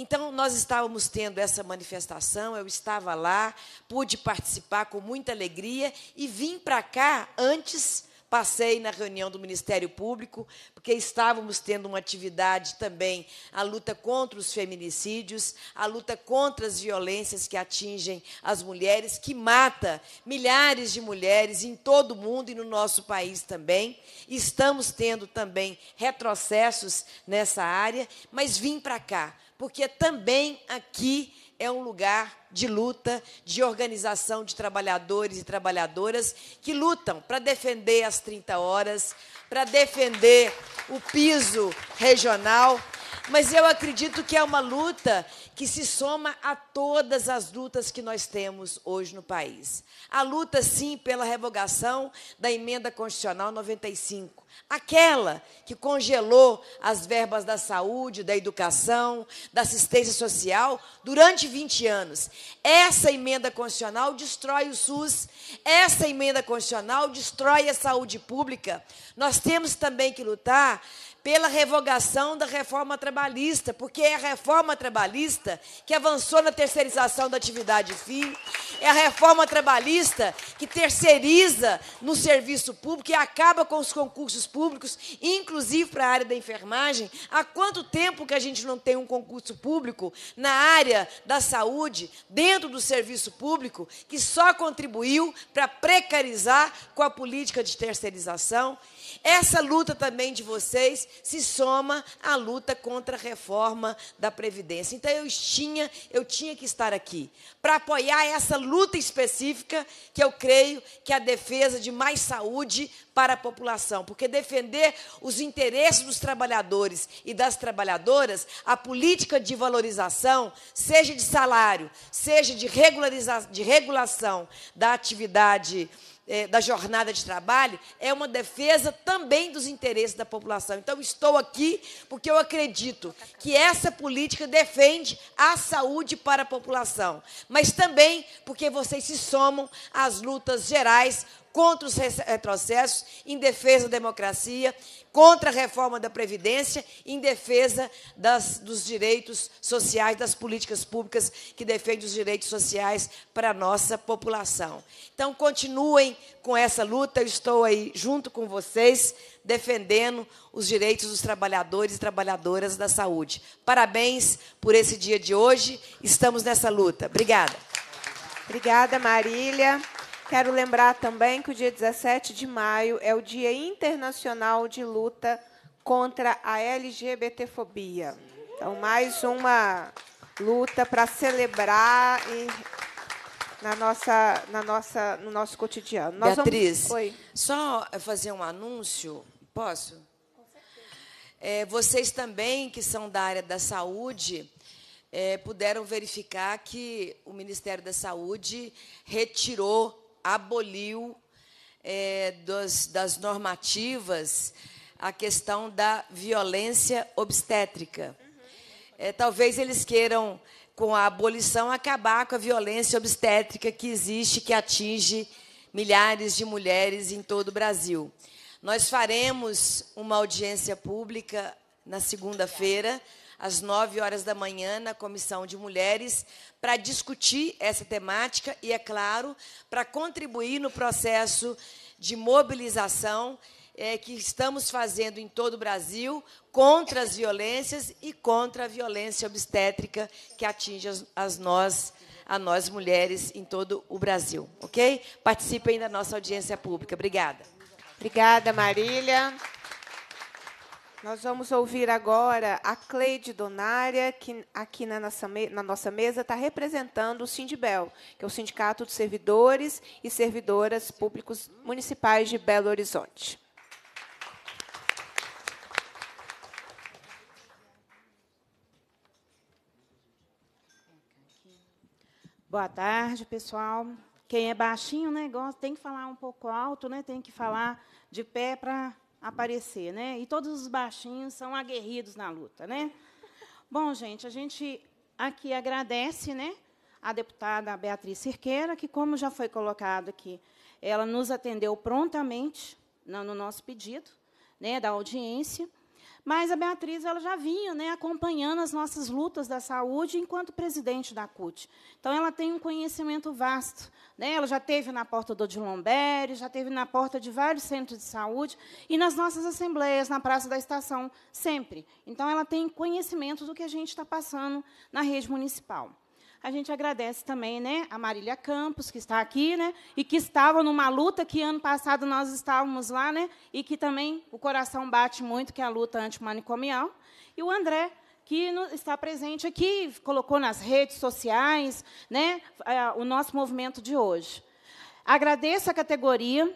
Então, nós estávamos tendo essa manifestação, eu estava lá, pude participar com muita alegria e vim para cá antes passei na reunião do Ministério Público, porque estávamos tendo uma atividade também, a luta contra os feminicídios, a luta contra as violências que atingem as mulheres, que mata milhares de mulheres em todo o mundo e no nosso país também. Estamos tendo também retrocessos nessa área, mas vim para cá porque também aqui é um lugar de luta, de organização de trabalhadores e trabalhadoras que lutam para defender as 30 horas, para defender o piso regional. Mas eu acredito que é uma luta que se soma a todas as lutas que nós temos hoje no país. A luta, sim, pela revogação da emenda constitucional 95, aquela que congelou as verbas da saúde, da educação, da assistência social durante 20 anos. Essa emenda constitucional destrói o SUS, essa emenda constitucional destrói a saúde pública. Nós temos também que lutar pela revogação da reforma trabalhista, porque é a reforma trabalhista que avançou na terceirização da atividade fim, é a reforma trabalhista que terceiriza no serviço público e acaba com os concursos públicos, inclusive para a área da enfermagem. Há quanto tempo que a gente não tem um concurso público na área da saúde, dentro do serviço público, que só contribuiu para precarizar com a política de terceirização? Essa luta também de vocês se soma à luta contra a reforma da Previdência. Então, eu tinha, eu tinha que estar aqui para apoiar essa luta específica que eu creio que é a defesa de mais saúde para a população. Porque defender os interesses dos trabalhadores e das trabalhadoras, a política de valorização, seja de salário, seja de, regulariza de regulação da atividade é, da jornada de trabalho é uma defesa também dos interesses da população. Então, estou aqui porque eu acredito que essa política defende a saúde para a população, mas também porque vocês se somam às lutas gerais contra os retrocessos, eh, em defesa da democracia, contra a reforma da Previdência, em defesa das, dos direitos sociais, das políticas públicas que defendem os direitos sociais para a nossa população. Então, continuem com essa luta, eu estou aí junto com vocês, defendendo os direitos dos trabalhadores e trabalhadoras da saúde. Parabéns por esse dia de hoje, estamos nessa luta. Obrigada. Obrigada, Marília. Quero lembrar também que o dia 17 de maio é o Dia Internacional de Luta contra a LGBTfobia. Então, mais uma luta para celebrar e na nossa, na nossa, no nosso cotidiano. Nós Beatriz, vamos... só fazer um anúncio, posso? Com é, vocês também, que são da área da saúde, é, puderam verificar que o Ministério da Saúde retirou aboliu é, dos, das normativas a questão da violência obstétrica. É, talvez eles queiram, com a abolição, acabar com a violência obstétrica que existe, que atinge milhares de mulheres em todo o Brasil. Nós faremos uma audiência pública na segunda-feira às 9 horas da manhã na Comissão de Mulheres para discutir essa temática e, é claro, para contribuir no processo de mobilização é, que estamos fazendo em todo o Brasil contra as violências e contra a violência obstétrica que atinge as, as nós a nós mulheres em todo o Brasil, ok? Participem da nossa audiência pública. Obrigada. Obrigada, Marília. Nós vamos ouvir agora a Cleide Donária, que aqui na nossa, na nossa mesa está representando o Sindibel, que é o Sindicato de Servidores e Servidoras Públicos Municipais de Belo Horizonte. Boa tarde, pessoal. Quem é baixinho, né, tem que falar um pouco alto, né? Tem que falar de pé para aparecer, né? E todos os baixinhos são aguerridos na luta, né? Bom, gente, a gente aqui agradece, né? A deputada Beatriz Cirqueira, que, como já foi colocado aqui, ela nos atendeu prontamente no nosso pedido né, da audiência. Mas a Beatriz ela já vinha né, acompanhando as nossas lutas da saúde enquanto presidente da CUT. Então, ela tem um conhecimento vasto. Né? Ela já teve na porta do Dilombere, já teve na porta de vários centros de saúde e nas nossas assembleias, na Praça da Estação, sempre. Então, ela tem conhecimento do que a gente está passando na rede municipal a gente agradece também né, a Marília Campos, que está aqui, né, e que estava numa luta que ano passado nós estávamos lá, né, e que também o coração bate muito, que é a luta antimanicomial. E o André, que está presente aqui, colocou nas redes sociais né, é, o nosso movimento de hoje. Agradeço a categoria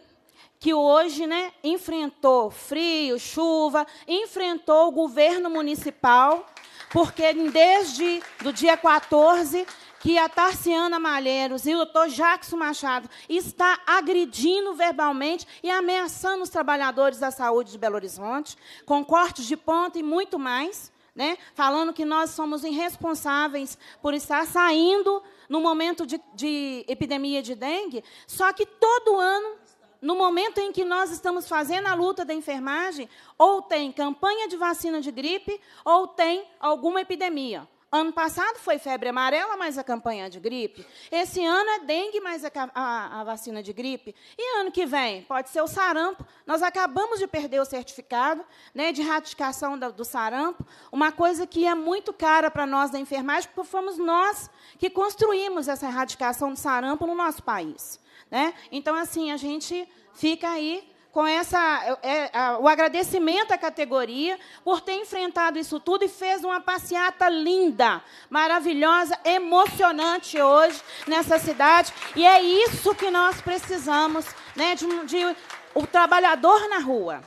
que hoje né, enfrentou frio, chuva, enfrentou o governo municipal porque desde do dia 14 que a Tarciana Malheiros e o doutor Jackson Machado está agredindo verbalmente e ameaçando os trabalhadores da saúde de Belo Horizonte, com cortes de ponta e muito mais, né? falando que nós somos irresponsáveis por estar saindo no momento de, de epidemia de dengue, só que todo ano no momento em que nós estamos fazendo a luta da enfermagem, ou tem campanha de vacina de gripe, ou tem alguma epidemia. Ano passado foi febre amarela, mas a campanha de gripe. Esse ano é dengue, mas a, a, a, vacina de gripe. E ano que vem pode ser o sarampo. Nós acabamos de perder o certificado né, de ratificação do sarampo, uma coisa que é muito cara para nós da enfermagem, porque fomos nós que construímos essa erradicação do sarampo no nosso país. Né? Então, assim, a gente fica aí com essa, é, é, a, o agradecimento à categoria por ter enfrentado isso tudo e fez uma passeata linda, maravilhosa, emocionante hoje nessa cidade. E é isso que nós precisamos, né, de, de o trabalhador na rua.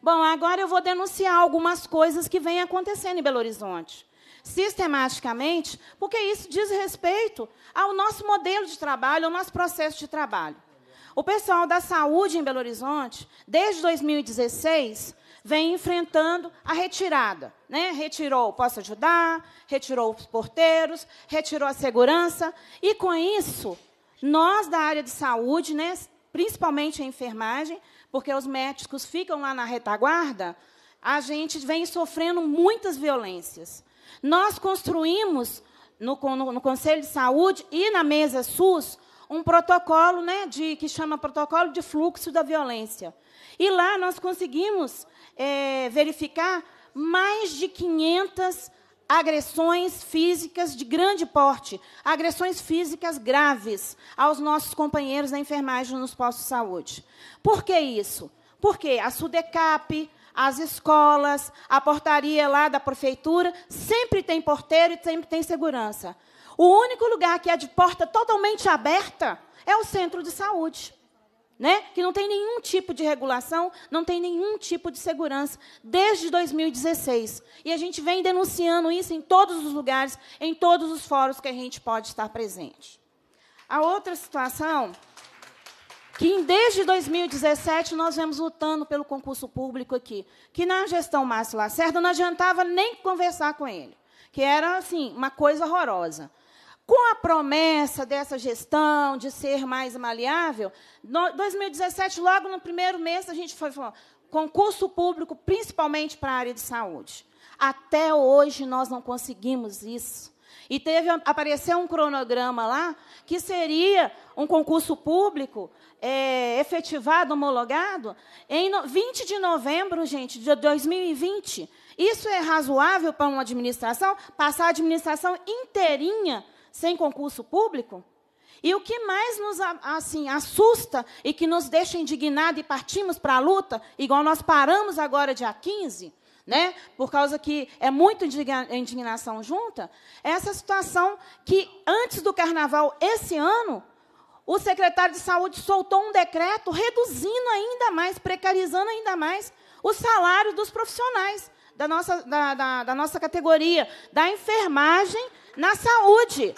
Bom, agora eu vou denunciar algumas coisas que vêm acontecendo em Belo Horizonte sistematicamente, porque isso diz respeito ao nosso modelo de trabalho, ao nosso processo de trabalho. O pessoal da saúde em Belo Horizonte, desde 2016, vem enfrentando a retirada. Né? Retirou o posso ajudar, retirou os porteiros, retirou a segurança. E, com isso, nós da área de saúde, né, principalmente a enfermagem, porque os médicos ficam lá na retaguarda, a gente vem sofrendo muitas violências. Nós construímos no, no, no Conselho de Saúde e na mesa SUS um protocolo né, de, que chama Protocolo de Fluxo da Violência. E lá nós conseguimos é, verificar mais de 500 agressões físicas de grande porte, agressões físicas graves aos nossos companheiros da enfermagem nos postos de saúde. Por que isso? Porque a SUDECAP, as escolas, a portaria lá da prefeitura, sempre tem porteiro e sempre tem segurança. O único lugar que é de porta totalmente aberta é o centro de saúde. Né? Que não tem nenhum tipo de regulação, não tem nenhum tipo de segurança desde 2016. E a gente vem denunciando isso em todos os lugares, em todos os fóruns que a gente pode estar presente. A outra situação que desde 2017 nós vemos lutando pelo concurso público aqui, que na gestão Márcio Lacerda não adiantava nem conversar com ele, que era assim uma coisa horrorosa. Com a promessa dessa gestão de ser mais maleável, no 2017, logo no primeiro mês, a gente foi falou, concurso público, principalmente para a área de saúde. Até hoje nós não conseguimos isso. E teve apareceu um cronograma lá que seria um concurso público é, efetivado, homologado, em 20 de novembro, gente, de 2020. Isso é razoável para uma administração passar a administração inteirinha sem concurso público? E o que mais nos assim assusta e que nos deixa indignado e partimos para a luta, igual nós paramos agora dia 15, né? Por causa que é muito indignação junta, é essa situação que antes do carnaval esse ano, o secretário de saúde soltou um decreto reduzindo ainda mais, precarizando ainda mais o salário dos profissionais da nossa, da, da, da nossa categoria, da enfermagem na saúde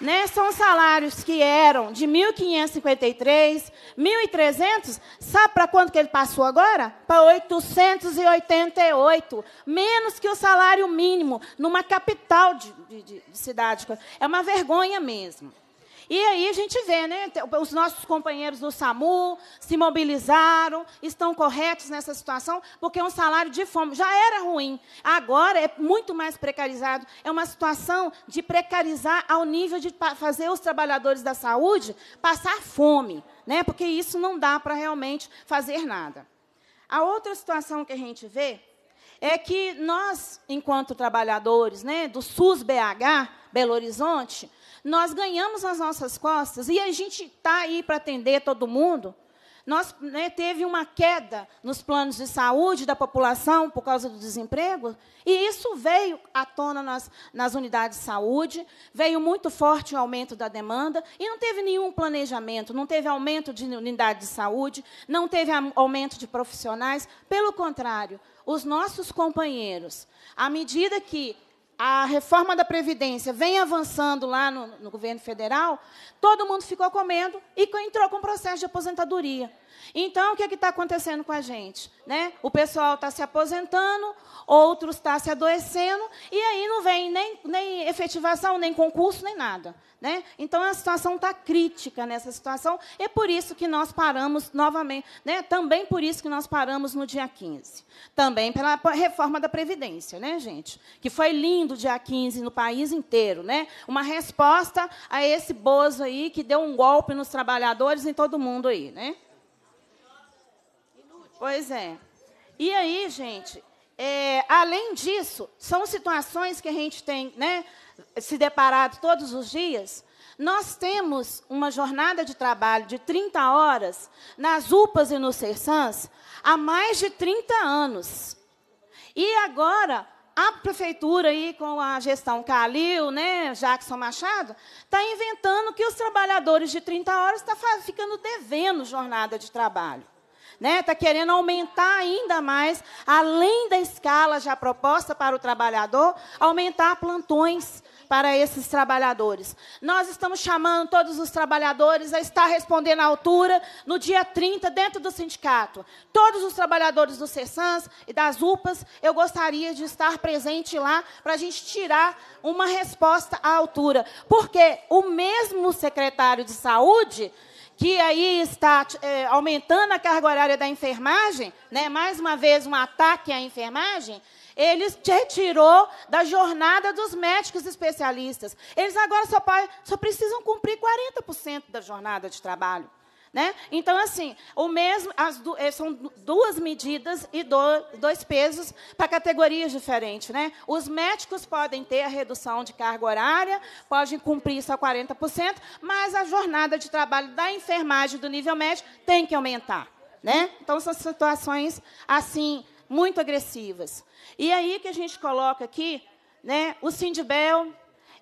né, são salários que eram de 1.553, 1.300, sabe para quanto que ele passou agora? Para 888, menos que o salário mínimo, numa capital de, de, de cidade. É uma vergonha mesmo. E aí a gente vê, né? Os nossos companheiros do SAMU se mobilizaram, estão corretos nessa situação, porque é um salário de fome. Já era ruim, agora é muito mais precarizado. É uma situação de precarizar ao nível de fazer os trabalhadores da saúde passar fome, né? Porque isso não dá para realmente fazer nada. A outra situação que a gente vê é que nós, enquanto trabalhadores né, do SUS BH, Belo Horizonte, nós ganhamos nas nossas costas e a gente está aí para atender todo mundo. Nós né, teve uma queda nos planos de saúde da população por causa do desemprego, e isso veio à tona nas, nas unidades de saúde, veio muito forte o aumento da demanda, e não teve nenhum planejamento, não teve aumento de unidade de saúde, não teve aumento de profissionais, pelo contrário, os nossos companheiros, à medida que a reforma da Previdência vem avançando lá no, no governo federal, todo mundo ficou comendo e entrou com o processo de aposentadoria. Então, o que é está acontecendo com a gente? Né? O pessoal está se aposentando, outros estão tá se adoecendo, e aí não vem nem, nem efetivação, nem concurso, nem nada. Né? Então, a situação está crítica nessa situação, e é por isso que nós paramos novamente, né? também por isso que nós paramos no dia 15. Também pela reforma da Previdência, né, gente? Que foi lindo dia 15 no país inteiro. Né? Uma resposta a esse bozo aí que deu um golpe nos trabalhadores em todo mundo aí, né? Pois é. E aí, gente, é, além disso, são situações que a gente tem né, se deparado todos os dias. Nós temos uma jornada de trabalho de 30 horas nas UPAs e nos CERSANs há mais de 30 anos. E agora, a prefeitura aí com a gestão Calil, né, Jackson Machado, está inventando que os trabalhadores de 30 horas estão tá ficando devendo jornada de trabalho né? Está querendo aumentar ainda mais, além da escala já proposta para o trabalhador, aumentar plantões para esses trabalhadores. Nós estamos chamando todos os trabalhadores a estar respondendo à altura no dia 30 dentro do sindicato. Todos os trabalhadores do Cessans e das UPAs, eu gostaria de estar presente lá para a gente tirar uma resposta à altura. Porque o mesmo secretário de saúde que aí está é, aumentando a carga horária da enfermagem, né, mais uma vez um ataque à enfermagem, ele te retirou da jornada dos médicos especialistas. Eles agora só, só precisam cumprir 40% da jornada de trabalho. Né? Então, assim, o mesmo, du eh, são duas medidas e do dois pesos para categorias diferentes. Né? Os médicos podem ter a redução de carga horária, podem cumprir só 40%, mas a jornada de trabalho da enfermagem do nível médico tem que aumentar. Né? Então, são situações assim muito agressivas. E aí que a gente coloca aqui né, o Sindibel,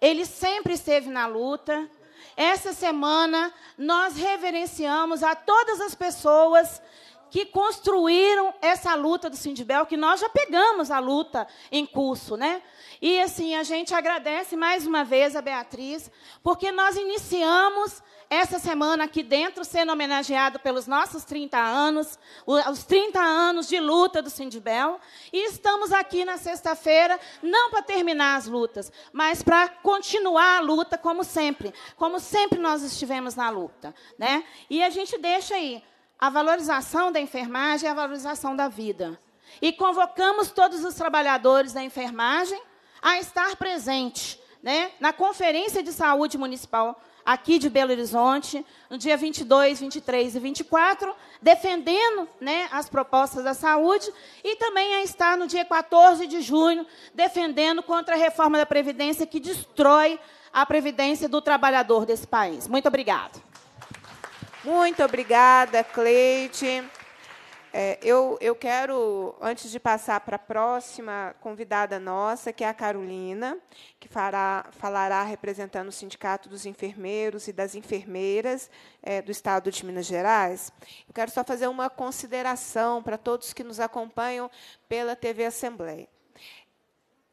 ele sempre esteve na luta, essa semana nós reverenciamos a todas as pessoas que construíram essa luta do Sindibel, que nós já pegamos a luta em curso, né? E assim, a gente agradece mais uma vez a Beatriz, porque nós iniciamos essa semana aqui dentro sendo homenageado pelos nossos 30 anos, os 30 anos de luta do Sindibel. E estamos aqui na sexta-feira, não para terminar as lutas, mas para continuar a luta como sempre. Como sempre nós estivemos na luta. Né? E a gente deixa aí a valorização da enfermagem e a valorização da vida. E convocamos todos os trabalhadores da enfermagem a estar presente né, na Conferência de Saúde Municipal aqui de Belo Horizonte, no dia 22, 23 e 24, defendendo né, as propostas da saúde, e também a estar no dia 14 de junho, defendendo contra a reforma da Previdência que destrói a Previdência do trabalhador desse país. Muito obrigada. Muito obrigada, Cleite. É, eu, eu quero, antes de passar para a próxima convidada nossa, que é a Carolina, que fará, falará representando o Sindicato dos Enfermeiros e das Enfermeiras é, do Estado de Minas Gerais, eu quero só fazer uma consideração para todos que nos acompanham pela TV Assembleia.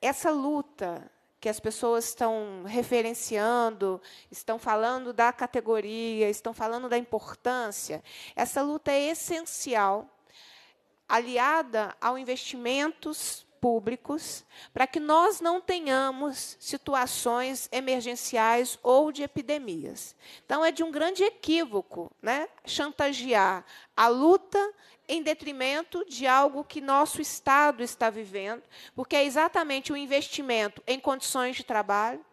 Essa luta que as pessoas estão referenciando, estão falando da categoria, estão falando da importância, essa luta é essencial aliada a investimentos públicos, para que nós não tenhamos situações emergenciais ou de epidemias. Então, é de um grande equívoco né, chantagear a luta em detrimento de algo que nosso Estado está vivendo, porque é exatamente o investimento em condições de trabalho,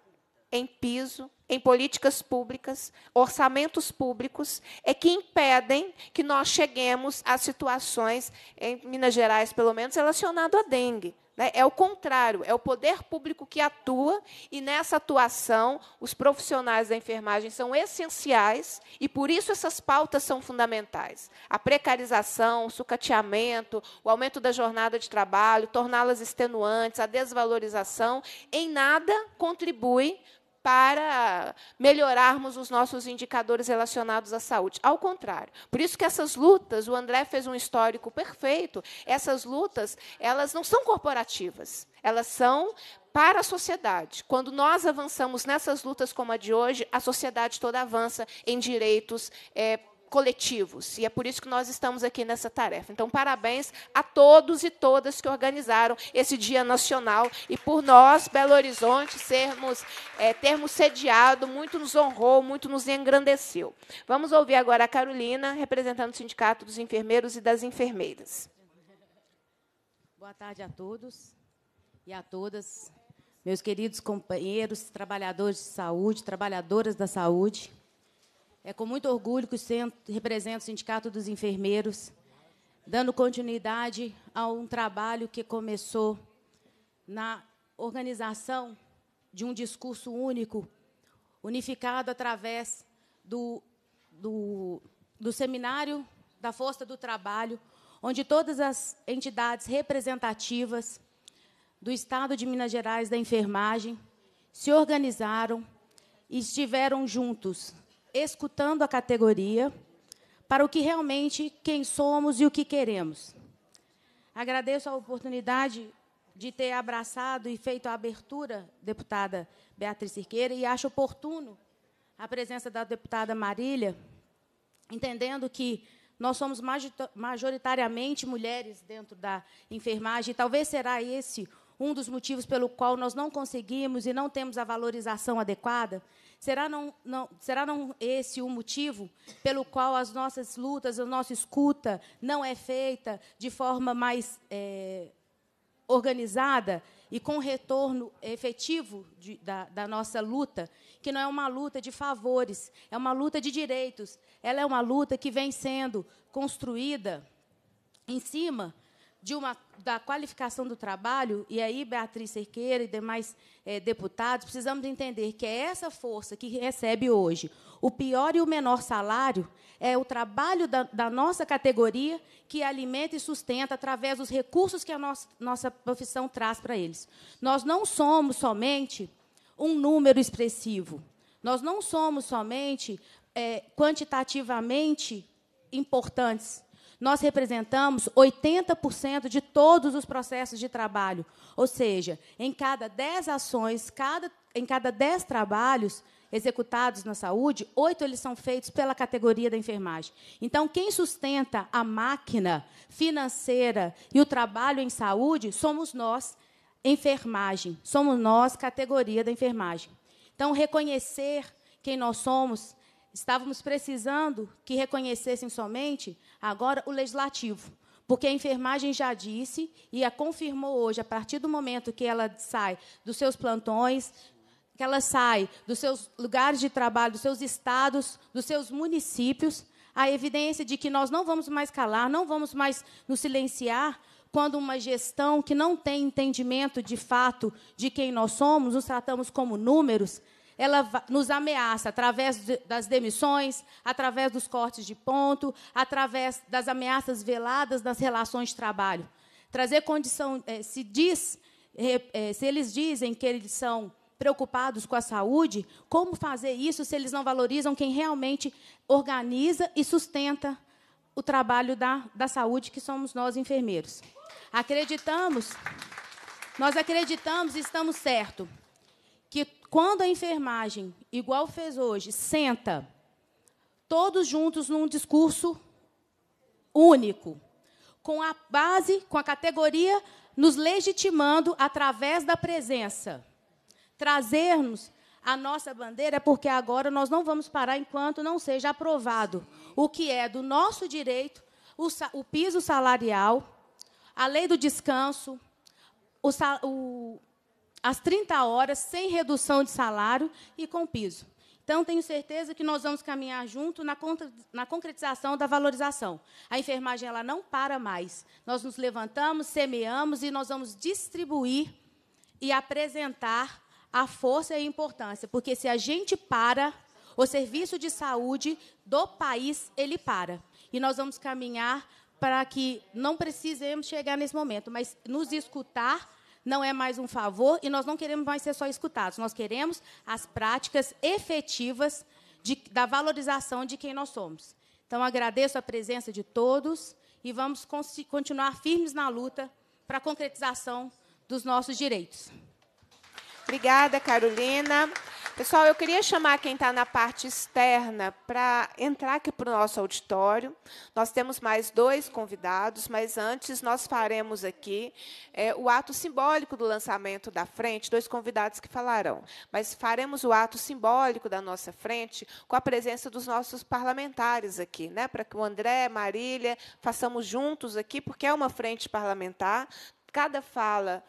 em piso, em políticas públicas, orçamentos públicos, é que impedem que nós cheguemos a situações, em Minas Gerais, pelo menos, relacionado à dengue. Né? É o contrário, é o poder público que atua e nessa atuação os profissionais da enfermagem são essenciais e por isso essas pautas são fundamentais. A precarização, o sucateamento, o aumento da jornada de trabalho, torná-las extenuantes, a desvalorização, em nada contribui para melhorarmos os nossos indicadores relacionados à saúde. Ao contrário. Por isso que essas lutas, o André fez um histórico perfeito, essas lutas, elas não são corporativas, elas são para a sociedade. Quando nós avançamos nessas lutas como a de hoje, a sociedade toda avança em direitos é, coletivos. E é por isso que nós estamos aqui nessa tarefa. Então, parabéns a todos e todas que organizaram esse Dia Nacional. E por nós, Belo Horizonte, sermos, é, termos sediado, muito nos honrou, muito nos engrandeceu. Vamos ouvir agora a Carolina, representando o Sindicato dos Enfermeiros e das Enfermeiras. Boa tarde a todos e a todas. Meus queridos companheiros, trabalhadores de saúde, trabalhadoras da saúde, é com muito orgulho que represento o Sindicato dos Enfermeiros, dando continuidade a um trabalho que começou na organização de um discurso único, unificado através do, do, do seminário da Força do Trabalho, onde todas as entidades representativas do Estado de Minas Gerais da enfermagem se organizaram e estiveram juntos escutando a categoria para o que realmente quem somos e o que queremos. Agradeço a oportunidade de ter abraçado e feito a abertura, deputada Beatriz Cirqueira, e acho oportuno a presença da deputada Marília, entendendo que nós somos majoritariamente mulheres dentro da enfermagem, e talvez será esse um dos motivos pelo qual nós não conseguimos e não temos a valorização adequada, Será não, não, será não esse o motivo pelo qual as nossas lutas, a nossa escuta não é feita de forma mais é, organizada e com retorno efetivo de, da, da nossa luta, que não é uma luta de favores, é uma luta de direitos. Ela é uma luta que vem sendo construída em cima de uma, da qualificação do trabalho, e aí, Beatriz Cerqueira e demais é, deputados, precisamos entender que é essa força que recebe hoje o pior e o menor salário, é o trabalho da, da nossa categoria que alimenta e sustenta através dos recursos que a nossa, nossa profissão traz para eles. Nós não somos somente um número expressivo, nós não somos somente é, quantitativamente importantes nós representamos 80% de todos os processos de trabalho. Ou seja, em cada 10 ações, cada, em cada 10 trabalhos executados na saúde, oito eles são feitos pela categoria da enfermagem. Então, quem sustenta a máquina financeira e o trabalho em saúde somos nós, enfermagem. Somos nós, categoria da enfermagem. Então, reconhecer quem nós somos Estávamos precisando que reconhecessem somente agora o legislativo, porque a enfermagem já disse e a confirmou hoje, a partir do momento que ela sai dos seus plantões, que ela sai dos seus lugares de trabalho, dos seus estados, dos seus municípios, a evidência de que nós não vamos mais calar, não vamos mais nos silenciar quando uma gestão que não tem entendimento de fato de quem nós somos, nos tratamos como números, ela nos ameaça através de, das demissões, através dos cortes de ponto, através das ameaças veladas nas relações de trabalho. Trazer condição, é, se diz, é, se eles dizem que eles são preocupados com a saúde, como fazer isso se eles não valorizam quem realmente organiza e sustenta o trabalho da, da saúde, que somos nós enfermeiros? Acreditamos, nós acreditamos e estamos certos quando a enfermagem, igual fez hoje, senta todos juntos num discurso único, com a base, com a categoria, nos legitimando através da presença, trazermos a nossa bandeira, porque agora nós não vamos parar enquanto não seja aprovado o que é do nosso direito, o, o piso salarial, a lei do descanso, o, o às 30 horas, sem redução de salário e com piso. Então, tenho certeza que nós vamos caminhar junto na, contra, na concretização da valorização. A enfermagem ela não para mais. Nós nos levantamos, semeamos e nós vamos distribuir e apresentar a força e a importância, porque se a gente para, o serviço de saúde do país ele para. E nós vamos caminhar para que não precisemos chegar nesse momento, mas nos escutar não é mais um favor e nós não queremos mais ser só escutados, nós queremos as práticas efetivas de, da valorização de quem nós somos. Então, agradeço a presença de todos e vamos continuar firmes na luta para a concretização dos nossos direitos. Obrigada, Carolina. Pessoal, eu queria chamar quem está na parte externa para entrar aqui para o nosso auditório. Nós temos mais dois convidados, mas antes nós faremos aqui é, o ato simbólico do lançamento da frente, dois convidados que falarão. Mas faremos o ato simbólico da nossa frente com a presença dos nossos parlamentares aqui, né? Para que o André, Marília, façamos juntos aqui, porque é uma frente parlamentar. Cada fala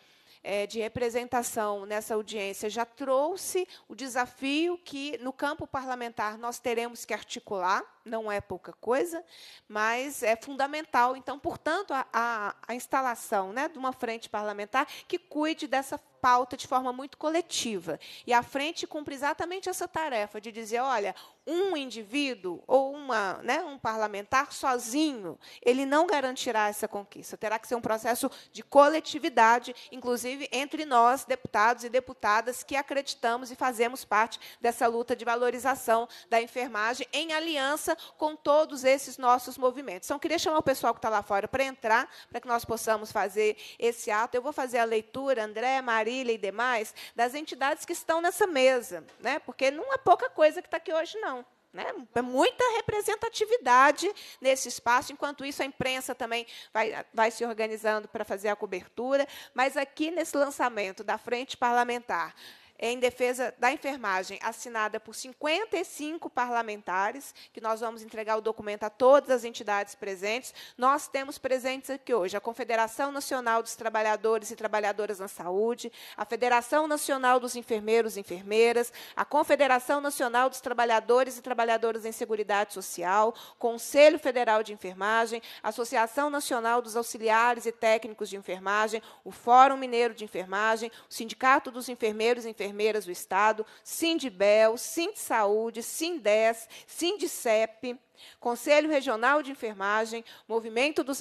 é, de representação nessa audiência já trouxe o desafio que, no campo parlamentar, nós teremos que articular não é pouca coisa, mas é fundamental, então, portanto, a, a, a instalação né, de uma frente parlamentar que cuide dessa pauta de forma muito coletiva. E a frente cumpre exatamente essa tarefa de dizer, olha, um indivíduo ou uma, né, um parlamentar sozinho, ele não garantirá essa conquista. Terá que ser um processo de coletividade, inclusive entre nós, deputados e deputadas, que acreditamos e fazemos parte dessa luta de valorização da enfermagem em aliança aliança com todos esses nossos movimentos. Então, queria chamar o pessoal que está lá fora para entrar, para que nós possamos fazer esse ato. Eu vou fazer a leitura, André, Marília e demais, das entidades que estão nessa mesa, né? porque não é pouca coisa que está aqui hoje, não. Né? É muita representatividade nesse espaço. Enquanto isso, a imprensa também vai, vai se organizando para fazer a cobertura. Mas aqui nesse lançamento da Frente Parlamentar, em defesa da enfermagem, assinada por 55 parlamentares, que nós vamos entregar o documento a todas as entidades presentes. Nós temos presentes aqui hoje a Confederação Nacional dos Trabalhadores e Trabalhadoras na Saúde, a Federação Nacional dos Enfermeiros e Enfermeiras, a Confederação Nacional dos Trabalhadores e Trabalhadoras em Seguridade Social, Conselho Federal de Enfermagem, Associação Nacional dos Auxiliares e Técnicos de Enfermagem, o Fórum Mineiro de Enfermagem, o Sindicato dos Enfermeiros e Enfermeiras enfermeiras do Estado, Sindibel, Sind Saúde, Sindes, Sindicep, Conselho Regional de Enfermagem, Movimento dos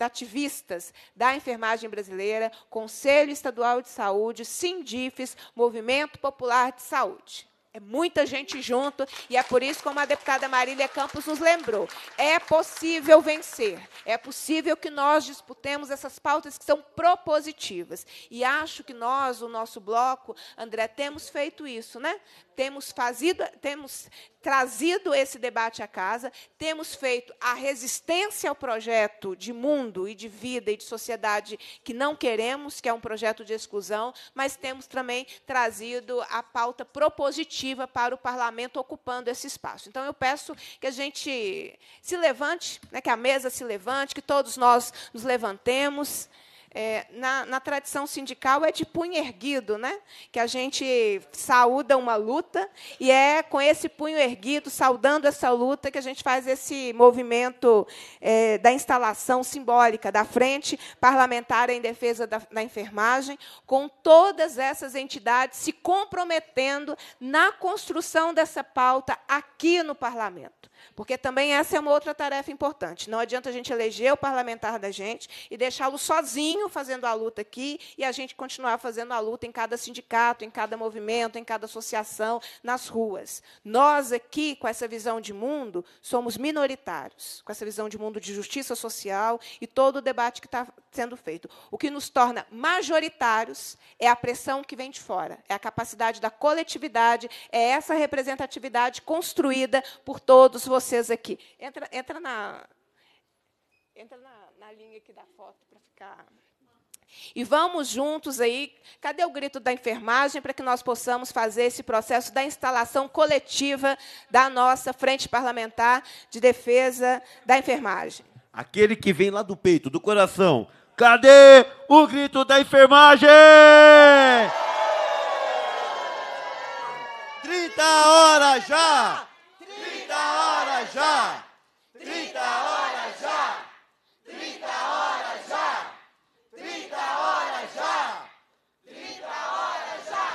Ativistas da Enfermagem Brasileira, Conselho Estadual de Saúde, Sindifes, Movimento Popular de Saúde. É muita gente junto e é por isso, como a deputada Marília Campos nos lembrou, é possível vencer, é possível que nós disputemos essas pautas que são propositivas. E acho que nós, o nosso bloco, André, temos feito isso, né? Temos fazido, temos trazido esse debate à casa, temos feito a resistência ao projeto de mundo e de vida e de sociedade que não queremos, que é um projeto de exclusão, mas temos também trazido a pauta propositiva para o parlamento ocupando esse espaço. Então, eu peço que a gente se levante, né, que a mesa se levante, que todos nós nos levantemos. É, na, na, tradição sindical é de punho erguido, né? que a gente saúda uma luta, e é com esse punho erguido, saudando essa luta, que a gente faz esse movimento é, da instalação simbólica da Frente Parlamentar em Defesa da, da Enfermagem, com todas essas entidades se comprometendo na construção dessa pauta aqui no Parlamento. Porque também essa é uma outra tarefa importante. Não adianta a gente eleger o parlamentar da gente e deixá-lo sozinho fazendo a luta aqui e a gente continuar fazendo a luta em cada sindicato, em cada movimento, em cada associação, nas ruas. Nós aqui, com essa visão de mundo, somos minoritários, com essa visão de mundo de justiça social e todo o debate que está sendo feito. O que nos torna majoritários é a pressão que vem de fora, é a capacidade da coletividade, é essa representatividade construída por todos vocês aqui. Entra, entra, na, entra na, na linha aqui da foto para ficar. E vamos juntos aí. Cadê o grito da enfermagem para que nós possamos fazer esse processo da instalação coletiva da nossa Frente Parlamentar de Defesa da Enfermagem? Aquele que vem lá do peito, do coração. Cadê o grito da enfermagem? 30 horas já! 30 horas! já! 30 horas já! 30 horas já! 30 horas já! 30 horas já!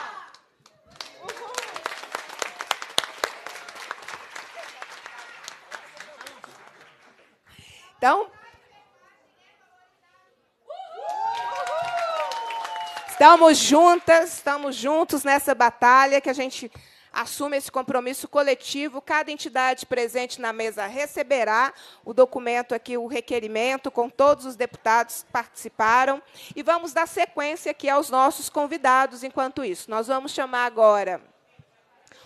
Então, Estamos juntas, estamos juntos nessa batalha que a gente assume esse compromisso coletivo. Cada entidade presente na mesa receberá o documento aqui, o requerimento, com todos os deputados que participaram. E vamos dar sequência aqui aos nossos convidados enquanto isso. Nós vamos chamar agora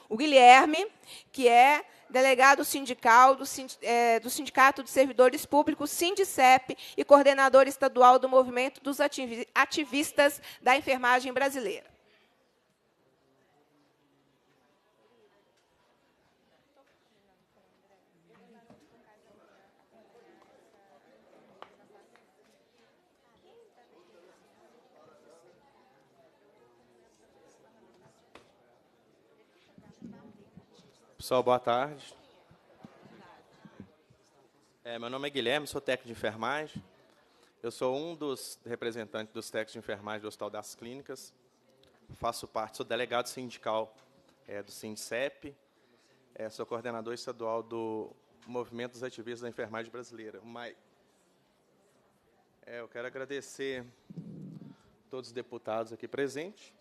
o Guilherme, que é delegado sindical do, é, do, Sindicato de Servidores Públicos, SINDICEP, e coordenador estadual do Movimento dos Ativistas da Enfermagem Brasileira. Pessoal, boa tarde. É, meu nome é Guilherme, sou técnico de enfermagem. Eu sou um dos representantes dos técnicos de enfermagem do Hospital das Clínicas. Faço parte, sou delegado sindical é, do SINDICEP. É, sou coordenador estadual do Movimento dos Ativistas da Enfermagem Brasileira, o MAI. É, eu quero agradecer todos os deputados aqui presentes,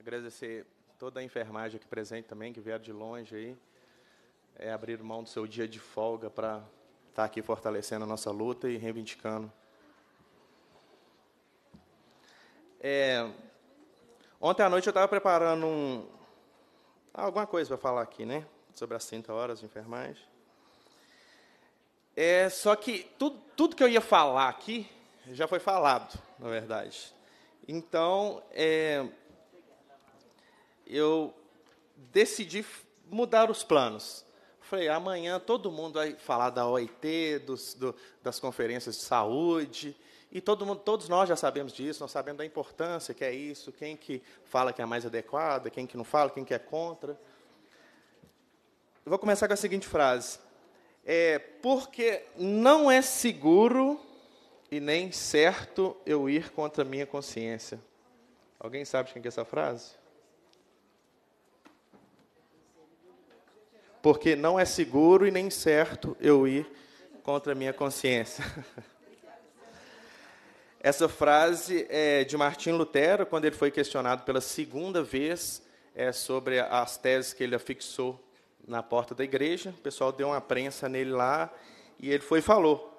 agradecer toda a enfermagem aqui presente também, que vieram de longe aí. É abrir mão do seu dia de folga para estar tá aqui fortalecendo a nossa luta e reivindicando. É, ontem à noite eu estava preparando um, alguma coisa para falar aqui, né? Sobre as 30 horas de enfermagem. É, só que tudo, tudo que eu ia falar aqui já foi falado, na verdade. Então, é, eu decidi mudar os planos. Falei, amanhã todo mundo vai falar da OIT, dos, do, das conferências de saúde, e todo mundo, todos nós já sabemos disso, nós sabemos da importância que é isso, quem que fala que é a mais adequada, quem que não fala, quem que é contra. Eu vou começar com a seguinte frase. É, porque não é seguro e nem certo eu ir contra a minha consciência. Alguém sabe de quem é essa frase? porque não é seguro e nem certo eu ir contra a minha consciência. Essa frase é de Martim Lutero, quando ele foi questionado pela segunda vez é, sobre as teses que ele afixou na porta da igreja. O pessoal deu uma prensa nele lá e ele foi e falou: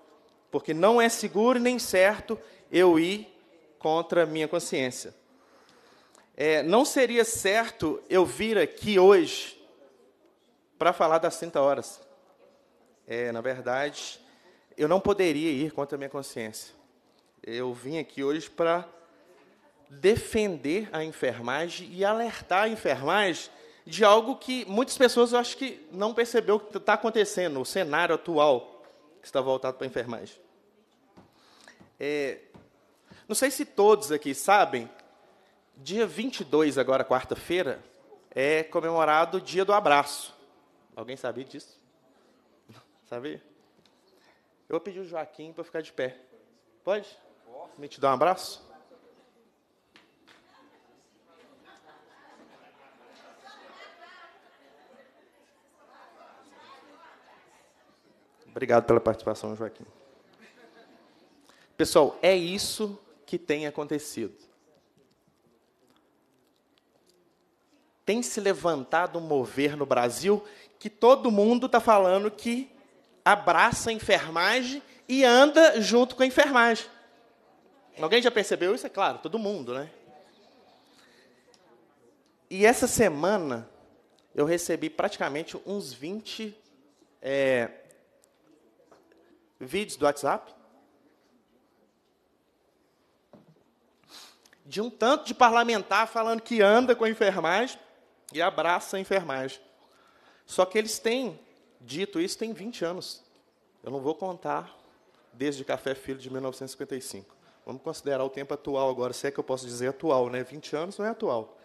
Porque não é seguro nem certo eu ir contra a minha consciência. É, não seria certo eu vir aqui hoje para falar das 30 horas. É, na verdade, eu não poderia ir contra a minha consciência. Eu vim aqui hoje para defender a enfermagem e alertar a enfermagem de algo que muitas pessoas eu acho que não percebeu que está acontecendo, o cenário atual que está voltado para a enfermagem. É, não sei se todos aqui sabem, dia 22, agora quarta-feira, é comemorado o dia do abraço. Alguém sabia disso? sabia? Eu vou pedir o Joaquim para ficar de pé. Pode? Posso? Me te dar um abraço? Obrigado pela participação, Joaquim. Pessoal, é isso que tem acontecido. Tem se levantado um mover no Brasil que todo mundo está falando que abraça a enfermagem e anda junto com a enfermagem. Alguém já percebeu isso? É claro, todo mundo, né? E essa semana eu recebi praticamente uns 20 é, vídeos do WhatsApp de um tanto de parlamentar falando que anda com a enfermagem e abraça a enfermagem. Só que eles têm dito isso tem 20 anos. Eu não vou contar desde Café Filho de 1955. Vamos considerar o tempo atual agora, se é que eu posso dizer atual, né? 20 anos não é atual.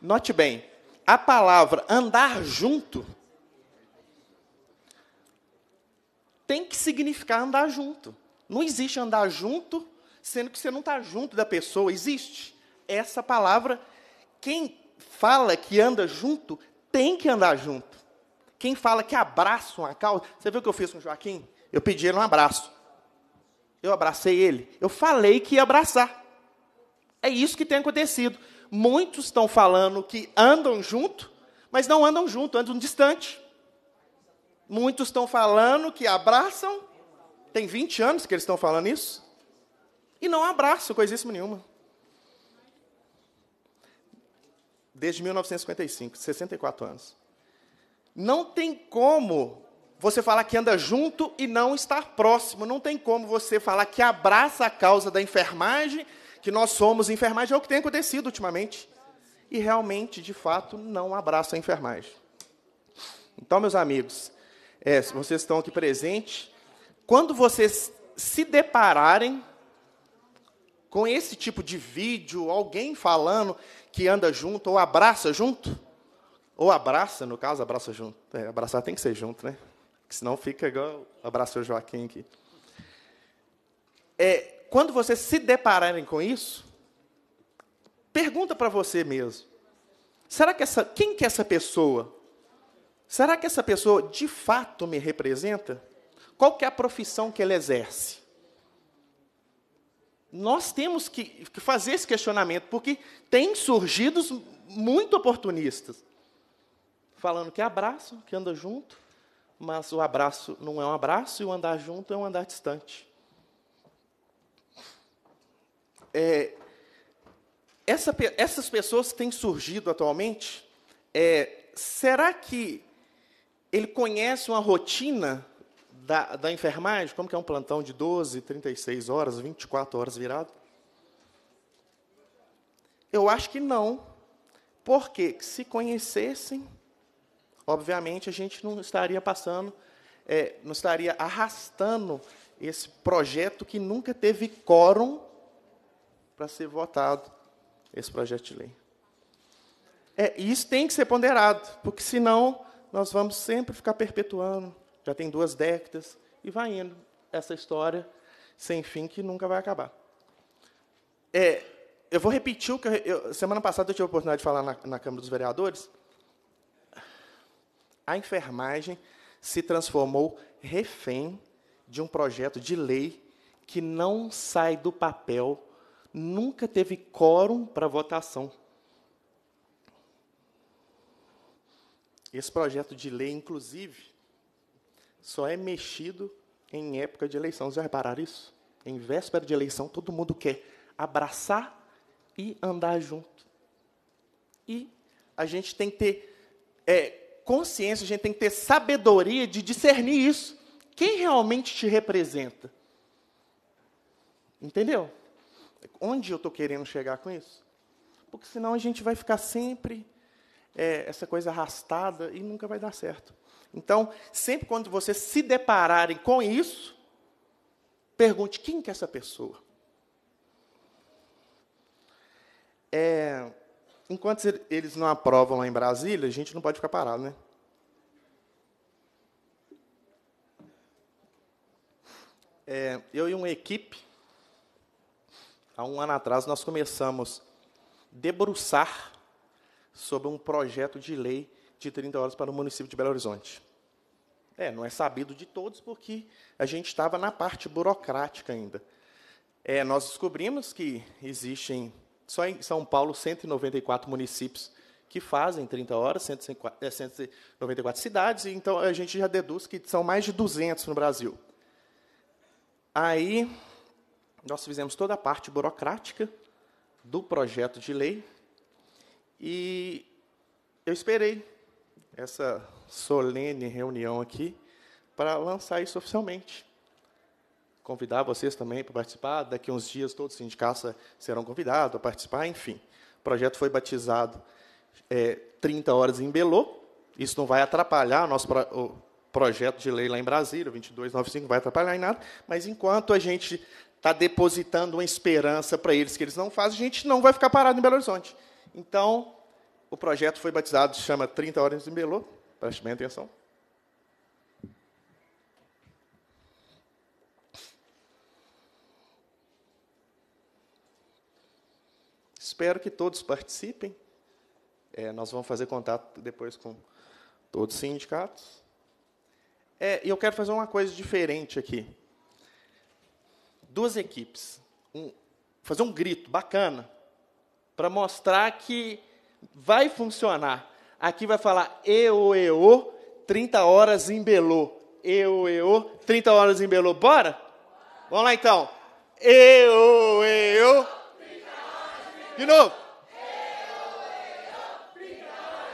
Note bem, a palavra andar junto tem que significar andar junto. Não existe andar junto sendo que você não está junto da pessoa. Existe. Essa palavra, quem fala que anda junto, tem que andar junto. Quem fala que abraça uma causa. Você viu o que eu fiz com o Joaquim? Eu pedi ele um abraço. Eu abracei ele. Eu falei que ia abraçar. É isso que tem acontecido. Muitos estão falando que andam junto, mas não andam junto, andam distante. Muitos estão falando que abraçam. Tem 20 anos que eles estão falando isso. E não abraçam coisíssima nenhuma. desde 1955, 64 anos. Não tem como você falar que anda junto e não estar próximo. Não tem como você falar que abraça a causa da enfermagem, que nós somos enfermagem, é o que tem acontecido ultimamente. E realmente, de fato, não abraça a enfermagem. Então, meus amigos, é, vocês estão aqui presentes, quando vocês se depararem com esse tipo de vídeo, alguém falando, que anda junto ou abraça junto. Ou abraça, no caso, abraça junto. É, abraçar tem que ser junto, né? Porque senão fica igual abraçou Joaquim aqui. É, quando vocês se depararem com isso, pergunta para você mesmo. Será que essa, quem que é essa pessoa? Será que essa pessoa de fato me representa? Qual que é a profissão que ela exerce? nós temos que fazer esse questionamento, porque tem surgido muito oportunistas falando que é abraço que anda junto, mas o abraço não é um abraço e o andar junto é um andar distante. É, essa, essas pessoas que têm surgido atualmente, é, será que ele conhece uma rotina da, da enfermagem, como que é um plantão de 12, 36 horas, 24 horas virado? Eu acho que não. Porque se conhecessem, obviamente a gente não estaria passando, é, não estaria arrastando esse projeto que nunca teve quórum para ser votado, esse projeto de lei. É, isso tem que ser ponderado, porque senão nós vamos sempre ficar perpetuando já tem duas décadas, e vai indo essa história sem fim que nunca vai acabar. É, eu vou repetir o que. Eu, eu, semana passada eu tive a oportunidade de falar na, na Câmara dos Vereadores. A enfermagem se transformou refém de um projeto de lei que não sai do papel, nunca teve quórum para votação. Esse projeto de lei, inclusive, só é mexido em época de eleição. Vocês já repararam isso? Em véspera de eleição, todo mundo quer abraçar e andar junto. E a gente tem que ter é, consciência, a gente tem que ter sabedoria de discernir isso. Quem realmente te representa? Entendeu? Onde eu estou querendo chegar com isso? Porque senão a gente vai ficar sempre é, essa coisa arrastada e nunca vai dar certo. Então, sempre quando vocês se depararem com isso, pergunte quem que é essa pessoa. É, enquanto eles não aprovam lá em Brasília, a gente não pode ficar parado, né? É, eu e uma equipe, há um ano atrás, nós começamos a debruçar sobre um projeto de lei de 30 horas para o município de Belo Horizonte. É, não é sabido de todos porque a gente estava na parte burocrática ainda. É, nós descobrimos que existem, só em São Paulo, 194 municípios que fazem 30 horas, 194 é, cidades, então a gente já deduz que são mais de 200 no Brasil. Aí, nós fizemos toda a parte burocrática do projeto de lei e eu esperei essa solene reunião aqui para lançar isso oficialmente. Convidar vocês também para participar. Daqui a uns dias, todos os sindicatos serão convidados a participar, enfim. O projeto foi batizado é, 30 horas em Belo. Isso não vai atrapalhar o nosso pro, o projeto de lei lá em Brasília, 2295, não vai atrapalhar em nada. Mas enquanto a gente está depositando uma esperança para eles que eles não fazem, a gente não vai ficar parado em Belo Horizonte. Então, o projeto foi batizado, se chama 30 Horas em Melô. Preste bem atenção. Espero que todos participem. É, nós vamos fazer contato depois com todos os sindicatos. É, e eu quero fazer uma coisa diferente aqui. Duas equipes. Um, fazer um grito bacana para mostrar que vai funcionar. Aqui vai falar eu, eu, 30 horas em Belô. Eu, eu, 30 horas em Belô. Bora? Vamos lá então. Eu, eu. De novo.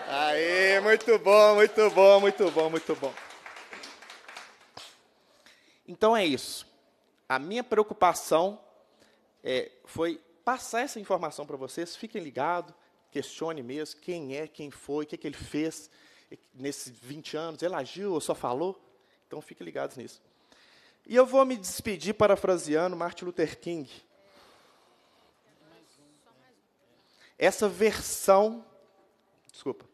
Aê, muito bom, muito bom, muito bom, muito bom. Então é isso. A minha preocupação é, foi passar essa informação para vocês. Fiquem ligados questione mesmo quem é, quem foi, o que, é que ele fez nesses 20 anos, ele agiu ou só falou? Então, fiquem ligados nisso. E eu vou me despedir parafraseando Martin Luther King. Essa versão, desculpa,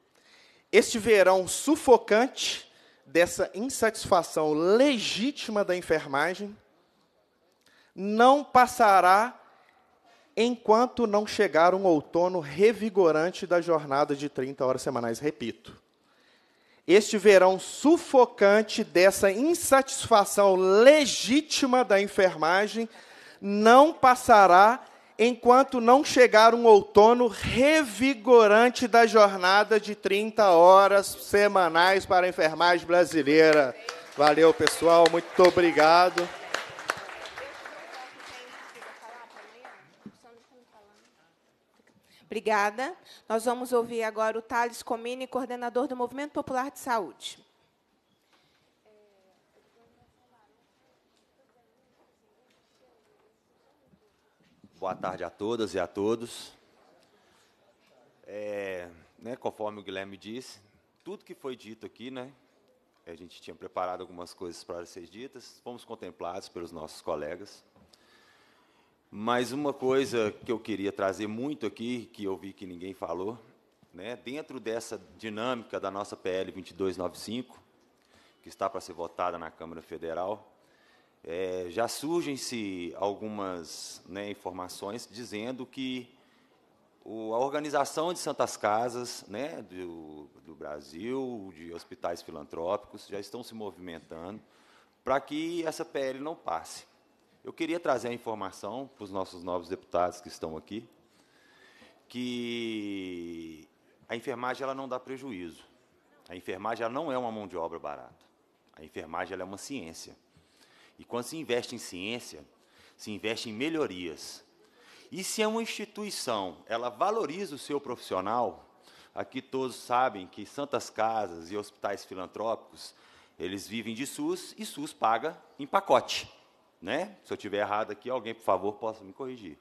este verão sufocante dessa insatisfação legítima da enfermagem não passará enquanto não chegar um outono revigorante da jornada de 30 horas semanais. Repito. Este verão sufocante dessa insatisfação legítima da enfermagem não passará enquanto não chegar um outono revigorante da jornada de 30 horas semanais para a enfermagem brasileira. Valeu, pessoal, muito obrigado. Obrigada. Nós vamos ouvir agora o Thales Comini, coordenador do Movimento Popular de Saúde. Boa tarde a todas e a todos. É, né, conforme o Guilherme disse, tudo que foi dito aqui, né, a gente tinha preparado algumas coisas para serem ditas, fomos contemplados pelos nossos colegas. Mas uma coisa que eu queria trazer muito aqui, que eu vi que ninguém falou, né, dentro dessa dinâmica da nossa PL 2295, que está para ser votada na Câmara Federal, é, já surgem-se algumas né, informações dizendo que o, a organização de Santas Casas né, do, do Brasil, de hospitais filantrópicos, já estão se movimentando para que essa PL não passe. Eu queria trazer a informação para os nossos novos deputados que estão aqui, que a enfermagem ela não dá prejuízo. A enfermagem ela não é uma mão de obra barata. A enfermagem ela é uma ciência. E quando se investe em ciência, se investe em melhorias. E se é uma instituição, ela valoriza o seu profissional, aqui todos sabem que santas casas e hospitais filantrópicos, eles vivem de SUS e SUS paga em pacote. Né? Se eu tiver errado aqui, alguém, por favor, possa me corrigir.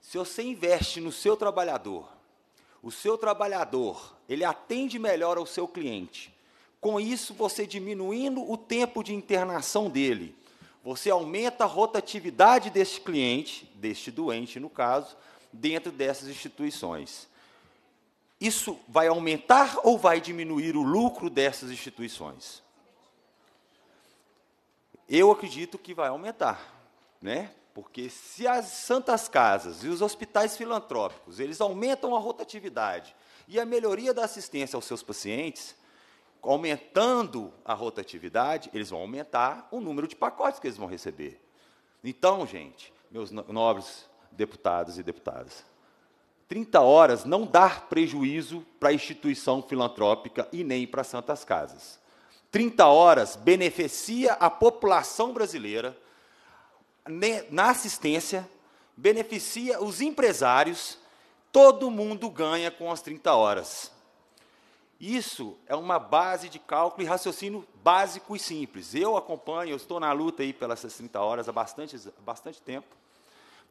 Se você investe no seu trabalhador, o seu trabalhador, ele atende melhor ao seu cliente. Com isso, você diminuindo o tempo de internação dele, você aumenta a rotatividade deste cliente, deste doente, no caso, dentro dessas instituições. Isso vai aumentar ou vai diminuir o lucro dessas instituições? Eu acredito que vai aumentar, né? Porque se as santas casas e os hospitais filantrópicos, eles aumentam a rotatividade e a melhoria da assistência aos seus pacientes, aumentando a rotatividade, eles vão aumentar o número de pacotes que eles vão receber. Então, gente, meus nobres deputados e deputadas, 30 horas não dá prejuízo para a instituição filantrópica e nem para as santas casas. 30 horas beneficia a população brasileira na assistência, beneficia os empresários, todo mundo ganha com as 30 horas. Isso é uma base de cálculo e raciocínio básico e simples. Eu acompanho, eu estou na luta aí pelas 30 horas há bastante, bastante tempo.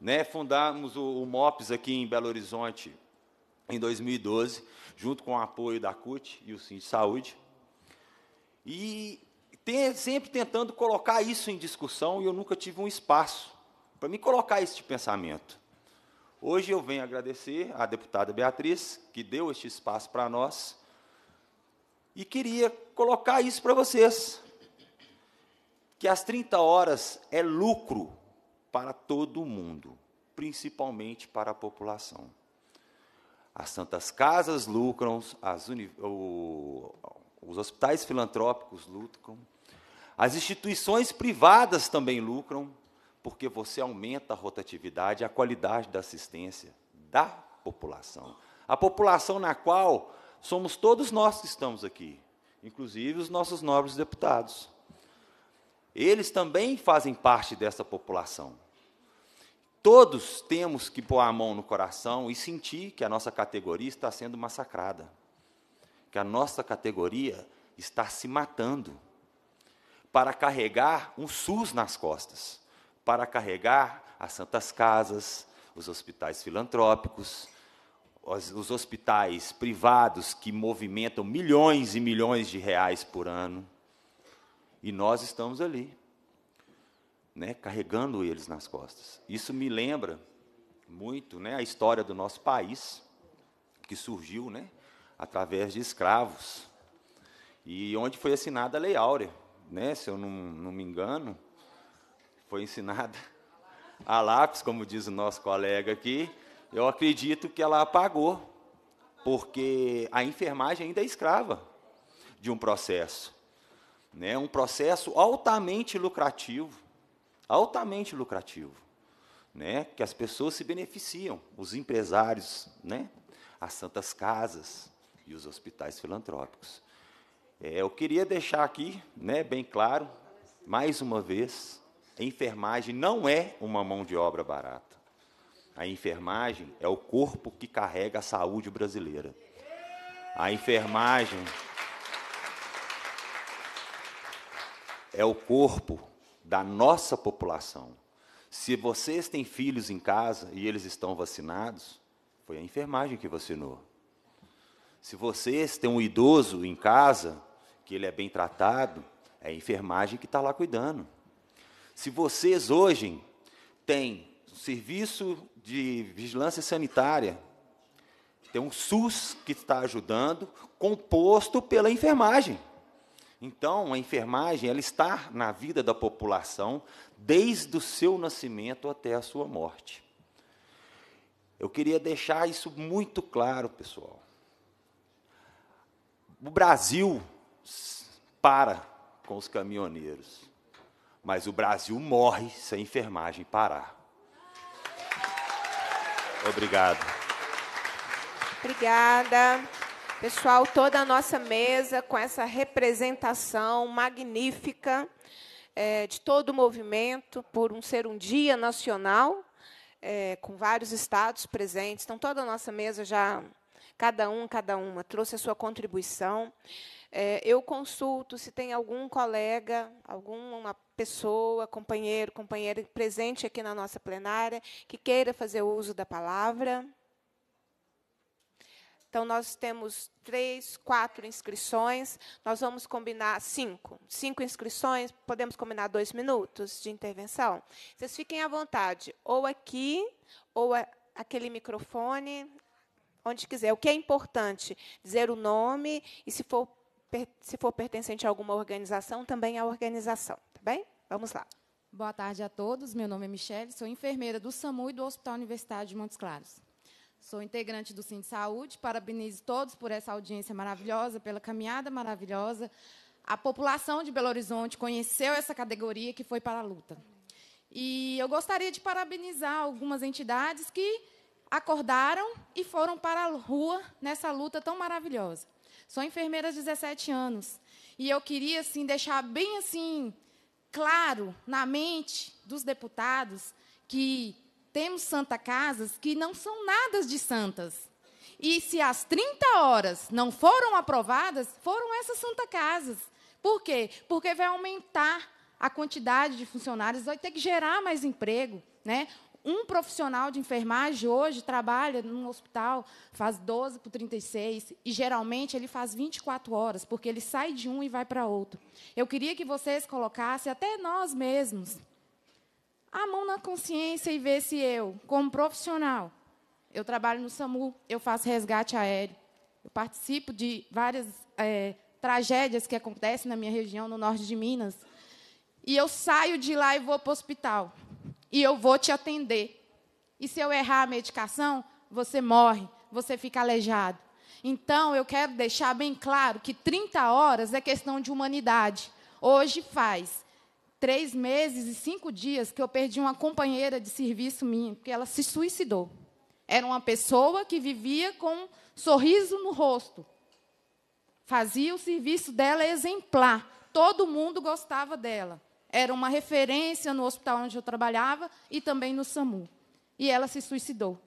Né? Fundamos o, o MOPS aqui em Belo Horizonte em 2012, junto com o apoio da CUT e o Sim de Saúde. E tem, sempre tentando colocar isso em discussão e eu nunca tive um espaço para me colocar este tipo pensamento. Hoje eu venho agradecer à deputada Beatriz, que deu este espaço para nós, e queria colocar isso para vocês: que as 30 horas é lucro para todo mundo, principalmente para a população. As santas casas lucram, as uni... o... Os hospitais filantrópicos lucram. As instituições privadas também lucram, porque você aumenta a rotatividade, a qualidade da assistência da população. A população na qual somos todos nós que estamos aqui, inclusive os nossos nobres deputados. Eles também fazem parte dessa população. Todos temos que pôr a mão no coração e sentir que a nossa categoria está sendo massacrada que a nossa categoria está se matando para carregar um SUS nas costas, para carregar as santas casas, os hospitais filantrópicos, os, os, hospitais privados que movimentam milhões e milhões de reais por ano. E nós estamos ali, né, carregando eles nas costas. Isso me lembra muito né, a história do nosso país, que surgiu né, através de escravos. E onde foi assinada a Lei Áurea, né? se eu não, não me engano, foi ensinada a lápis, como diz o nosso colega aqui. Eu acredito que ela apagou, porque a enfermagem ainda é escrava de um processo. Né? Um processo altamente lucrativo, altamente lucrativo, né? que as pessoas se beneficiam, os empresários, né? as santas casas, e os hospitais filantrópicos. É, eu queria deixar aqui, né, bem claro, mais uma vez, a enfermagem não é uma mão de obra barata. A enfermagem é o corpo que carrega a saúde brasileira. A enfermagem é o corpo da nossa população. Se vocês têm filhos em casa e eles estão vacinados, foi a enfermagem que vacinou. Se vocês têm um idoso em casa, que ele é bem tratado, é a enfermagem que está lá cuidando. Se vocês hoje têm um serviço de vigilância sanitária, tem um SUS que está ajudando, composto pela enfermagem. Então, a enfermagem ela está na vida da população desde o seu nascimento até a sua morte. Eu queria deixar isso muito claro, pessoal. O Brasil para com os caminhoneiros, mas o Brasil morre se a enfermagem parar. Obrigado. Obrigada. Pessoal, toda a nossa mesa com essa representação magnífica é, de todo o movimento por um ser um dia nacional, é, com vários estados presentes. Então, toda a nossa mesa já Cada um, cada uma trouxe a sua contribuição. É, eu consulto se tem algum colega, alguma pessoa, companheiro, companheira presente aqui na nossa plenária que queira fazer uso da palavra. Então, nós temos três, quatro inscrições. Nós vamos combinar cinco. Cinco inscrições, podemos combinar dois minutos de intervenção. Vocês fiquem à vontade, ou aqui, ou a, aquele microfone onde quiser. O que é importante? Dizer o nome e, se for, se for pertencente a alguma organização, também a organização. Tá bem? Vamos lá. Boa tarde a todos. Meu nome é Michelle. sou enfermeira do SAMU e do Hospital Universitário de Montes Claros. Sou integrante do Sim de Saúde. Parabenizo todos por essa audiência maravilhosa, pela caminhada maravilhosa. A população de Belo Horizonte conheceu essa categoria que foi para a luta. E eu gostaria de parabenizar algumas entidades que acordaram e foram para a rua nessa luta tão maravilhosa. Sou enfermeira de 17 anos e eu queria assim deixar bem assim claro na mente dos deputados que temos santa casas que não são nada de santas. E se as 30 horas não foram aprovadas, foram essas santa casas. Por quê? Porque vai aumentar a quantidade de funcionários, vai ter que gerar mais emprego, né? um profissional de enfermagem hoje trabalha num hospital, faz 12 por 36, e geralmente ele faz 24 horas, porque ele sai de um e vai para outro. Eu queria que vocês colocassem, até nós mesmos, a mão na consciência e ver se eu, como profissional, eu trabalho no SAMU, eu faço resgate aéreo, eu participo de várias é, tragédias que acontecem na minha região, no norte de Minas, e eu saio de lá e vou para o hospital e eu vou te atender. E se eu errar a medicação, você morre, você fica aleijado. Então, eu quero deixar bem claro que 30 horas é questão de humanidade. Hoje faz três meses e cinco dias que eu perdi uma companheira de serviço minha, porque ela se suicidou. Era uma pessoa que vivia com um sorriso no rosto. Fazia o serviço dela exemplar. Todo mundo gostava dela era uma referência no hospital onde eu trabalhava e também no SAMU. E ela se suicidou.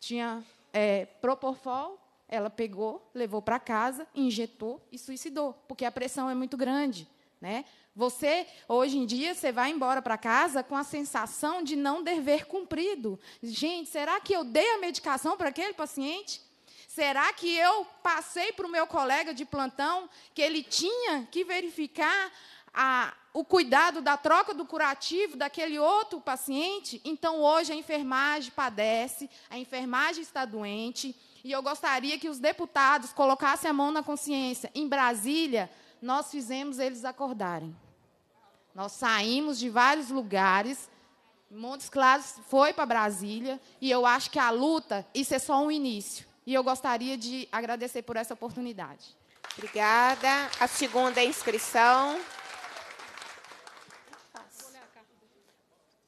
Tinha é, Proporfol, ela pegou, levou para casa, injetou e suicidou, porque a pressão é muito grande. Né? Você, hoje em dia, você vai embora para casa com a sensação de não dever cumprido. Gente, será que eu dei a medicação para aquele paciente? Será que eu passei para o meu colega de plantão que ele tinha que verificar a, o cuidado da troca do curativo daquele outro paciente, então hoje a enfermagem padece, a enfermagem está doente, e eu gostaria que os deputados colocassem a mão na consciência. Em Brasília, nós fizemos eles acordarem. Nós saímos de vários lugares, Montes Claros foi para Brasília, e eu acho que a luta, isso é só um início. E eu gostaria de agradecer por essa oportunidade. Obrigada. A segunda é inscrição.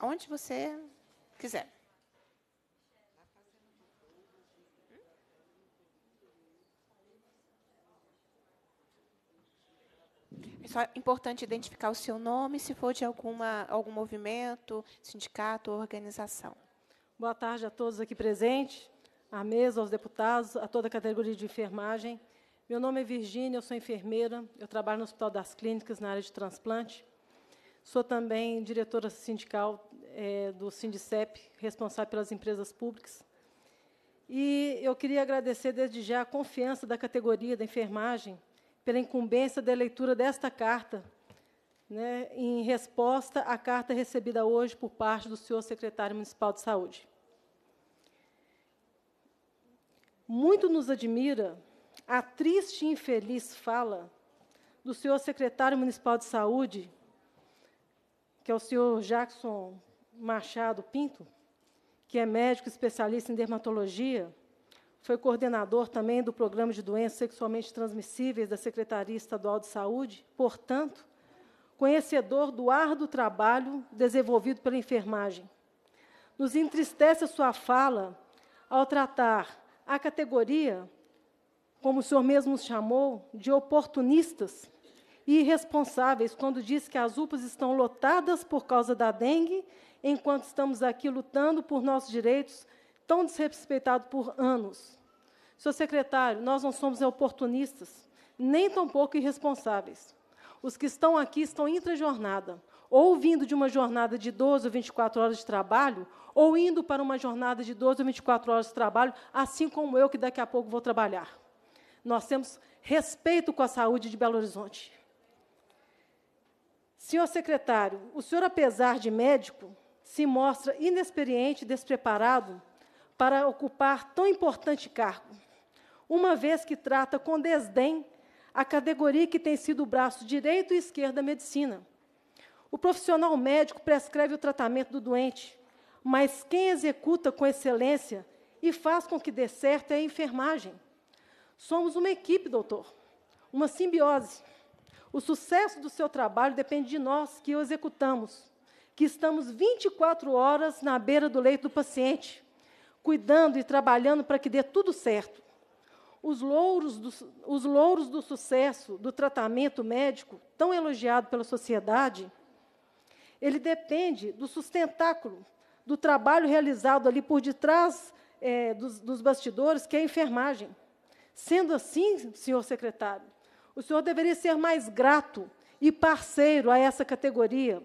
Onde você quiser. É Só importante identificar o seu nome, se for de alguma, algum movimento, sindicato ou organização. Boa tarde a todos aqui presentes, à mesa, aos deputados, a toda a categoria de enfermagem. Meu nome é Virgínia, eu sou enfermeira, eu trabalho no Hospital das Clínicas, na área de transplante. Sou também diretora sindical é, do Sindicep, responsável pelas empresas públicas. E eu queria agradecer desde já a confiança da categoria da enfermagem pela incumbência da leitura desta carta, né, em resposta à carta recebida hoje por parte do senhor secretário municipal de saúde. Muito nos admira a triste e infeliz fala do senhor secretário municipal de saúde, que é o senhor Jackson Machado Pinto, que é médico especialista em dermatologia, foi coordenador também do Programa de Doenças Sexualmente Transmissíveis da Secretaria Estadual de Saúde, portanto, conhecedor do árduo trabalho desenvolvido pela enfermagem. Nos entristece a sua fala ao tratar a categoria, como o senhor mesmo chamou, de oportunistas e irresponsáveis, quando diz que as UPAs estão lotadas por causa da dengue enquanto estamos aqui lutando por nossos direitos, tão desrespeitados por anos. Senhor secretário, nós não somos oportunistas, nem tampouco irresponsáveis. Os que estão aqui estão intrajornada, ou vindo de uma jornada de 12 ou 24 horas de trabalho, ou indo para uma jornada de 12 ou 24 horas de trabalho, assim como eu, que daqui a pouco vou trabalhar. Nós temos respeito com a saúde de Belo Horizonte. Senhor secretário, o senhor, apesar de médico, se mostra inexperiente e despreparado para ocupar tão importante cargo, uma vez que trata com desdém a categoria que tem sido o braço direito e esquerdo da medicina. O profissional médico prescreve o tratamento do doente, mas quem executa com excelência e faz com que dê certo é a enfermagem. Somos uma equipe, doutor, uma simbiose. O sucesso do seu trabalho depende de nós que o executamos que estamos 24 horas na beira do leito do paciente, cuidando e trabalhando para que dê tudo certo. Os louros, do, os louros do sucesso do tratamento médico, tão elogiado pela sociedade, ele depende do sustentáculo, do trabalho realizado ali por detrás é, dos, dos bastidores, que é a enfermagem. Sendo assim, senhor secretário, o senhor deveria ser mais grato e parceiro a essa categoria,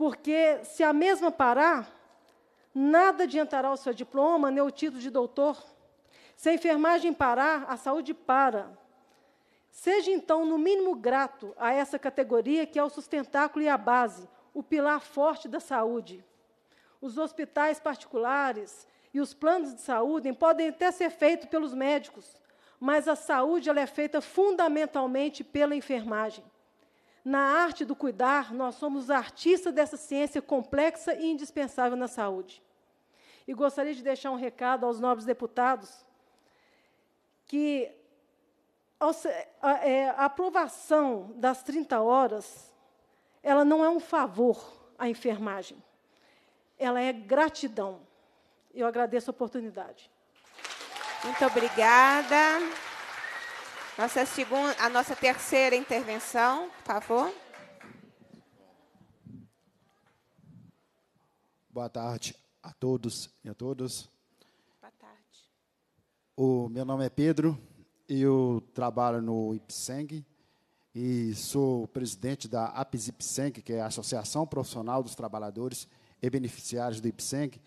porque se a mesma parar, nada adiantará o seu diploma nem o título de doutor. Se a enfermagem parar, a saúde para. Seja então, no mínimo, grato a essa categoria que é o sustentáculo e a base, o pilar forte da saúde. Os hospitais particulares e os planos de saúde podem até ser feitos pelos médicos, mas a saúde ela é feita fundamentalmente pela enfermagem. Na arte do cuidar, nós somos artistas dessa ciência complexa e indispensável na saúde. E gostaria de deixar um recado aos nobres deputados que é, a aprovação das 30 horas, ela não é um favor à enfermagem. Ela é gratidão. Eu agradeço a oportunidade. Muito obrigada. Nossa segunda, a nossa terceira intervenção, por favor. Boa tarde a todos e a todas. Boa tarde. O meu nome é Pedro, eu trabalho no IPSENG e sou presidente da APSIPSENG, que é a Associação Profissional dos Trabalhadores e Beneficiários do IPSENG.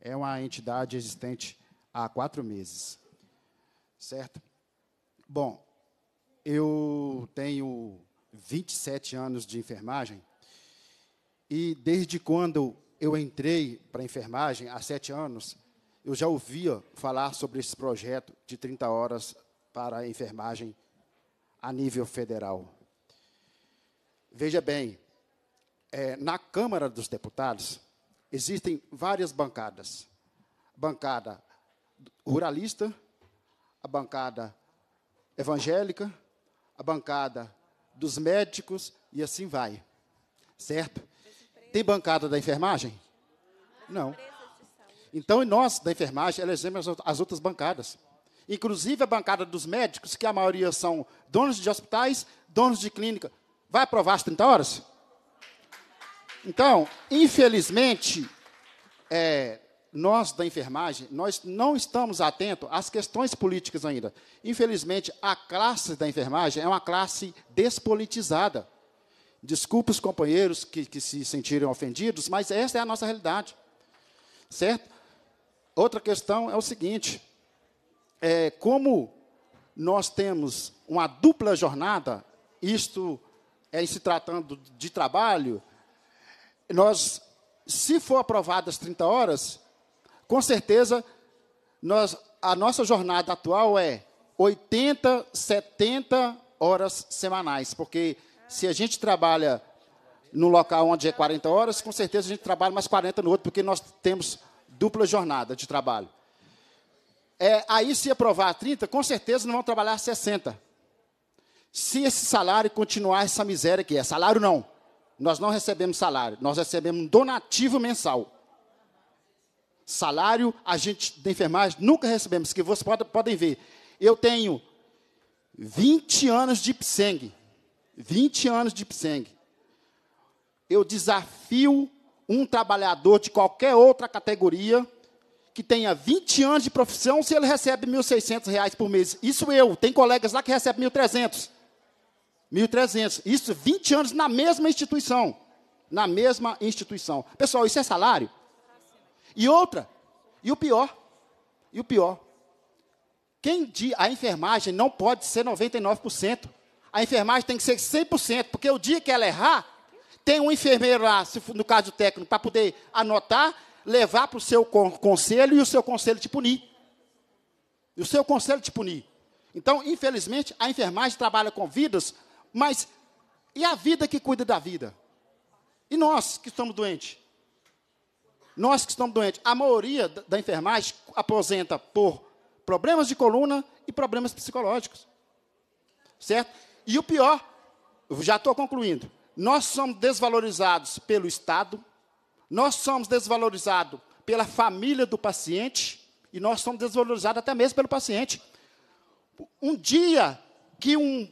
É uma entidade existente há quatro meses. Certo? Bom, eu tenho 27 anos de enfermagem e desde quando eu entrei para a enfermagem, há sete anos, eu já ouvia falar sobre esse projeto de 30 horas para a enfermagem a nível federal. Veja bem, é, na Câmara dos Deputados existem várias bancadas: bancada ruralista, a bancada evangélica, a bancada dos médicos e assim vai. Certo? Tem bancada da enfermagem? Não. Então, nós da enfermagem elegemos as outras bancadas. Inclusive a bancada dos médicos, que a maioria são donos de hospitais, donos de clínica. Vai aprovar as 30 horas? Então, infelizmente, é, nós da enfermagem, nós não estamos atentos às questões políticas ainda. Infelizmente, a classe da enfermagem é uma classe despolitizada. Desculpe os companheiros que, que se sentirem ofendidos, mas essa é a nossa realidade. Certo? Outra questão é o seguinte: é, como nós temos uma dupla jornada, isto é em se tratando de trabalho, nós, se for aprovadas as 30 horas, com certeza, nós, a nossa jornada atual é 80, 70 horas semanais, porque se a gente trabalha no local onde é 40 horas, com certeza a gente trabalha mais 40 no outro, porque nós temos dupla jornada de trabalho. É, aí, se aprovar 30, com certeza não vão trabalhar 60. Se esse salário continuar essa miséria que é, salário não. Nós não recebemos salário, nós recebemos um donativo mensal salário, a gente de enfermagem, nunca recebemos, que vocês pode, podem ver. Eu tenho 20 anos de PSENG. 20 anos de PSENG. Eu desafio um trabalhador de qualquer outra categoria que tenha 20 anos de profissão se ele recebe R$ 1.600 por mês. Isso eu. Tem colegas lá que recebem R$ 1.300. 1.300. Isso 20 anos na mesma instituição. Na mesma instituição. Pessoal, isso é salário? E outra, e o pior, e o pior. Quem diz, a enfermagem não pode ser 99%. A enfermagem tem que ser 100%, porque o dia que ela errar, tem um enfermeiro lá, no caso técnico, para poder anotar, levar para o seu conselho e o seu conselho te punir. E o seu conselho te punir. Então, infelizmente, a enfermagem trabalha com vidas, mas e a vida que cuida da vida? E nós que estamos doentes? Nós que estamos doentes, a maioria da enfermagem aposenta por problemas de coluna e problemas psicológicos. Certo? E o pior, já estou concluindo, nós somos desvalorizados pelo Estado, nós somos desvalorizados pela família do paciente e nós somos desvalorizados até mesmo pelo paciente. Um dia que um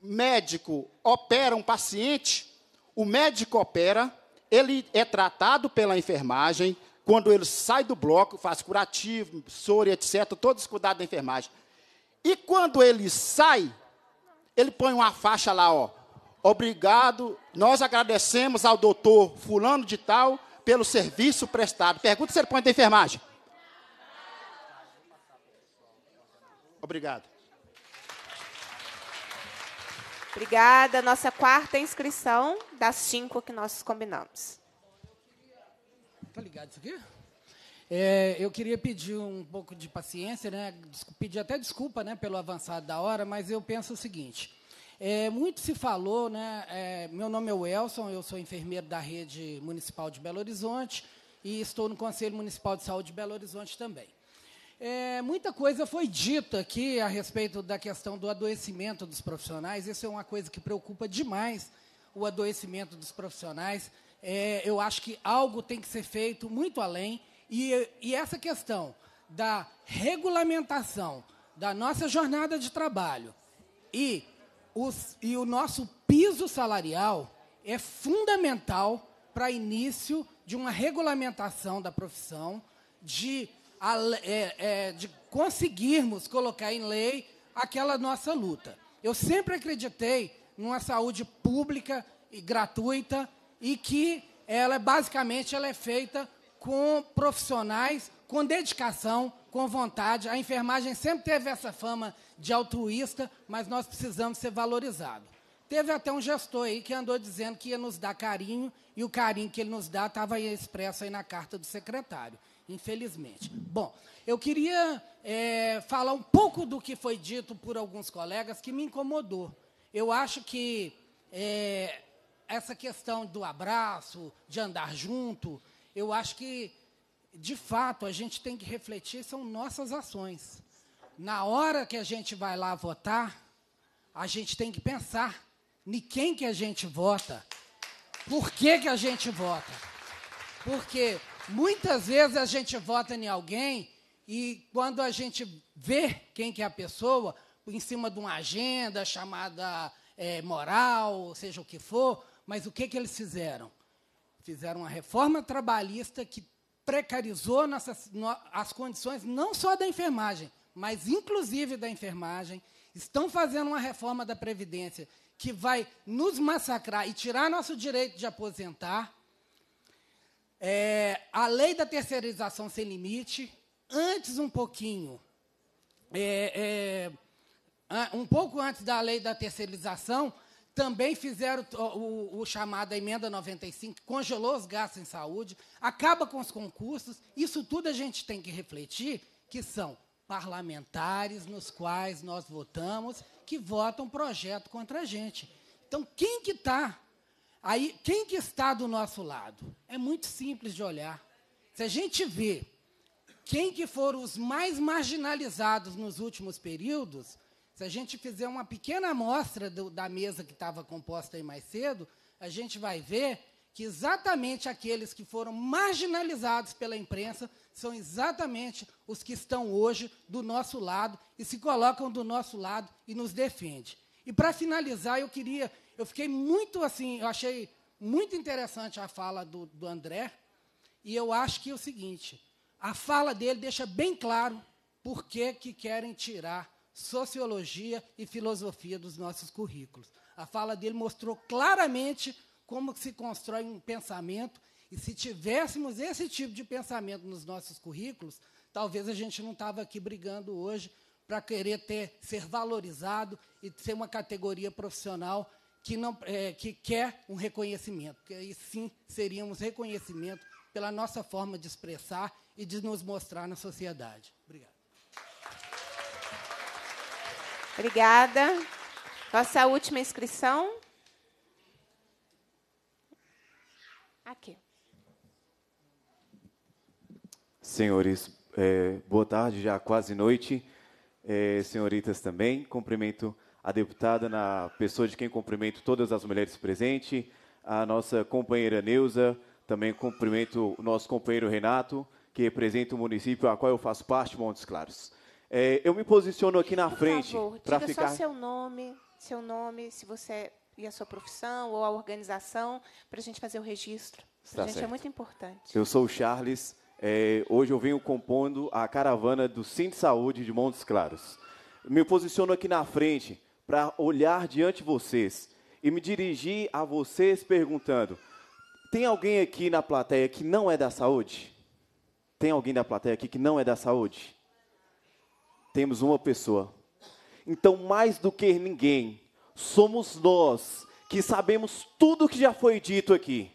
médico opera um paciente, o médico opera, ele é tratado pela enfermagem, quando ele sai do bloco, faz curativo, soro, etc., todos os cuidados da enfermagem. E quando ele sai, ele põe uma faixa lá, ó. Obrigado, nós agradecemos ao doutor fulano de tal pelo serviço prestado. Pergunta se ele põe da enfermagem. Obrigado. Obrigada. Nossa quarta inscrição das cinco que nós combinamos. Tá ligado isso aqui? É, eu queria pedir um pouco de paciência, né? pedir até desculpa né, pelo avançado da hora, mas eu penso o seguinte. É, muito se falou, né? É, meu nome é Welson, eu sou enfermeiro da rede municipal de Belo Horizonte e estou no Conselho Municipal de Saúde de Belo Horizonte também. É, muita coisa foi dita aqui a respeito da questão do adoecimento dos profissionais. Isso é uma coisa que preocupa demais o adoecimento dos profissionais. É, eu acho que algo tem que ser feito muito além. E, e essa questão da regulamentação da nossa jornada de trabalho e, os, e o nosso piso salarial é fundamental para início de uma regulamentação da profissão, de é, é, de conseguirmos colocar em lei aquela nossa luta. Eu sempre acreditei numa saúde pública e gratuita e que ela é basicamente ela é feita com profissionais, com dedicação, com vontade. A enfermagem sempre teve essa fama de altruísta, mas nós precisamos ser valorizados. Teve até um gestor aí que andou dizendo que ia nos dar carinho, e o carinho que ele nos dá estava expresso aí na carta do secretário infelizmente. Bom, eu queria é, falar um pouco do que foi dito por alguns colegas que me incomodou. Eu acho que é, essa questão do abraço, de andar junto, eu acho que, de fato, a gente tem que refletir, são nossas ações. Na hora que a gente vai lá votar, a gente tem que pensar em quem que a gente vota, por que, que a gente vota. Porque Muitas vezes a gente vota em alguém e quando a gente vê quem que é a pessoa, em cima de uma agenda chamada é, moral, seja o que for, mas o que, que eles fizeram? Fizeram uma reforma trabalhista que precarizou nossas, no, as condições não só da enfermagem, mas inclusive da enfermagem. Estão fazendo uma reforma da Previdência que vai nos massacrar e tirar nosso direito de aposentar é, a lei da terceirização sem limite, antes um pouquinho, é, é, um pouco antes da lei da terceirização, também fizeram o, o, o chamado emenda 95, congelou os gastos em saúde, acaba com os concursos. Isso tudo a gente tem que refletir, que são parlamentares nos quais nós votamos, que votam projeto contra a gente. Então, quem que está Aí, quem que está do nosso lado? É muito simples de olhar. Se a gente vê quem que foram os mais marginalizados nos últimos períodos, se a gente fizer uma pequena amostra do, da mesa que estava composta aí mais cedo, a gente vai ver que exatamente aqueles que foram marginalizados pela imprensa são exatamente os que estão hoje do nosso lado e se colocam do nosso lado e nos defendem. E para finalizar, eu queria eu fiquei muito assim, eu achei muito interessante a fala do, do André, e eu acho que é o seguinte: a fala dele deixa bem claro por que, que querem tirar sociologia e filosofia dos nossos currículos. A fala dele mostrou claramente como se constrói um pensamento, e se tivéssemos esse tipo de pensamento nos nossos currículos, talvez a gente não estava aqui brigando hoje para querer ter, ser valorizado e ser uma categoria profissional que, não, é, que quer um reconhecimento, que aí sim seríamos reconhecimento pela nossa forma de expressar e de nos mostrar na sociedade. Obrigado. Obrigada. Nossa última inscrição. Aqui. Senhores, é, boa tarde, já quase noite. É, senhoritas também, cumprimento a deputada, na pessoa de quem cumprimento todas as mulheres presentes, a nossa companheira Neuza, também cumprimento o nosso companheiro Renato, que representa o município a qual eu faço parte, Montes Claros. É, eu me posiciono aqui na Por frente para ficar. Só seu nome, seu nome, se você e a sua profissão ou a organização para a gente fazer o registro. Para a gente é certo. é muito importante. Eu sou o Charles. É, hoje eu venho compondo a caravana do Sim de Saúde de Montes Claros. Me posiciono aqui na frente para olhar diante de vocês e me dirigir a vocês perguntando: tem alguém aqui na plateia que não é da saúde? Tem alguém da plateia aqui que não é da saúde? Temos uma pessoa. Então, mais do que ninguém, somos nós que sabemos tudo que já foi dito aqui.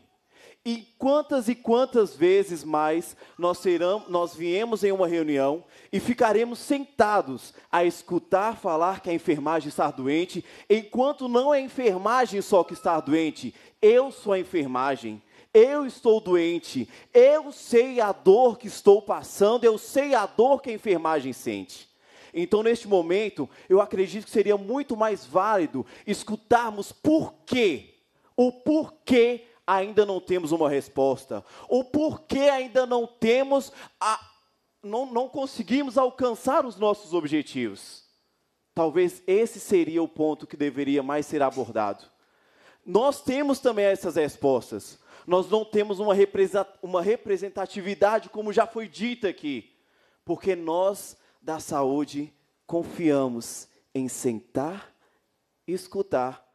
E quantas e quantas vezes mais nós, seramos, nós viemos em uma reunião e ficaremos sentados a escutar falar que a enfermagem está doente, enquanto não é a enfermagem só que está doente, eu sou a enfermagem. Eu estou doente, eu sei a dor que estou passando, eu sei a dor que a enfermagem sente. Então, neste momento, eu acredito que seria muito mais válido escutarmos por quê, o porquê ainda não temos uma resposta? Ou porque ainda não temos a, não, não conseguimos alcançar os nossos objetivos? Talvez esse seria o ponto que deveria mais ser abordado. Nós temos também essas respostas. Nós não temos uma, representatividade, como já foi dita aqui, porque nós da saúde confiamos em sentar e escutar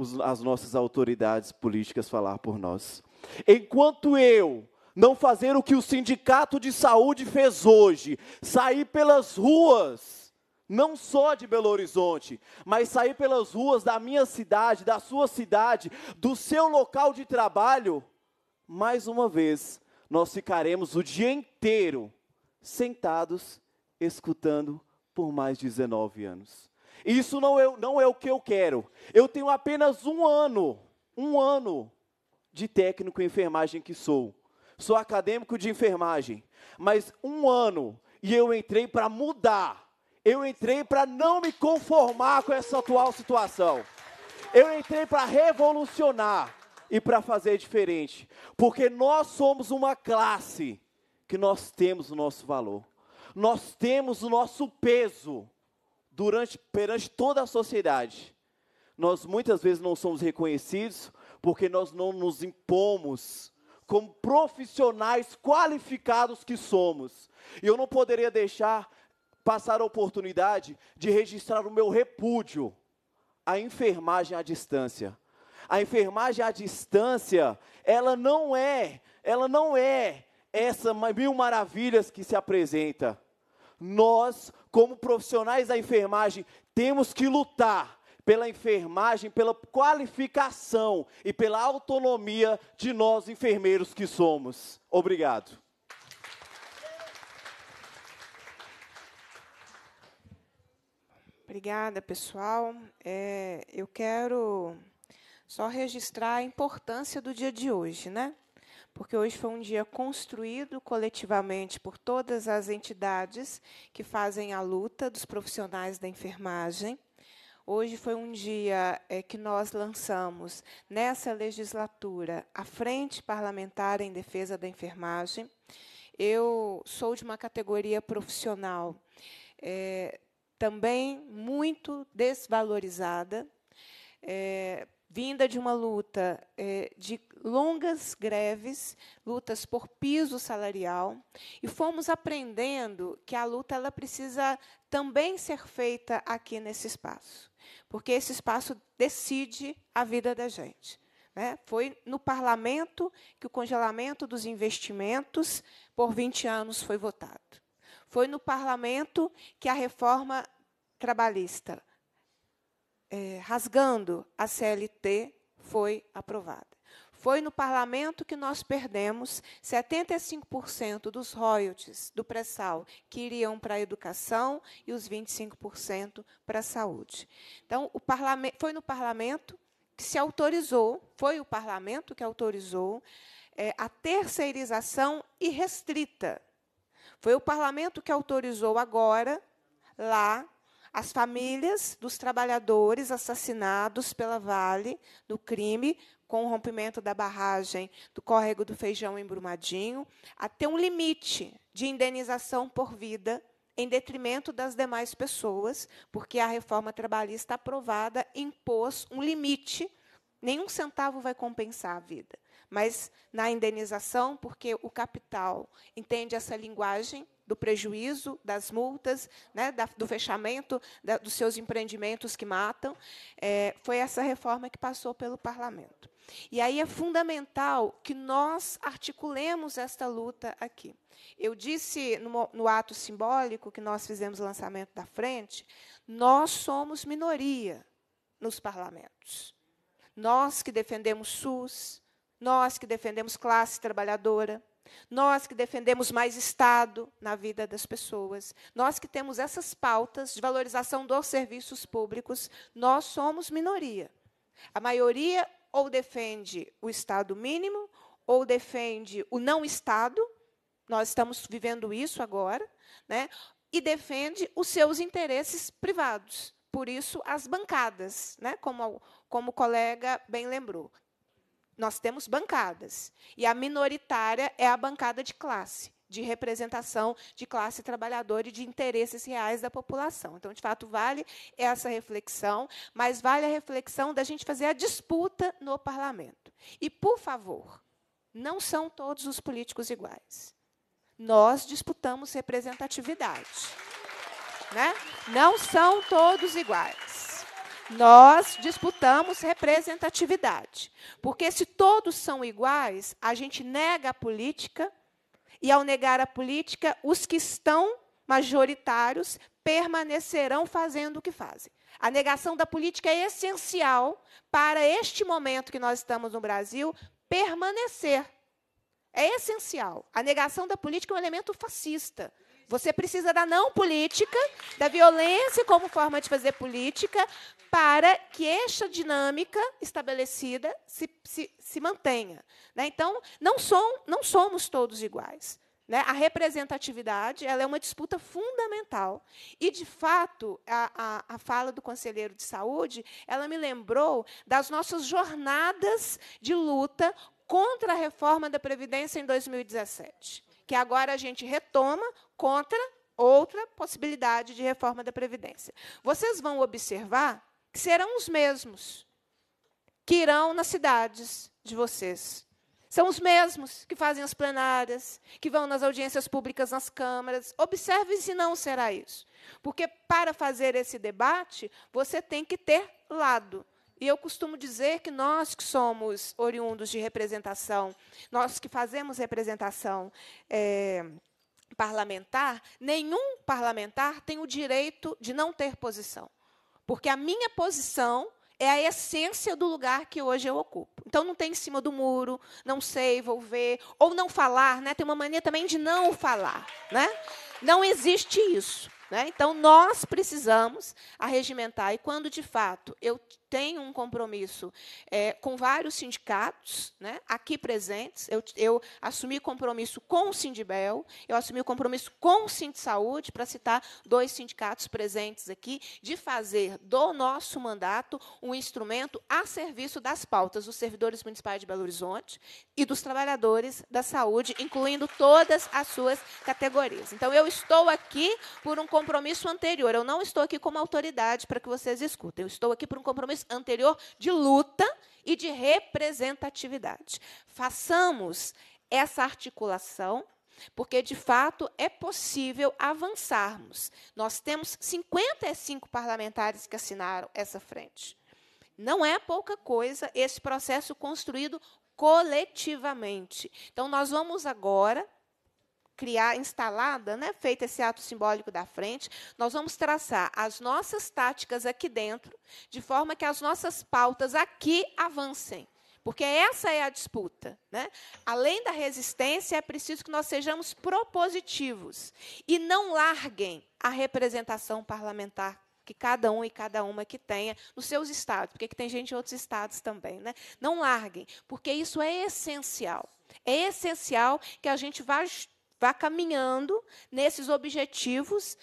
os, as nossas autoridades políticas falar por nós. Enquanto eu não fazer o que o sindicato de saúde fez hoje, sair pelas ruas, não só de Belo Horizonte, mas sair pelas ruas da minha cidade, da sua cidade, do seu local de trabalho, mais uma vez, nós ficaremos o dia inteiro sentados, escutando por mais 19 anos. Isso não é, não é o que eu quero. Eu tenho apenas um ano, um ano de técnico em enfermagem que sou. Sou acadêmico de enfermagem, mas um ano e eu entrei para mudar. Eu entrei para não me conformar com essa atual situação. Eu entrei para revolucionar e para fazer diferente, porque nós somos uma classe que nós temos o nosso valor. Nós temos o nosso peso durante, perante toda a sociedade. Nós muitas vezes não somos reconhecidos porque nós não nos impomos como profissionais qualificados que somos. E eu não poderia deixar passar a oportunidade de registrar o meu repúdio à enfermagem à distância. A enfermagem à distância, ela não é, ela não é essa mil maravilhas que se apresenta. Nós como profissionais da enfermagem, temos que lutar pela enfermagem, pela qualificação e pela autonomia de nós enfermeiros que somos. Obrigado. Obrigada, pessoal. É, eu quero só registrar a importância do dia de hoje, né? porque hoje foi um dia construído coletivamente por todas as entidades que fazem a luta dos profissionais da enfermagem. Hoje foi um dia é, que nós lançamos, nessa legislatura, a Frente Parlamentar em Defesa da Enfermagem. Eu sou de uma categoria profissional é, também muito desvalorizada. É, vinda de uma luta é, de longas greves, lutas por piso salarial, e fomos aprendendo que a luta ela precisa também ser feita aqui nesse espaço, porque esse espaço decide a vida da gente. Né? Foi no parlamento que o congelamento dos investimentos por 20 anos foi votado. Foi no parlamento que a reforma trabalhista é, rasgando a CLT foi aprovada. Foi no parlamento que nós perdemos 75% dos royalties do pré-sal que iriam para a educação e os 25% para a saúde. Então, foi no parlamento que se autorizou, foi o parlamento que autorizou é, a terceirização irrestrita. Foi o parlamento que autorizou agora, lá, as famílias dos trabalhadores assassinados pela Vale do crime com o rompimento da barragem do córrego do Feijão em Brumadinho, até um limite de indenização por vida em detrimento das demais pessoas, porque a reforma trabalhista aprovada impôs um limite, nenhum centavo vai compensar a vida. Mas na indenização, porque o capital entende essa linguagem do prejuízo, das multas, né, da, do fechamento da, dos seus empreendimentos que matam. É, foi essa reforma que passou pelo parlamento. E aí é fundamental que nós articulemos esta luta aqui. Eu disse no, no, ato simbólico que nós fizemos o lançamento da frente, nós somos minoria nos parlamentos. Nós que defendemos SUS, nós que defendemos classe trabalhadora, nós que defendemos mais Estado na vida das pessoas, nós que temos essas pautas de valorização dos serviços públicos, nós somos minoria. A maioria ou defende o Estado mínimo, ou defende o não Estado, nós estamos vivendo isso agora, né? e defende os seus interesses privados. Por isso, as bancadas, né? como, como o colega bem lembrou nós temos bancadas. E a minoritária é a bancada de classe, de representação de classe trabalhadora e de interesses reais da população. Então, de fato, vale essa reflexão, mas vale a reflexão da gente fazer a disputa no parlamento. E, por favor, não são todos os políticos iguais. Nós disputamos representatividade. Né? Não são todos iguais nós disputamos representatividade. Porque se todos são iguais, a gente nega a política, e ao negar a política, os que estão majoritários permanecerão fazendo o que fazem. A negação da política é essencial para este momento que nós estamos no Brasil permanecer. É essencial. A negação da política é um elemento fascista. Você precisa da não política, da violência como forma de fazer política, para que esta dinâmica estabelecida se, se, se mantenha. Né? Então, não, som, não somos todos iguais. Né? A representatividade ela é uma disputa fundamental. E, de fato, a, a, a fala do conselheiro de saúde ela me lembrou das nossas jornadas de luta contra a reforma da Previdência em 2017, que agora a gente retoma contra outra possibilidade de reforma da Previdência. Vocês vão observar que serão os mesmos que irão nas cidades de vocês. São os mesmos que fazem as plenárias, que vão nas audiências públicas nas câmaras. Observe se não será isso. Porque para fazer esse debate, você tem que ter lado. E eu costumo dizer que nós que somos oriundos de representação, nós que fazemos representação é, parlamentar, nenhum parlamentar tem o direito de não ter posição. Porque a minha posição é a essência do lugar que hoje eu ocupo. Então não tem em cima do muro, não sei, vou ver, ou não falar, né? Tem uma mania também de não falar, né? Não existe isso, né? Então nós precisamos arregimentar e quando de fato eu tem um compromisso é, com vários sindicatos né, aqui presentes. Eu, eu assumi compromisso com o Sindibel, eu assumi compromisso com o Sindsaúde, Saúde, para citar dois sindicatos presentes aqui, de fazer do nosso mandato um instrumento a serviço das pautas dos servidores municipais de Belo Horizonte e dos trabalhadores da saúde, incluindo todas as suas categorias. Então, eu estou aqui por um compromisso anterior, eu não estou aqui como autoridade para que vocês escutem, eu estou aqui por um compromisso anterior de luta e de representatividade. Façamos essa articulação porque de fato é possível avançarmos. Nós temos 55 parlamentares que assinaram essa frente. Não é pouca coisa esse processo construído coletivamente. Então, nós vamos agora criar, instalada, né, feito esse ato simbólico da frente, nós vamos traçar as nossas táticas aqui dentro, de forma que as nossas pautas aqui avancem. Porque essa é a disputa. Né? Além da resistência, é preciso que nós sejamos propositivos e não larguem a representação parlamentar que cada um e cada uma que tenha nos seus estados, porque tem gente em outros estados também. Né? Não larguem, porque isso é essencial. É essencial que a gente vá vá caminhando nesses objetivos,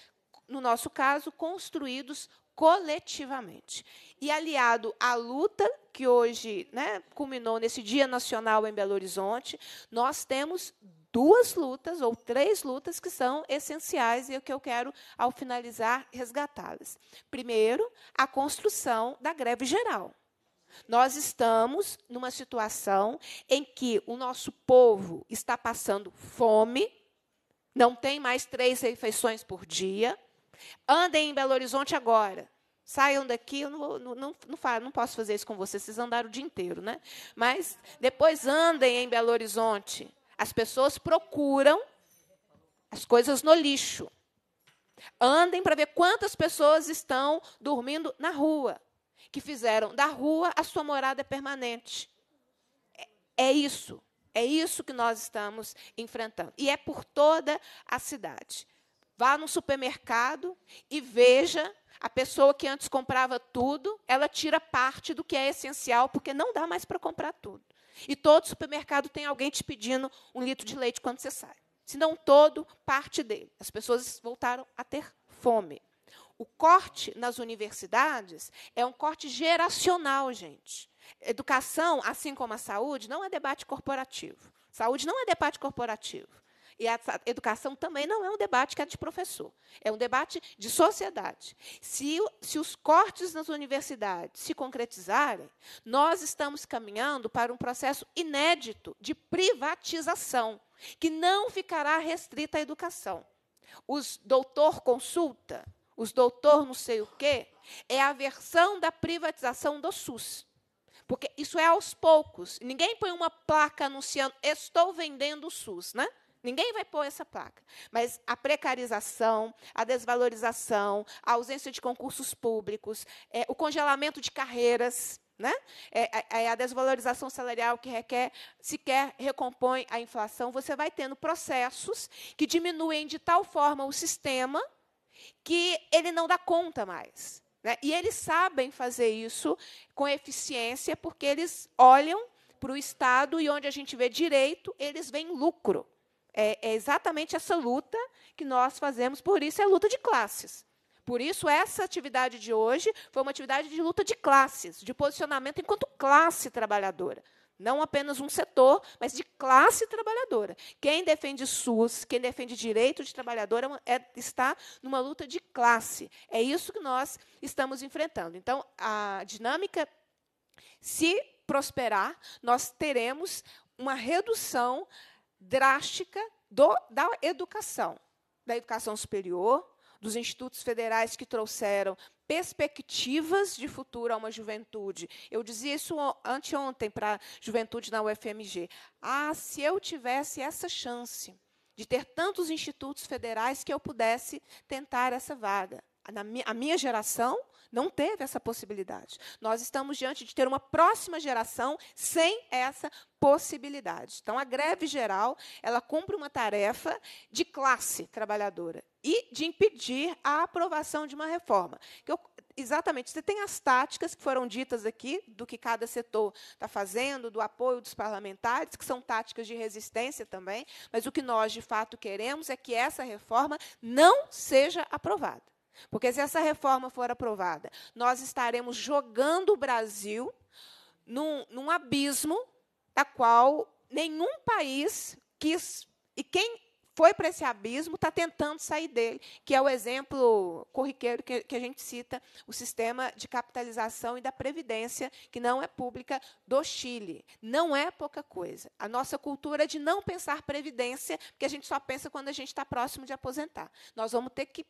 no nosso caso, construídos coletivamente. E aliado à luta que hoje né, culminou nesse Dia Nacional em Belo Horizonte, nós temos duas lutas ou três lutas que são essenciais e é o que eu quero, ao finalizar, resgatá-las. Primeiro, a construção da greve geral. Nós estamos numa situação em que o nosso povo está passando fome, não tem mais três refeições por dia. Andem em Belo Horizonte agora. Saiam daqui, eu não, não, não, não, falo, não posso fazer isso com vocês, vocês andaram o dia inteiro, né? Mas depois andem em Belo Horizonte. As pessoas procuram as coisas no lixo. Andem para ver quantas pessoas estão dormindo na rua, que fizeram da rua a sua morada é permanente. É, é isso. É isso que nós estamos enfrentando. E é por toda a cidade. Vá no supermercado e veja a pessoa que antes comprava tudo, ela tira parte do que é essencial, porque não dá mais para comprar tudo. E todo supermercado tem alguém te pedindo um litro de leite quando você sai. Se não todo, parte dele. As pessoas voltaram a ter fome. O corte nas universidades é um corte geracional, gente. Educação, assim como a saúde, não é debate corporativo. Saúde não é debate corporativo. E a educação também não é um debate que é de professor, é um debate de sociedade. Se, se os cortes nas universidades se concretizarem, nós estamos caminhando para um processo inédito de privatização, que não ficará restrita à educação. Os doutor consulta, os doutor não sei o quê, é a versão da privatização do SUS. Porque isso é aos poucos. Ninguém põe uma placa anunciando estou vendendo o SUS, né? Ninguém vai pôr essa placa. Mas a precarização, a desvalorização, a ausência de concursos públicos, é, o congelamento de carreiras, né? É, é, é a desvalorização salarial que requer, sequer recompõe a inflação. Você vai tendo processos que diminuem de tal forma o sistema que ele não dá conta mais. Né? E eles sabem fazer isso com eficiência, porque eles olham para o Estado e onde a gente vê direito, eles veem lucro. É, é exatamente essa luta que nós fazemos, por isso é luta de classes. Por isso, essa atividade de hoje foi uma atividade de luta de classes, de posicionamento enquanto classe trabalhadora. Não apenas um setor, mas de classe trabalhadora. Quem defende SUS, quem defende direito de trabalhador, é, é, está numa luta de classe. É isso que nós estamos enfrentando. Então, a dinâmica, se prosperar, nós teremos uma redução drástica do, da educação, da educação superior, dos institutos federais que trouxeram perspectivas de futuro a uma juventude. Eu dizia isso anteontem para a juventude na UFMG. Ah, se eu tivesse essa chance de ter tantos institutos federais que eu pudesse tentar essa vaga. a minha geração não teve essa possibilidade. Nós estamos diante de ter uma próxima geração sem essa possibilidade. Então, a greve geral ela cumpre uma tarefa de classe trabalhadora e de impedir a aprovação de uma reforma. Eu, exatamente, você tem as táticas que foram ditas aqui, do que cada setor está fazendo, do apoio dos parlamentares, que são táticas de resistência também, mas o que nós, de fato, queremos é que essa reforma não seja aprovada. Porque se essa reforma for aprovada, nós estaremos jogando o Brasil num, num abismo da qual nenhum país quis. E quem foi para esse abismo, está tentando sair dele, que é o exemplo corriqueiro que, que, a gente cita, o sistema de capitalização e da previdência, que não é pública, do Chile. Não é pouca coisa. A nossa cultura é de não pensar previdência, porque a gente só pensa quando a gente está próximo de aposentar. Nós vamos ter que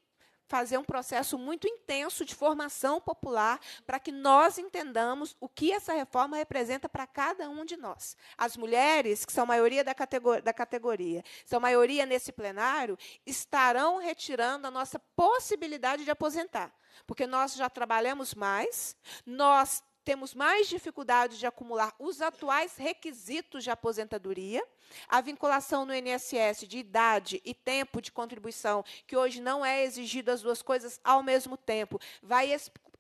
fazer um processo muito intenso de formação popular para que nós entendamos o que essa reforma representa para cada um de nós. As mulheres, que são maioria da categoria, da categoria, são maioria nesse plenário, estarão retirando a nossa possibilidade de aposentar. Porque nós já trabalhamos mais, nós temos mais dificuldade de acumular os atuais requisitos de aposentadoria, a vinculação no INSS de idade e tempo de contribuição, que hoje não é exigido as duas coisas ao mesmo tempo, vai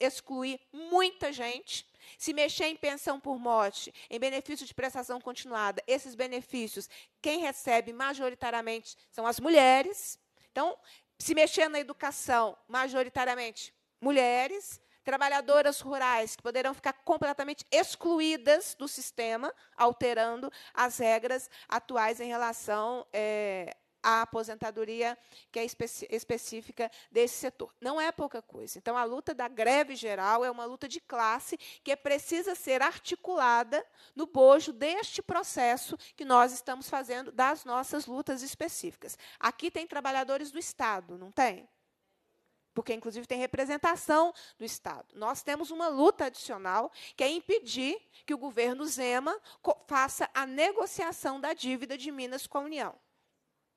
excluir muita gente. Se mexer em pensão por morte, em benefício de prestação continuada, esses benefícios, quem recebe majoritariamente são as mulheres. Então, se mexer na educação, majoritariamente mulheres trabalhadoras rurais que poderão ficar completamente excluídas do sistema, alterando as regras atuais em relação é, aposentadoria que é específica desse setor. Não é pouca coisa. Então, a luta da greve geral é uma luta de classe que precisa ser articulada no bojo deste processo que nós estamos fazendo das nossas lutas específicas. Aqui tem trabalhadores do Estado, não tem? porque inclusive tem representação do Estado. Nós temos uma luta adicional, que é impedir que o governo Zema faça a negociação da dívida de Minas com a União.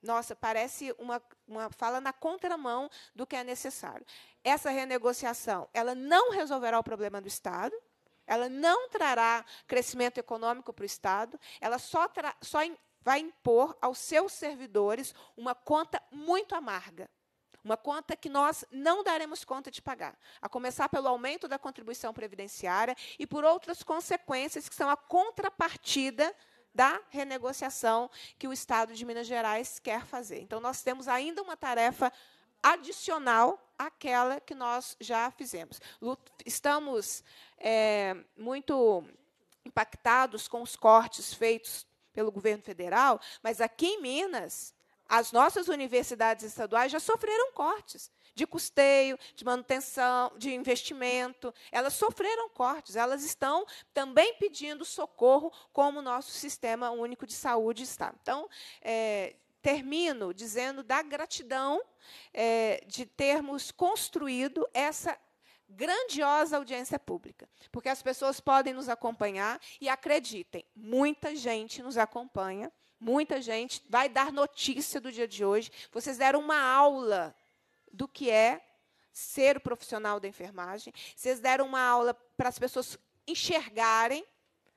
Nossa, parece uma, uma fala na contramão do que é necessário. Essa renegociação, ela não resolverá o problema do Estado, ela não trará crescimento econômico para o Estado, ela só, só vai impor aos seus servidores uma conta muito amarga uma conta que nós não daremos conta de pagar, a começar pelo aumento da contribuição previdenciária e por outras consequências que são a contrapartida da renegociação que o Estado de Minas Gerais quer fazer. Então, nós temos ainda uma tarefa adicional àquela que nós já fizemos. Estamos é, muito impactados com os cortes feitos pelo governo federal, mas aqui em Minas as nossas universidades estaduais já sofreram cortes de custeio, de manutenção, de investimento. Elas sofreram cortes, elas estão também pedindo socorro, como o nosso sistema único de saúde está. Então, é, termino dizendo da gratidão é, de termos construído essa grandiosa audiência pública, porque as pessoas podem nos acompanhar e acreditem, muita gente nos acompanha Muita gente vai dar notícia do dia de hoje. Vocês deram uma aula do que é ser o profissional da enfermagem. Vocês deram uma aula para as pessoas enxergarem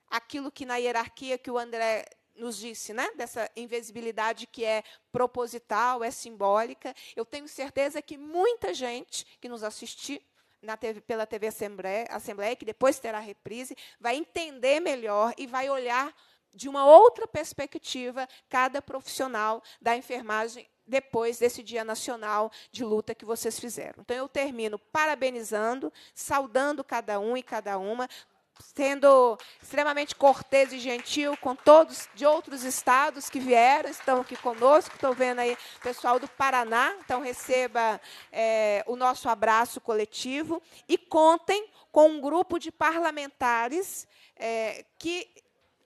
aquilo que na hierarquia que o André nos disse, né? Dessa invisibilidade que é proposital, é simbólica. Eu tenho certeza que muita gente que nos assistiu TV, pela TV Assembleia, Assembleia, que depois terá reprise, vai entender melhor e vai olhar de uma outra perspectiva cada profissional da enfermagem depois desse Dia Nacional de Luta que vocês fizeram. Então, eu termino parabenizando, saudando cada um e cada uma, sendo extremamente cortês e gentil com todos de outros estados que vieram, estão aqui conosco, estou vendo aí o pessoal do Paraná, então receba é, o nosso abraço coletivo e contem com um grupo de parlamentares é, que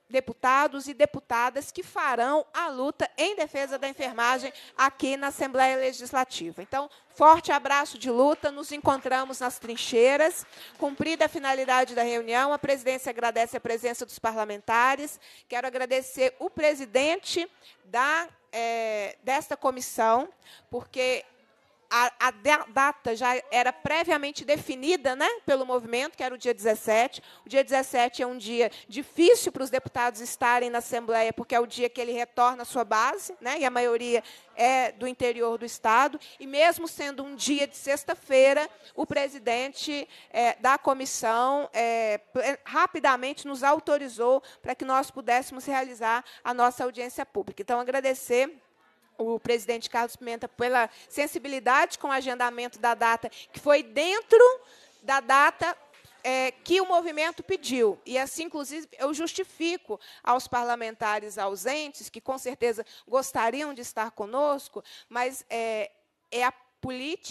deputados e deputadas que farão a luta em defesa da enfermagem aqui na Assembleia Legislativa. Então, forte abraço de luta, nos encontramos nas trincheiras. Cumprida a finalidade da reunião, a presidência agradece a presença dos parlamentares. Quero agradecer o presidente da, é, desta comissão, porque a, a, data já era previamente definida né, pelo movimento, que era o dia 17. O dia 17 é um dia difícil para os deputados estarem na Assembleia, porque é o dia que ele retorna à sua base, né, e a maioria é do interior do Estado. E mesmo sendo um dia de sexta-feira, o presidente é, da comissão é, rapidamente nos autorizou para que nós pudéssemos realizar a nossa audiência pública. Então, agradecer o presidente Carlos Pimenta pela sensibilidade com o agendamento da data, que foi dentro da data é, que o movimento pediu. E assim, inclusive, eu justifico aos parlamentares ausentes, que com certeza gostariam de estar conosco, mas é, é a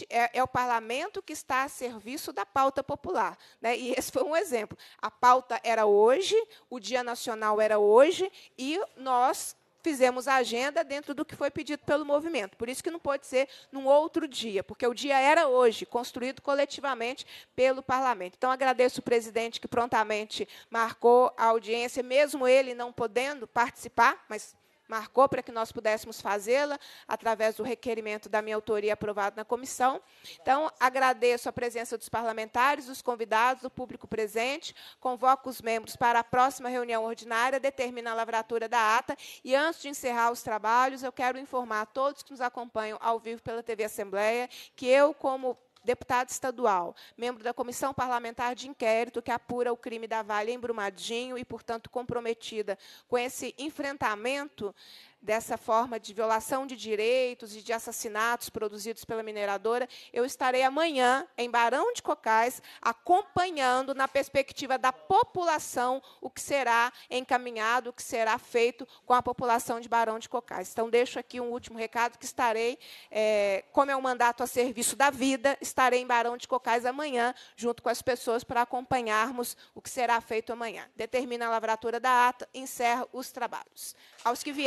é, é, o parlamento que está a serviço da pauta popular. Né? E esse foi um exemplo. A pauta era hoje, o Dia Nacional era hoje, e nós fizemos a agenda dentro do que foi pedido pelo movimento. Por isso que não pode ser num outro dia, porque o dia era hoje, construído coletivamente pelo parlamento. Então agradeço o presidente que prontamente marcou a audiência, mesmo ele não podendo participar, mas marcou para que nós pudéssemos fazê-la através do requerimento da minha autoria aprovado na comissão. Então, agradeço a presença dos parlamentares, dos convidados, do público presente, convoco os membros para a próxima reunião ordinária, determina a lavratura da ata e antes de encerrar os trabalhos, eu quero informar a todos que nos acompanham ao vivo pela TV Assembleia que eu como deputado estadual, membro da Comissão Parlamentar de Inquérito que apura o crime da Vale em Brumadinho e, portanto, comprometida com esse enfrentamento dessa forma de violação de direitos e de assassinatos produzidos pela mineradora, eu estarei amanhã em Barão de Cocais acompanhando na perspectiva da população o que será encaminhado, o que será feito com a população de Barão de Cocais. Então deixo aqui um último recado que estarei, é, como é um mandato a serviço da vida, estarei em Barão de Cocais amanhã junto com as pessoas para acompanharmos o que será feito amanhã. Determina a lavratura da ata, encerra os trabalhos. Aos que vieram